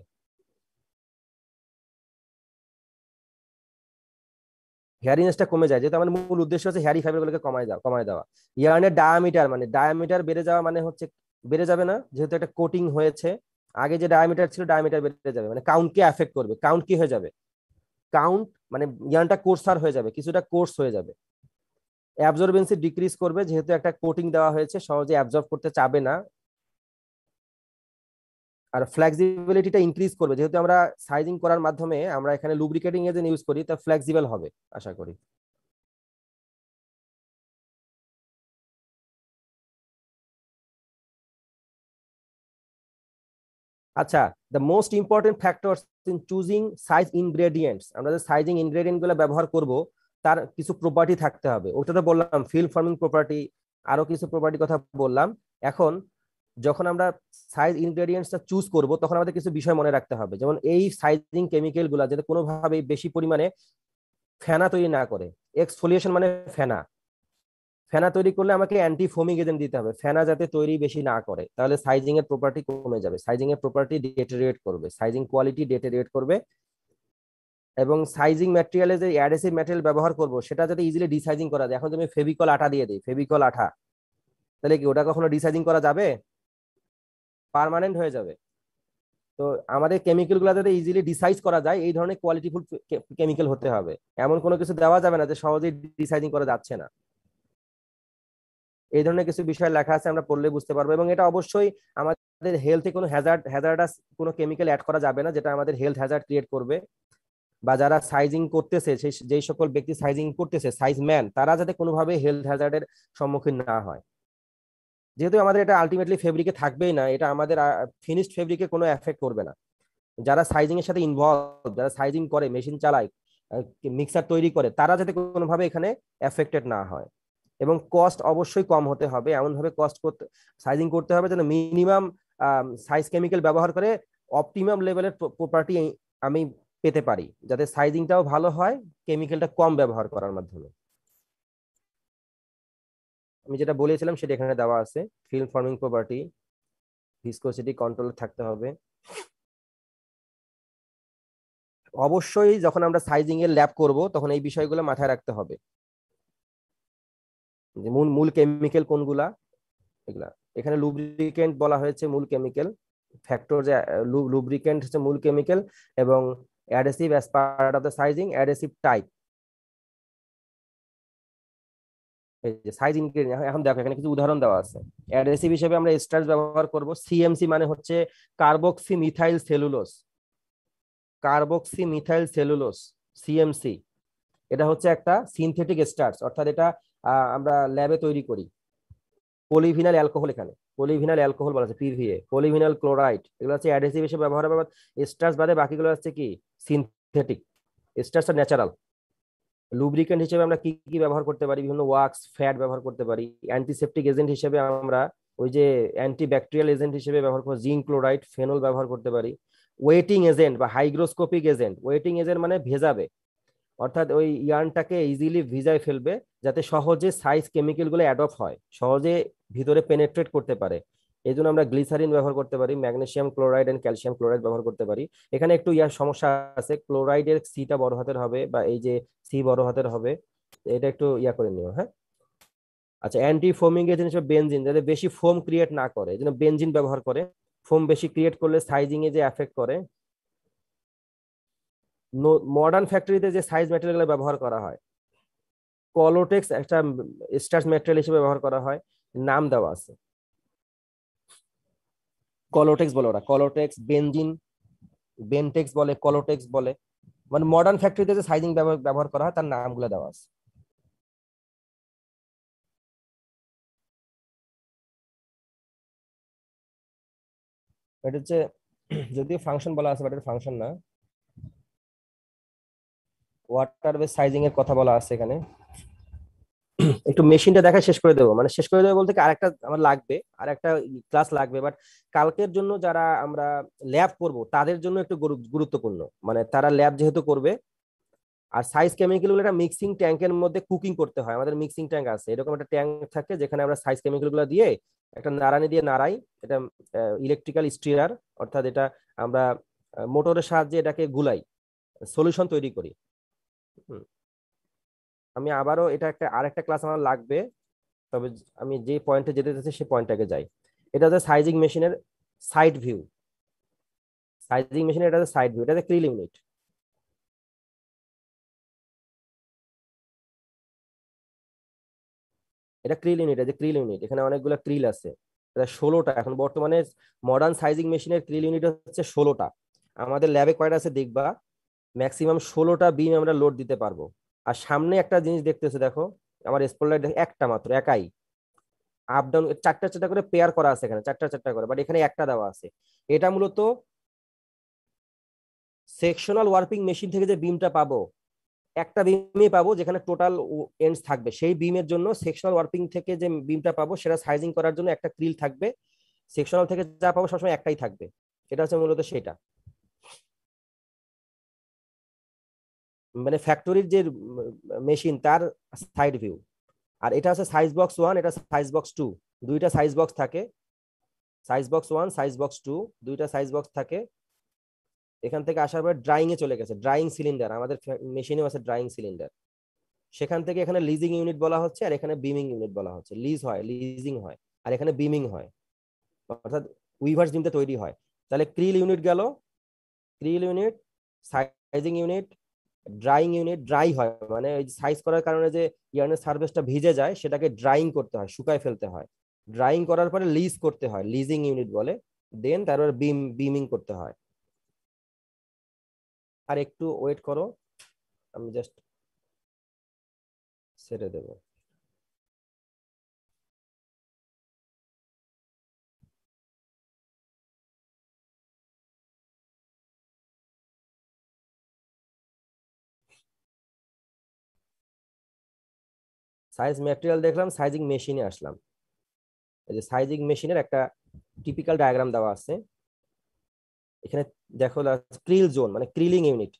S1: হ্যারিনেসটা কমে যায় যেহেতু আমার মূল উদ্দেশ্য হচ্ছে হ্যারি ফাইবারগুলোকে কমায় দেওয়া কমায় দেওয়া ইয়ারনের ডায়ামিটার মানে ডায়ামিটার বেড়ে যাওয়া মানে হচ্ছে বেড়ে যাবে না যেহেতু একটা কোটিং হয়েছে আগে যে ডায়ামিটার ছিল ডায়ামিটার বেড়ে যাবে মানে কাউন্টকে অ্যাফেক্ট করবে কাউন্ট কি হয়ে যাবে কাউন্ট মানে ইয়ার্নটা কোর্সার হয়ে যাবে কিছুটা কোর্স হয়ে যাবে অ্যাবজর্বেন্সি ডিক্রিজ করবে যেহেতু একটা কোটিং দেওয়া হয়েছে সহজে অ্যাবজর্ব করতে চাবে না আর ফ্লেক্সিবিলিটিটা ইনক্রিজ করবে যেহেতু আমরা সাইজিং করার মাধ্যমে আমরা এখানে লুব্রিকেটিং এজেন্ট ইউজ করি তা ফ্লেক্সিবল
S2: হবে আশা করি আচ্ছা the most important factors in choosing size ingredients আমরা যে সাইজিং ইনগ্রেডিয়েন্টগুলো
S1: ব্যবহার করব তার কিছু প্রপার্টি থাকতে হবে ওটা তো বললাম ফিল ফর্মিং প্রপার্টি আরো কিছু প্রপার্টির কথা বললাম এখন যখন আমরা সাইজ ইনগ্রেডিয়েন্টসটা চুজ করব তখন আমাদের কিছু বিষয় মনে রাখতে হবে যেমন এই সাইজিং গুলা যাতে কোনোভাবেই বেশি পরিমাণে ফেনা তৈরি না করে এক্সফোলিয়েশন মানে ফেনা ফেনা তৈরি করলে আমাকে অ্যান্টি ফোমিং এজেন্ট দিতে হবে ফেনা যাতে তৈরি বেশি না করে তাহলে সাইজিং এর প্রপার্টি কমে যাবে সাইজিং এর প্রপার্টি ডেটেরিয়েট করবে সাইজিং কোয়ালিটি ডেটেরিয়েট করবে এবং সাইজিং ম্যাটেরিয়ালে যে অ্যাডেসিভ ম্যাটেরিয়াল ব্যবহার করব সেটা যাতে ইজিলি ডিসাইজিং করা যায় এখন তুমি ফেভিকল আটা দিয়ে দিই ফেভিকল আঠা তাহলে কি ওটা কখনো ডিসাইজিং করা যাবে পারমানেন্ট হয়ে যাবে তো আমাদের গুলা যাতে ইজিলি ডিসাইজ করা যায় এই ধরনের কোয়ালিটিফুল কেমিক্যাল হতে হবে এমন কোনো কিছু দেওয়া যাবে না যে সহজেই ডিসাইজিং করা যাচ্ছে না এই ধরনের কিছু বিষয় লেখা আছে আমরা পড়লে বুঝতে পারবো এবং এটা অবশ্যই আমাদের হেলথে কোনো হ্যাজার্ড হ্যাজার্ডাস কোনো কেমিক্যাল অ্যাড করা যাবে না যেটা আমাদের হেলথ হ্যাজার্ড ক্রিয়েট করবে বা যারা সাইজিং করতেছে সেই যেই সকল ব্যক্তি সাইজিং করতেছে সাইজ ম্যান তারা যাতে কোনোভাবে হেলথ হ্যাজার্ডের সম্মুখীন না হয় যেহেতু আমাদের এটা আলটিমেটলি ফেব্রিকে থাকবেই না এটা আমাদের ফিনিশড ফেব্রিকে কোনো এফেক্ট করবে না যারা সাইজিং এর সাথে ইনভলভ যারা সাইজিং করে মেশিন চালায় মিক্সার তৈরি করে তারা যাতে কোনোভাবে এখানে এফেক্টেড না হয় এবং কস্ট অবশ্যই কম হতে হবে এমনভাবে কস্ট করতে সাইজিং করতে হবে যেন মিনিমাম সাইজ কেমিক্যাল ব্যবহার করে অপটিমাম লেভেলের প্রপার্টি আমি পেতে পারি যাতে সাইজিংটাও ভালো হয় কেমিক্যালটা কম ব্যবহার করার মাধ্যমে আমি যেটা বলেছিলাম সেটা এখানে দেওয়া আছে film forming property viscosity control থাকতে হবে অবশ্যই যখন আমরা সাইজিং এর ল্যাব করব তখন এই বিষয়গুলো মাথায় রাখতে হবে
S2: যে মূল মূল কেমিক্যাল
S1: কোনগুলা এগুলা এখানে লুব্রিকেন্ট বলা হয়েছে মূল কেমিক্যাল ফ্যাক্টর যে লুব্রিকেন্ট হচ্ছে মূল কেমিক্যাল এবং adhesive as part of the sizing adhesive type যে সাইজ ইনগ্রেডিয়েন্ট এখন দেখো এখানে কিছু উদাহরণ দেওয়া আছে অ্যাড্রেসিভ হিসেবে আমরা স্টার্চ ব্যবহার করব সিএমসি মানে হচ্ছে carboxy methyl cellulose carboxy methyl cellulose CMC এটা হচ্ছে একটা সিনথেটিক স্টার্চ অর্থাৎ এটা আমরা ল্যাবে তৈরি করি পলিভিনাল অ্যালকোহল এখানে পলিভিনাল অ্যালকোহল বলা আছে পিভিএ পলিভিনাল ক্লোরাইড এগুলো হচ্ছে অ্যাডহেসিভ হিসেবে ব্যবহার হবে স্টার্চ বাদে বাকিগুলো হচ্ছে কি সিনথেটিক স্টার্চটা ন্যাচারাল লুব্রিকেন্ট হিসেবে আমরা কি কি ব্যবহার করতে পারি বিভিন্ন ওয়াক্স ফ্যাট ব্যবহার করতে পারি অ্যান্টিসেপটিক এজেন্ট হিসেবে আমরা ওই যে অ্যান্টিব্যাকটেরিয়াল এজেন্ট হিসেবে ব্যবহার করি জিঙ্ক ক্লোরাইড ফেনল ব্যবহার করতে পারি ওয়েটিং এজেন্ট বা হাইগ্রোস্কোপিক এজেন্ট ওয়েটিং এজেন্ট মানে ভেজাবে অর্থাৎ ওই ইয়ার্নটাকে ইজিলি ভিজায় ফেলবে যাতে সহজে সাইজ কেমিক্যালগুলো অ্যাডপ্ট হয় সহজে ভিতরে পেনেট্রেট করতে পারে এই জন্য আমরা গ্লিসারিন ব্যবহার করতে পারি magnesium chloride and calcium chloride ব্যবহার করতে পারি এখানে একটু ইয়ার সমস্যা আছে ক্লোরাইডের সিটা বড় হাতের হবে বা এই যে সি বড় হাতের হবে এটা একটু ইয়া করে নিও হ্যাঁ আচ্ছা অ্যান্টি ফোমিং এজেন্ট হিসেবে বেনজিন যাতে বেশি ফোম ক্রিয়েট না করে এই জন্য বেনজিন ব্যবহার করে ফোম বেশি ক্রিয়েট করলে সাইজিং এ যে এফেক্ট করে মডার্ন ফ্যাক্টরিতে যে সাইজ ম্যাটেরিয়ালগুলো ব্যবহার করা হয় কলোটেক্স একটা স্টার্চ ম্যাটেরিয়াল হিসেবে ব্যবহার করা হয় নাম দেওয়া আছে কলোটেক্স বলে ওরা কলোটেক্স বেনজিন বেনটেক্স বলে কলোটেক্স বলে মানে মডার্ন ফ্যাক্টরিতে যে সাইজিং ব্যবহার
S2: করা হয় তার নামগুলো দেওয়া আছে এটা হচ্ছে যদিও ফাংশন বলা আছে বাট ফাংশন না ওয়াটার
S1: বেস সাইজিং এর কথা বলা আছে এখানে একটু মেশিনটা দেখা শেষ করে দেবো মানে শেষ করে দেবো বলতে আরেকটা আমার লাগবে আর একটা ক্লাস লাগবে বাট কালকের জন্য যারা আমরা ল্যাব করব তাদের জন্য একটু গুরুত্বপূর্ণ মানে তারা ল্যাব যেহেতু করবে আর সাইজ কেমিক্যাল গুলো একটা মিক্সিং ট্যাঙ্কের মধ্যে কুকিং করতে হয় আমাদের মিক্সিং ট্যাঙ্ক আছে এরকম একটা ট্যাঙ্ক থাকে যেখানে আমরা সাইজ কেমিক্যাল গুলো দিয়ে একটা নাড়ানি দিয়ে নাড়াই এটা ইলেকট্রিক্যাল স্টিরার অর্থাৎ এটা আমরা মোটরের সাহায্যে এটাকে গুলাই সলিউশন তৈরি করি আমি আবারও এটা একটা আর একটা ক্লাস আমার লাগবে তবে আমি যে পয়েন্টে যেতে চাচ্ছি সেই পয়েন্টটাকে যাই এটা হচ্ছে সাইজিং মেশিনের সাইড ভিউ
S2: সাইজিং মেশিনের এটা হচ্ছে সাইড ভিউ এটা হচ্ছে ক্রিল ইউনিট এটা ক্রিল ইউনিট এটা ক্রিল ইউনিট
S1: এখানে অনেকগুলো ক্রিল আছে এটা ষোলোটা এখন বর্তমানে মডার্ন সাইজিং মেশিনের ক্রিল ইউনিট হচ্ছে ষোলোটা আমাদের ল্যাবে কয়টা আছে দেখবা ম্যাক্সিমাম ষোলোটা বিম আমরা লোড দিতে পারবো আর সামনে একটা জিনিস দেখতেছে দেখো আমার স্পটলাইট একটা মাত্র একাই আপ ডাউন চারটা চারটা করে পেয়ার করা আছে এখানে চারটা চারটা করে বাট এখানে একটা দেওয়া আছে এটা মূলত সেকশনাল ওয়ার্পিং মেশিন থেকে যে বিমটা পাবো একটা বিমে পাবো যেখানে টোটাল এন্ডস থাকবে সেই বিমের জন্য সেকশনাল ওয়ার্পিং থেকে যে বিমটা পাবো সেটা সাইজিং করার জন্য একটা ক্রিল থাকবে সেকশনাল থেকে যা পাবো সবসময় একটাই থাকবে এটা হচ্ছে মূলত সেটা মানে ফ্যাক্টরির যে মেশিন তার সাইড ভিউ আর এটা হচ্ছে সাইজ বক্স ওয়ান এটা সাইজ বক্স টু দুইটা সাইজ বক্স থাকে size box one size box two দুইটা সাইজ বক্স থাকে এখান থেকে আসার পরে ড্রাইংয়ে চলে গেছে ড্রাইং সিলিন্ডার আমাদের মেশিনে আছে ড্রাইং সিলিন্ডার সেখান থেকে এখানে লিজিং ইউনিট বলা হচ্ছে আর এখানে বিমিং ইউনিট বলা হচ্ছে লিজ হয় লিজিং হয় আর এখানে বিমিং হয় অর্থাৎ উইভার্স বিমটা তৈরি হয় তাহলে ক্রিল ইউনিট গেল creel unit sizing unit drying unit dry হয় মানে ওই সাইজ করার কারণে যে ইয়ারনের সার্ভেসটা ভিজে যায় সেটাকে ড্রাইং করতে হয় শুকায় ফেলতে হয় ড্রাইং করার পরে লিজ করতে হয় লিজিং ইউনিট বলে দেন তারপর বিম বিমিং করতে হয়
S2: আর একটু ওয়েট করো আমি জাস্ট ছেড়ে দেবো সাইজ ম্যাটেরিয়াল দেখলাম সাইজিং মেশিনে আসলাম
S1: এই যে সাইজিং মেশিনের একটা টিপিক্যাল ডায়াগ্রাম দেওয়া আছে এখানে দেখো ক্রিল জোন মানে ক্রিলিং ইউনিট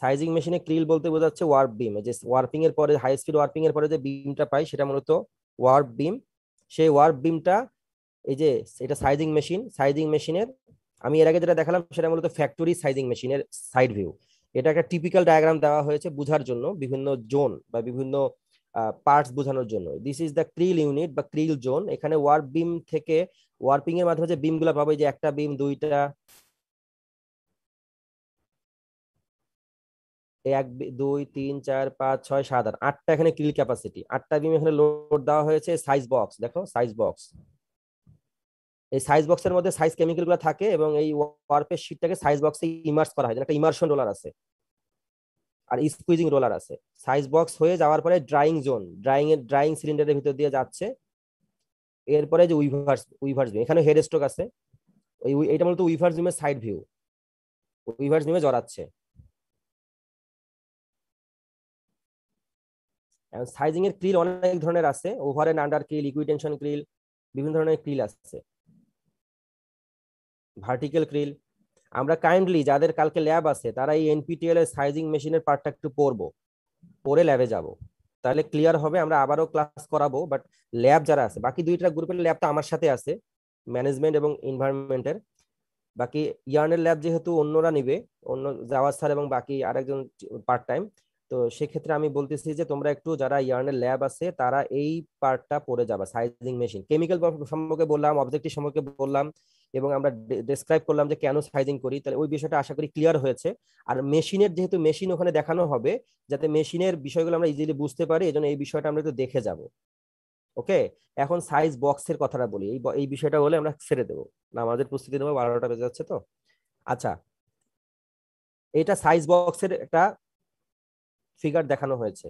S1: সাইজিং মেশিনে ক্রিল বলতে বোঝাচ্ছে ওয়ার্প বিম যে ওয়ার্পিং এর পরে হাই স্পিড ওয়ার্পিং এর পরে যে বিমটা পাই সেটা মূলত ওয়ার্প বিম সেই ওয়ার্প বিমটা এই যে এটা সাইজিং মেশিন সাইজিং মেশিনের আমি এর আগে যেটা দেখালাম সেটা মূলত ফ্যাক্টরি সাইজিং মেশিনের সাইড ভিউ এটা একটা টিপিক্যাল ডায়াগ্রাম দেওয়া হয়েছে বোঝার জন্য বিভিন্ন জোন বা বিভিন্ন পার্টস বোঝানোর জন্য this is the creel unit বা ক্রিল জোন এখানে ওয়ার্প বিম থেকে ওয়ার্পিং এর মাধ্যমে যে গুলো পাবে যে একটা বিম দুইটা এক দুই তিন চার পাঁচ ছয় সাত আট আটটা এখানে ক্রিল ক্যাপাসিটি আটটা বিম এখানে লোড দেওয়া হয়েছে সাইজ বক্স দেখো সাইজ বক্স এই সাইজ বক্সের মধ্যে সাইজ গুলো থাকে এবং এই ওয়ার্পের শিটটাকে সাইজ বক্সে ইমার্স করা হয় একটা ইমার্শন রোলার আছে আর স্কুইজিং রোলার আছে সাইজ বক্স হয়ে যাওয়ার পরে ড্রাইং জোন ড্রাইং এর ড্রাইং সিলিন্ডারের ভিতর দিয়ে যাচ্ছে এরপরে যে উইভার্স উইভার্স বিম এখানে হেড স্ট্রোক আছে ওই এটা মূলত উইভার্স বিমের সাইড ভিউ উইভার্স বিমে জড়াচ্ছে সাইজিং এর ক্রিল অনেক ধরনের আছে over and under creel equitension creel বিভিন্ন ধরনের ক্রিল আছে ভার্টিক্যাল ক্রিল আমরা কাইন্ডলি যাদের কালকে ল্যাব আছে তারা এই এনপিটিএল এর সাইজিং মেশিনের পার্টটা একটু পড়বো পরে ল্যাবে যাব তাহলে ক্লিয়ার হবে আমরা আবারও ক্লাস করাবো বাট ল্যাব যারা আছে বাকি দুইটা গ্রুপের ল্যাবটা আমার সাথে আছে ম্যানেজমেন্ট এবং এনভায়রনমেন্টের বাকি ইয়ার্নের ল্যাব যেহেতু অন্যরা নিবে অন্য যাওয়ার স্যার এবং বাকি আরেকজন পার্ট টাইম তো সেক্ষেত্রে আমি বলতেছি যে তোমরা একটু যারা ইয়ার্নের ল্যাব আছে তারা এই পার্টটা পড়ে যাবে সাইজিং মেশিন কেমিক্যাল সম্পর্কে বললাম অবজেক্টিভ সম্পর্কে বললাম এবং আমরা ডিসক্রাইব করলাম যে কেন সাইজিং করি তাহলে ওই বিষয়টা আশা করি ক্লিয়ার হয়েছে আর মেশিনের যেহেতু মেশিন ওখানে দেখানো হবে যাতে মেশিনের বিষয়গুলো আমরা ইজিলি বুঝতে পারি জন্য এই বিষয়টা আমরা একটু দেখে যাব ওকে এখন সাইজ বক্সের কথাটা বলি এই এই বিষয়টা হলে আমরা ছেড়ে দেবো না আমাদের প্রস্তুতি নেবো বারোটা বেজে যাচ্ছে তো আচ্ছা এটা সাইজ বক্সের একটা ফিগার দেখানো হয়েছে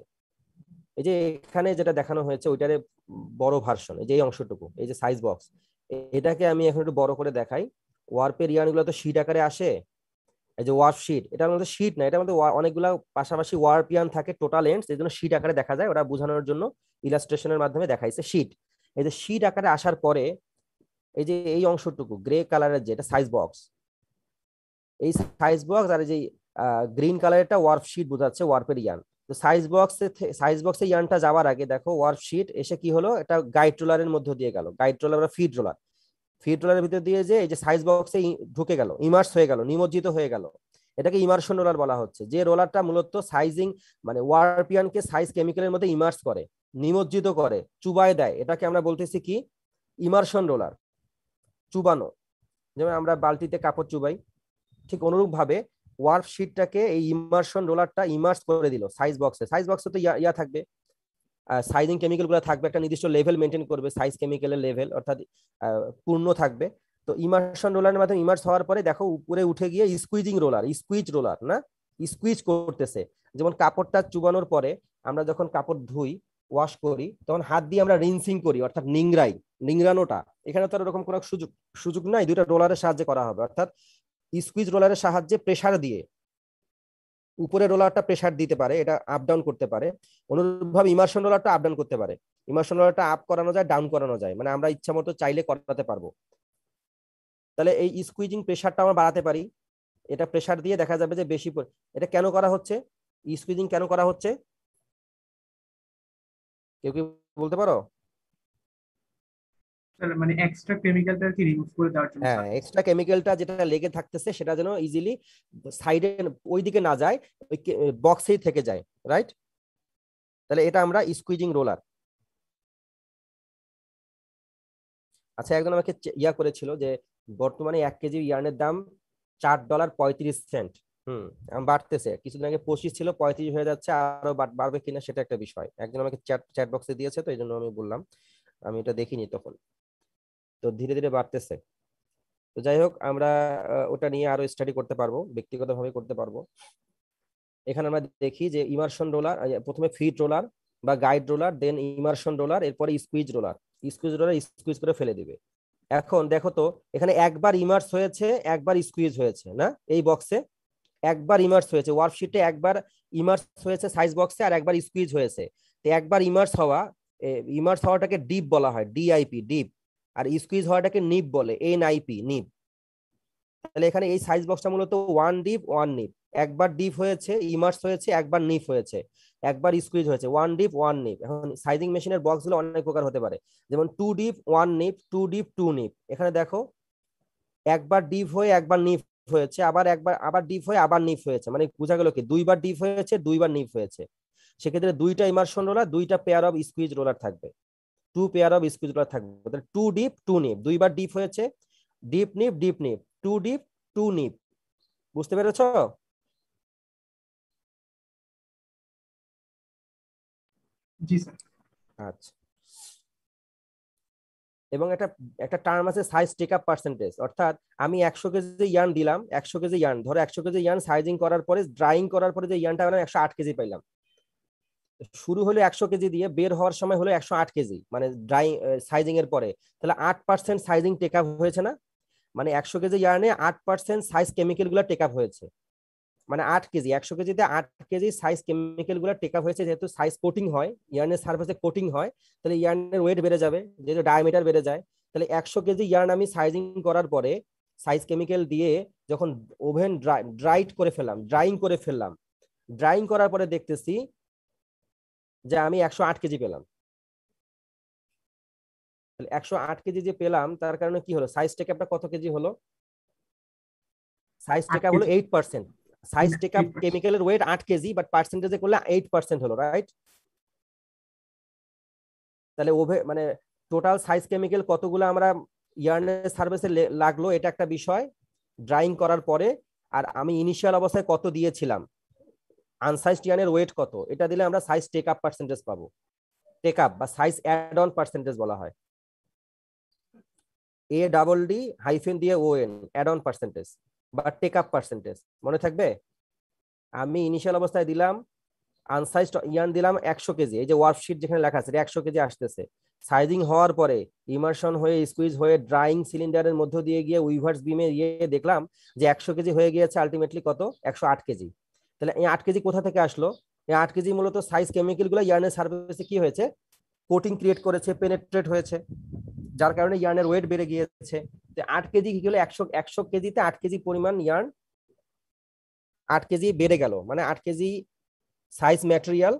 S1: এই যে এখানে যেটা দেখানো হয়েছে ওইটারে বড় ভার্সন এই যে এই অংশটুকু এই যে সাইজ বক্স এটাকে আমি এখন একটু বড় করে দেখাই ওয়ার্পের ইয়ানগুলো তো শীট আকারে আসে এই যে ওয়ার্প শিট এটা আমাদের শিট না এটা আমাদের অনেকগুলো পাশাপাশি ওয়ার্প ইয়ান থাকে টোটাল এন্ডস এই জন্য শিট আকারে দেখা যায় ওটা বোঝানোর জন্য ইলাস্ট্রেশনের মাধ্যমে দেখাইছে শিট এই যে শিট আকারে আসার পরে এই যে এই অংশটুকু গ্রে কালারের যে এটা সাইজ বক্স এই সাইজ বক্স আর যে গ্রিন কালারেরটা ওয়ার্ফ শিট বোঝাচ্ছে ওয়ার্ফের ইয়ান তো সাইজ বক্সে সাইজ বক্সে ইয়ানটা যাওয়ার আগে দেখো ওয়ার্প শিট এসে কি হলো এটা গাইড রোলারের মধ্যে দিয়ে গেল গাইড রোলার বা ফিড রোলার ফিড রোলারের ভিতর দিয়ে যে এই যে সাইজ বক্সে ঢুকে গেল ইমার্স হয়ে গেল নিমজ্জিত হয়ে গেল এটাকে ইমার্শন রোলার বলা হচ্ছে যে রোলারটা মূলত সাইজিং মানে ওয়ার্পিয়ানকে সাইজ কেমিক্যালের মধ্যে ইমার্স করে নিমজ্জিত করে চুবায় দেয় এটাকে আমরা বলতেছি কি ইমার্শন রোলার চুবানো যেমন আমরা বালতিতে কাপড় চুবাই ঠিক অনুরূপভাবে ওয়ার্প শিটটাকে এই ইমার্শন রোলারটা ইমার্স করে দিল সাইজ বক্সে সাইজ বক্সে তো ইয়া থাকবে সাইজিং গুলো থাকবে একটা নির্দিষ্ট লেভেল মেনটেন করবে সাইজ কেমিক্যালের লেভেল অর্থাৎ পূর্ণ থাকবে তো ইমার্শন রোলারের মাধ্যমে ইমার্স হওয়ার পরে দেখো উপরে উঠে গিয়ে স্কুইজিং রোলার স্কুইজ রোলার না স্কুইজ করতেছে যেমন কাপড়টা চুবানোর পরে আমরা যখন কাপড় ধুই ওয়াশ করি তখন হাত দিয়ে আমরা রিনসিং করি অর্থাৎ নিংরাই নিংরানোটা এখানে তো এরকম কোনো সুযোগ সুযোগ নাই দুইটা রোলারের সাহায্যে করা হবে অর্থাৎ স্কুইজ রোলারের সাহায্যে প্রেসার দিয়ে উপরে রোলারটা প্রেসার দিতে পারে এটা আপ ডাউন করতে পারে অনুরূপভাবে ইমার্শন রোলারটা আপ ডাউন করতে পারে ইমার্শন রোলারটা আপ করানো যায় ডাউন করানো যায় মানে আমরা ইচ্ছা মতো চাইলে করাতে পারবো তাহলে এই স্কুইজিং প্রেসারটা আমরা বাড়াতে পারি এটা প্রেসার দিয়ে দেখা যাবে যে বেশি এটা কেন করা হচ্ছে স্কুইজিং কেন করা হচ্ছে
S2: কেউ কি বলতে পারো মানে এক্সট্রা কেমিক্যালটা কি রিমুভ করে দেওয়ার জন্য হ্যাঁ
S1: এক্সট্রা কেমিক্যালটা যেটা লেগে থাকতেছে সেটা যেন ইজিলি সাইডে ওইদিকে না যায় ওই বক্সেই থেকে যায় রাইট তাহলে এটা আমরা স্কুইজিং রোলার আচ্ছা একজন আমাকে ইয়া করেছিল যে বর্তমানে এক কেজি ইয়ার্নের দাম চার ডলার পঁয়ত্রিশ সেন্ট হম বাড়তেছে কিছুদিন আগে পঁচিশ ছিল পঁয়ত্রিশ হয়ে যাচ্ছে আরো বাড়বে কিনা সেটা একটা বিষয় একজন আমাকে চ্যাট চ্যাট বক্সে দিয়েছে তো এই জন্য আমি বললাম আমি এটা দেখিনি তখন তো ধীরে ধীরে বাড়তেছে তো যাই হোক আমরা ওটা নিয়ে আরো স্টাডি করতে পারবো ব্যক্তিগতভাবে করতে পারবো এখানে আমরা দেখি যে ইমার্শন রোলার প্রথমে ফিট রোলার বা guide roller then immersion roller এরপরে squeeze roller squeeze roller squeeze করে ফেলে দিবে এখন দেখো তো এখানে একবার ইমার্স হয়েছে একবার স্কুইজ হয়েছে না এই বক্সে একবার ইমার্স হয়েছে ওয়ার্কশিটে একবার ইমার্স হয়েছে সাইজ বক্সে আর একবার স্কুইজ হয়েছে তো একবার ইমার্স হওয়া ইমার্স হওয়াটাকে ডিপ বলা হয় ডিআইপি ডিপ আর স্কুইজ হওয়াটাকে নিপ বলে এন আইপি নিপ তাহলে এখানে এই সাইজ বক্সটা মূলত ওয়ান ডিপ ওয়ান নিপ একবার ডিপ হয়েছে ইমার্স হয়েছে একবার নিপ হয়েছে একবার স্কুইজ হয়েছে ওয়ান ডিপ ওয়ান নিপ এখন সাইজিং মেশিনের বক্স গুলো অনেক প্রকার হতে পারে যেমন two dip one nip two dip two nip এখানে দেখো একবার ডিপ হয়ে একবার নিপ হয়েছে আবার একবার আবার ডিপ হয়ে আবার নিপ হয়েছে মানে বোঝা গেল কি দুইবার ডিপ হয়েছে দুইবার নিপ হয়েছে সেক্ষেত্রে দুইটা ইমার্শন রোলার দুইটা পেয়ার অফ স্কুইজ রোলার থাকবে টু পেয়ার অফ স্পিচুলার থাকবে তাহলে টু ডিপ টু নিপ দুইবার ডিপ হয়েছে dip nip dip nip two dip two nip
S2: বুঝতে পেরেছ আচ্ছা।
S1: এবং একটা একটা টার্ম আছে সাইজ টেক আপ পার্সেন্টেজ অর্থাৎ আমি একশো কেজি ইয়ান দিলাম একশো কেজি ইয়ান ধরো একশো কেজি ইয়ান সাইজিং করার পরে ড্রাইং করার পরে যে ইয়ানটা পেলাম একশো আট কেজি পাইলাম শুরু হলো একশো কেজি দিয়ে বের হওয়ার সময় হলো একশো আট কেজি মানে ড্রাই সাইজিং এর পরে তাহলে আট পার্সেন্ট সাইজিং টেক আপ হয়েছে না মানে একশো কেজি ইয়ার্নে আট পার্সেন্ট সাইজ কেমিক্যাল গুলো টেক আপ হয়েছে মানে আট কেজি একশো কেজিতে আট কেজি সাইজ কেমিক্যাল গুলো টেক আপ হয়েছে যেহেতু সাইজ কোটিং হয় ইয়ার্নের সার্ফেসে কোটিং হয় তাহলে ইয়ার্নের ওয়েট বেড়ে যাবে যেহেতু ডায়ামিটার বেড়ে যায় তাহলে একশো কেজি ইয়ার্ন আমি সাইজিং করার পরে সাইজ কেমিক্যাল দিয়ে যখন ওভেন ড্রাইট করে ফেললাম ড্রাইং করে ফেললাম ড্রাইং করার পরে দেখতেছি যে আমি একশো আট কেজি পেলাম একশো আট কেজি যে পেলাম তার কারণে কি হলো সাইজ টেক আপটা কত কেজি হলো সাইজ টেক হলো eight percent size take up কেমিক্যালের ওয়েট আট কেজি বাট পার্সেন্টেজে করলে এইট পার্সেন্ট হলো রাইট তাহলে ওভে মানে টোটাল সাইজ কেমিক্যাল কতগুলো আমরা ইয়ার্নের সার্ভিসে লাগলো এটা একটা বিষয় ড্রাইং করার পরে আর আমি ইনিশিয়াল অবস্থায় কত দিয়েছিলাম আনসাইজড টিয়ানের ওয়েট কত এটা দিলে আমরা সাইজ টেক আপ পার্সেন্টেজ পাবো টেক আপ বা সাইজ অ্যাড অন পার্সেন্টেজ বলা হয় এ ডাবল ডি হাইফেন দিয়ে O N add on percentage বা টেক আপ পার্সেন্টেজ মনে থাকবে আমি ইনিশিয়াল অবস্থায় দিলাম আনসাইজ ইয়ান দিলাম একশো কেজি এই যে ওয়ার্কশিট যেখানে লেখা আছে একশো কেজি আসতেছে সাইজিং হওয়ার পরে ইমার্শন হয়ে স্কুইজ হয়ে ড্রাইং সিলিন্ডারের মধ্য দিয়ে গিয়ে উইভার্স বিমে গিয়ে দেখলাম যে একশো কেজি হয়ে গিয়েছে আলটিমেটলি কত একশো আট কেজি তাহলে এই আট কেজি কোথা থেকে আসলো এই আট কেজি মূলত সাইজ গুলো ইয়ার্নের সার্ভিসে কি হয়েছে কোটিং ক্রিয়েট করেছে পেনেট্রেট হয়েছে যার কারণে ইয়ার্নের ওয়েট বেড়ে গিয়েছে আট কেজি কি হলো একশো একশো কেজিতে আট কেজি পরিমাণ ইয়ার্ন আট কেজি বেড়ে গেল মানে আট কেজি সাইজ ম্যাটেরিয়াল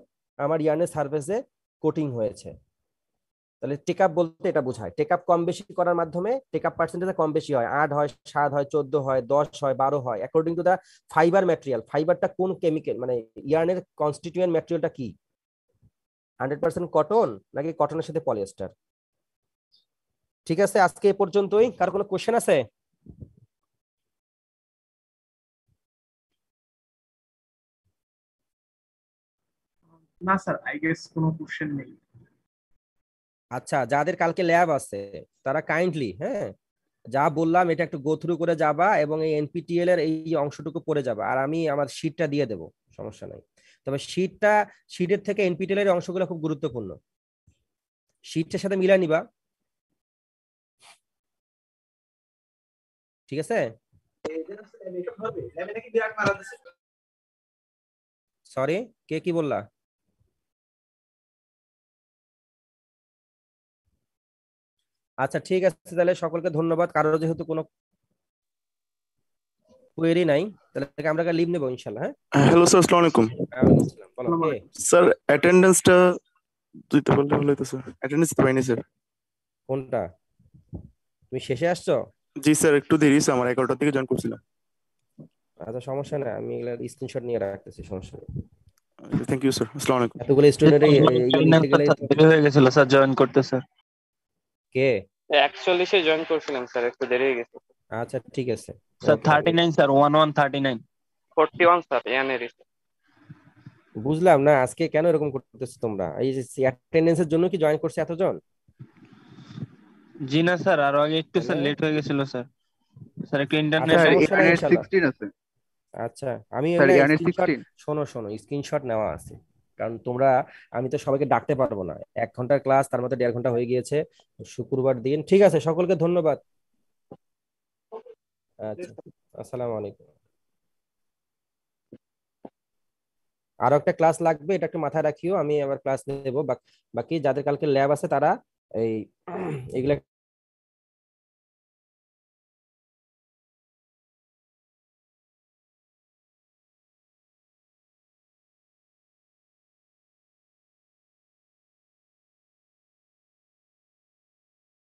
S1: আমার ইয়ার্নের সার্ফেসে কোটিং হয়েছে তাহলে টেক আপ বলতে এটা বোঝায় টেক আপ কম বেশি করার মাধ্যমে টেক আপ পার্সেন্টেজ কম বেশি হয় আট হয় সাত হয় চোদ্দ হয় দশ হয় বারো হয় according to the fibre material ফাইবারটা কোন কেমিক্যাল মানে ইয়ার্নের কনস্টিটিউয়েন্ট ম্যাটেরিয়ালটা কি হান্ড্রেড পার্সেন্ট কটন নাকি কটনের সাথে পলিয়েস্টার
S2: ঠিক আছে আজকে এ পর্যন্তই কার কোনো কোয়েশ্চেন আছে না স্যার আই গেস কোনো কোশ্চেন নেই আচ্ছা যাদের কালকে ল্যাব আছে
S1: তারা কাইন্ডলি হ্যাঁ যা বললাম এটা একটু গোথ্রু করে যাবা এবং এই এনপিটিএল এর এই অংশটুকু পড়ে যাবা আর আমি আমার শীটটা দিয়ে দেব সমস্যা নাই তবে শীটটা শীটের থেকে এনপিটিএল এর অংশগুলো খুব গুরুত্বপূর্ণ শীটটার সাথে মিলা নিবা
S2: ঠিক আছে সরি কে কি বললা আচ্ছা ঠিক আছে তাহলে সকলকে ধন্যবাদ কারো যেহেতু কোনো
S1: কোয়েরি নাই তাহলে আমরা লিভ নেবো ইনশাল্লাহ হ্যাঁ হ্যালো স্যার আসসালামু আলাইকুম স্যার অ্যাটেন্ডেন্সটা দিতে বললে হলো তো স্যার অ্যাটেন্ডেন্স পাইনি স্যার কোনটা তুমি শেষে আসছো জি স্যার একটু দেরি হয়েছে আমার 11টা থেকে জয়েন করছিলাম আচ্ছা সমস্যা নাই আমি এগুলা স্ক্রিনশট নিয়ে রাখতেছি সমস্যা নেই থ্যাংক ইউ স্যার আসসালামু আলাইকুম এতগুলো স্টুডেন্ট হয়ে গেছিল স্যার জয়েন করতে স্যার কে 41 জয়েন করছিলাম স্যার একটু দেরি হয়ে গেছে আচ্ছা ঠিক আছে স্যার 39 স্যার 1139 41 স্যার ইয়ানেরি বুঝলাম না আজকে কেন এরকম করতেছ তোমরা এই যে অ্যাটেন্ডেন্সের জন্য কি জয়েন করছে এতজন জি না স্যার আর আগে একটু স্যার লেট হয়ে গেছিল স্যার স্যার একটু আচ্ছা, ইন্টারনেট আছে আচ্ছা আমি শোনো শোনো স্ক্রিনশট নেওয়া আছে কারণ তোমরা আমি তো সবাইকে ডাকতে পারবো না এক ঘন্টার ক্লাস তার মধ্যে দেড় ঘন্টা হয়ে গিয়েছে শুক্রবার দিন ঠিক আছে সকলকে ধন্যবাদ আচ্ছা আসসালাম আলাইকুম আরো একটা ক্লাস লাগবে এটা একটু মাথায়
S2: রাখিও আমি আবার ক্লাস নেবো বাকি যাদের কালকে ল্যাব আছে তারা এই এগুলো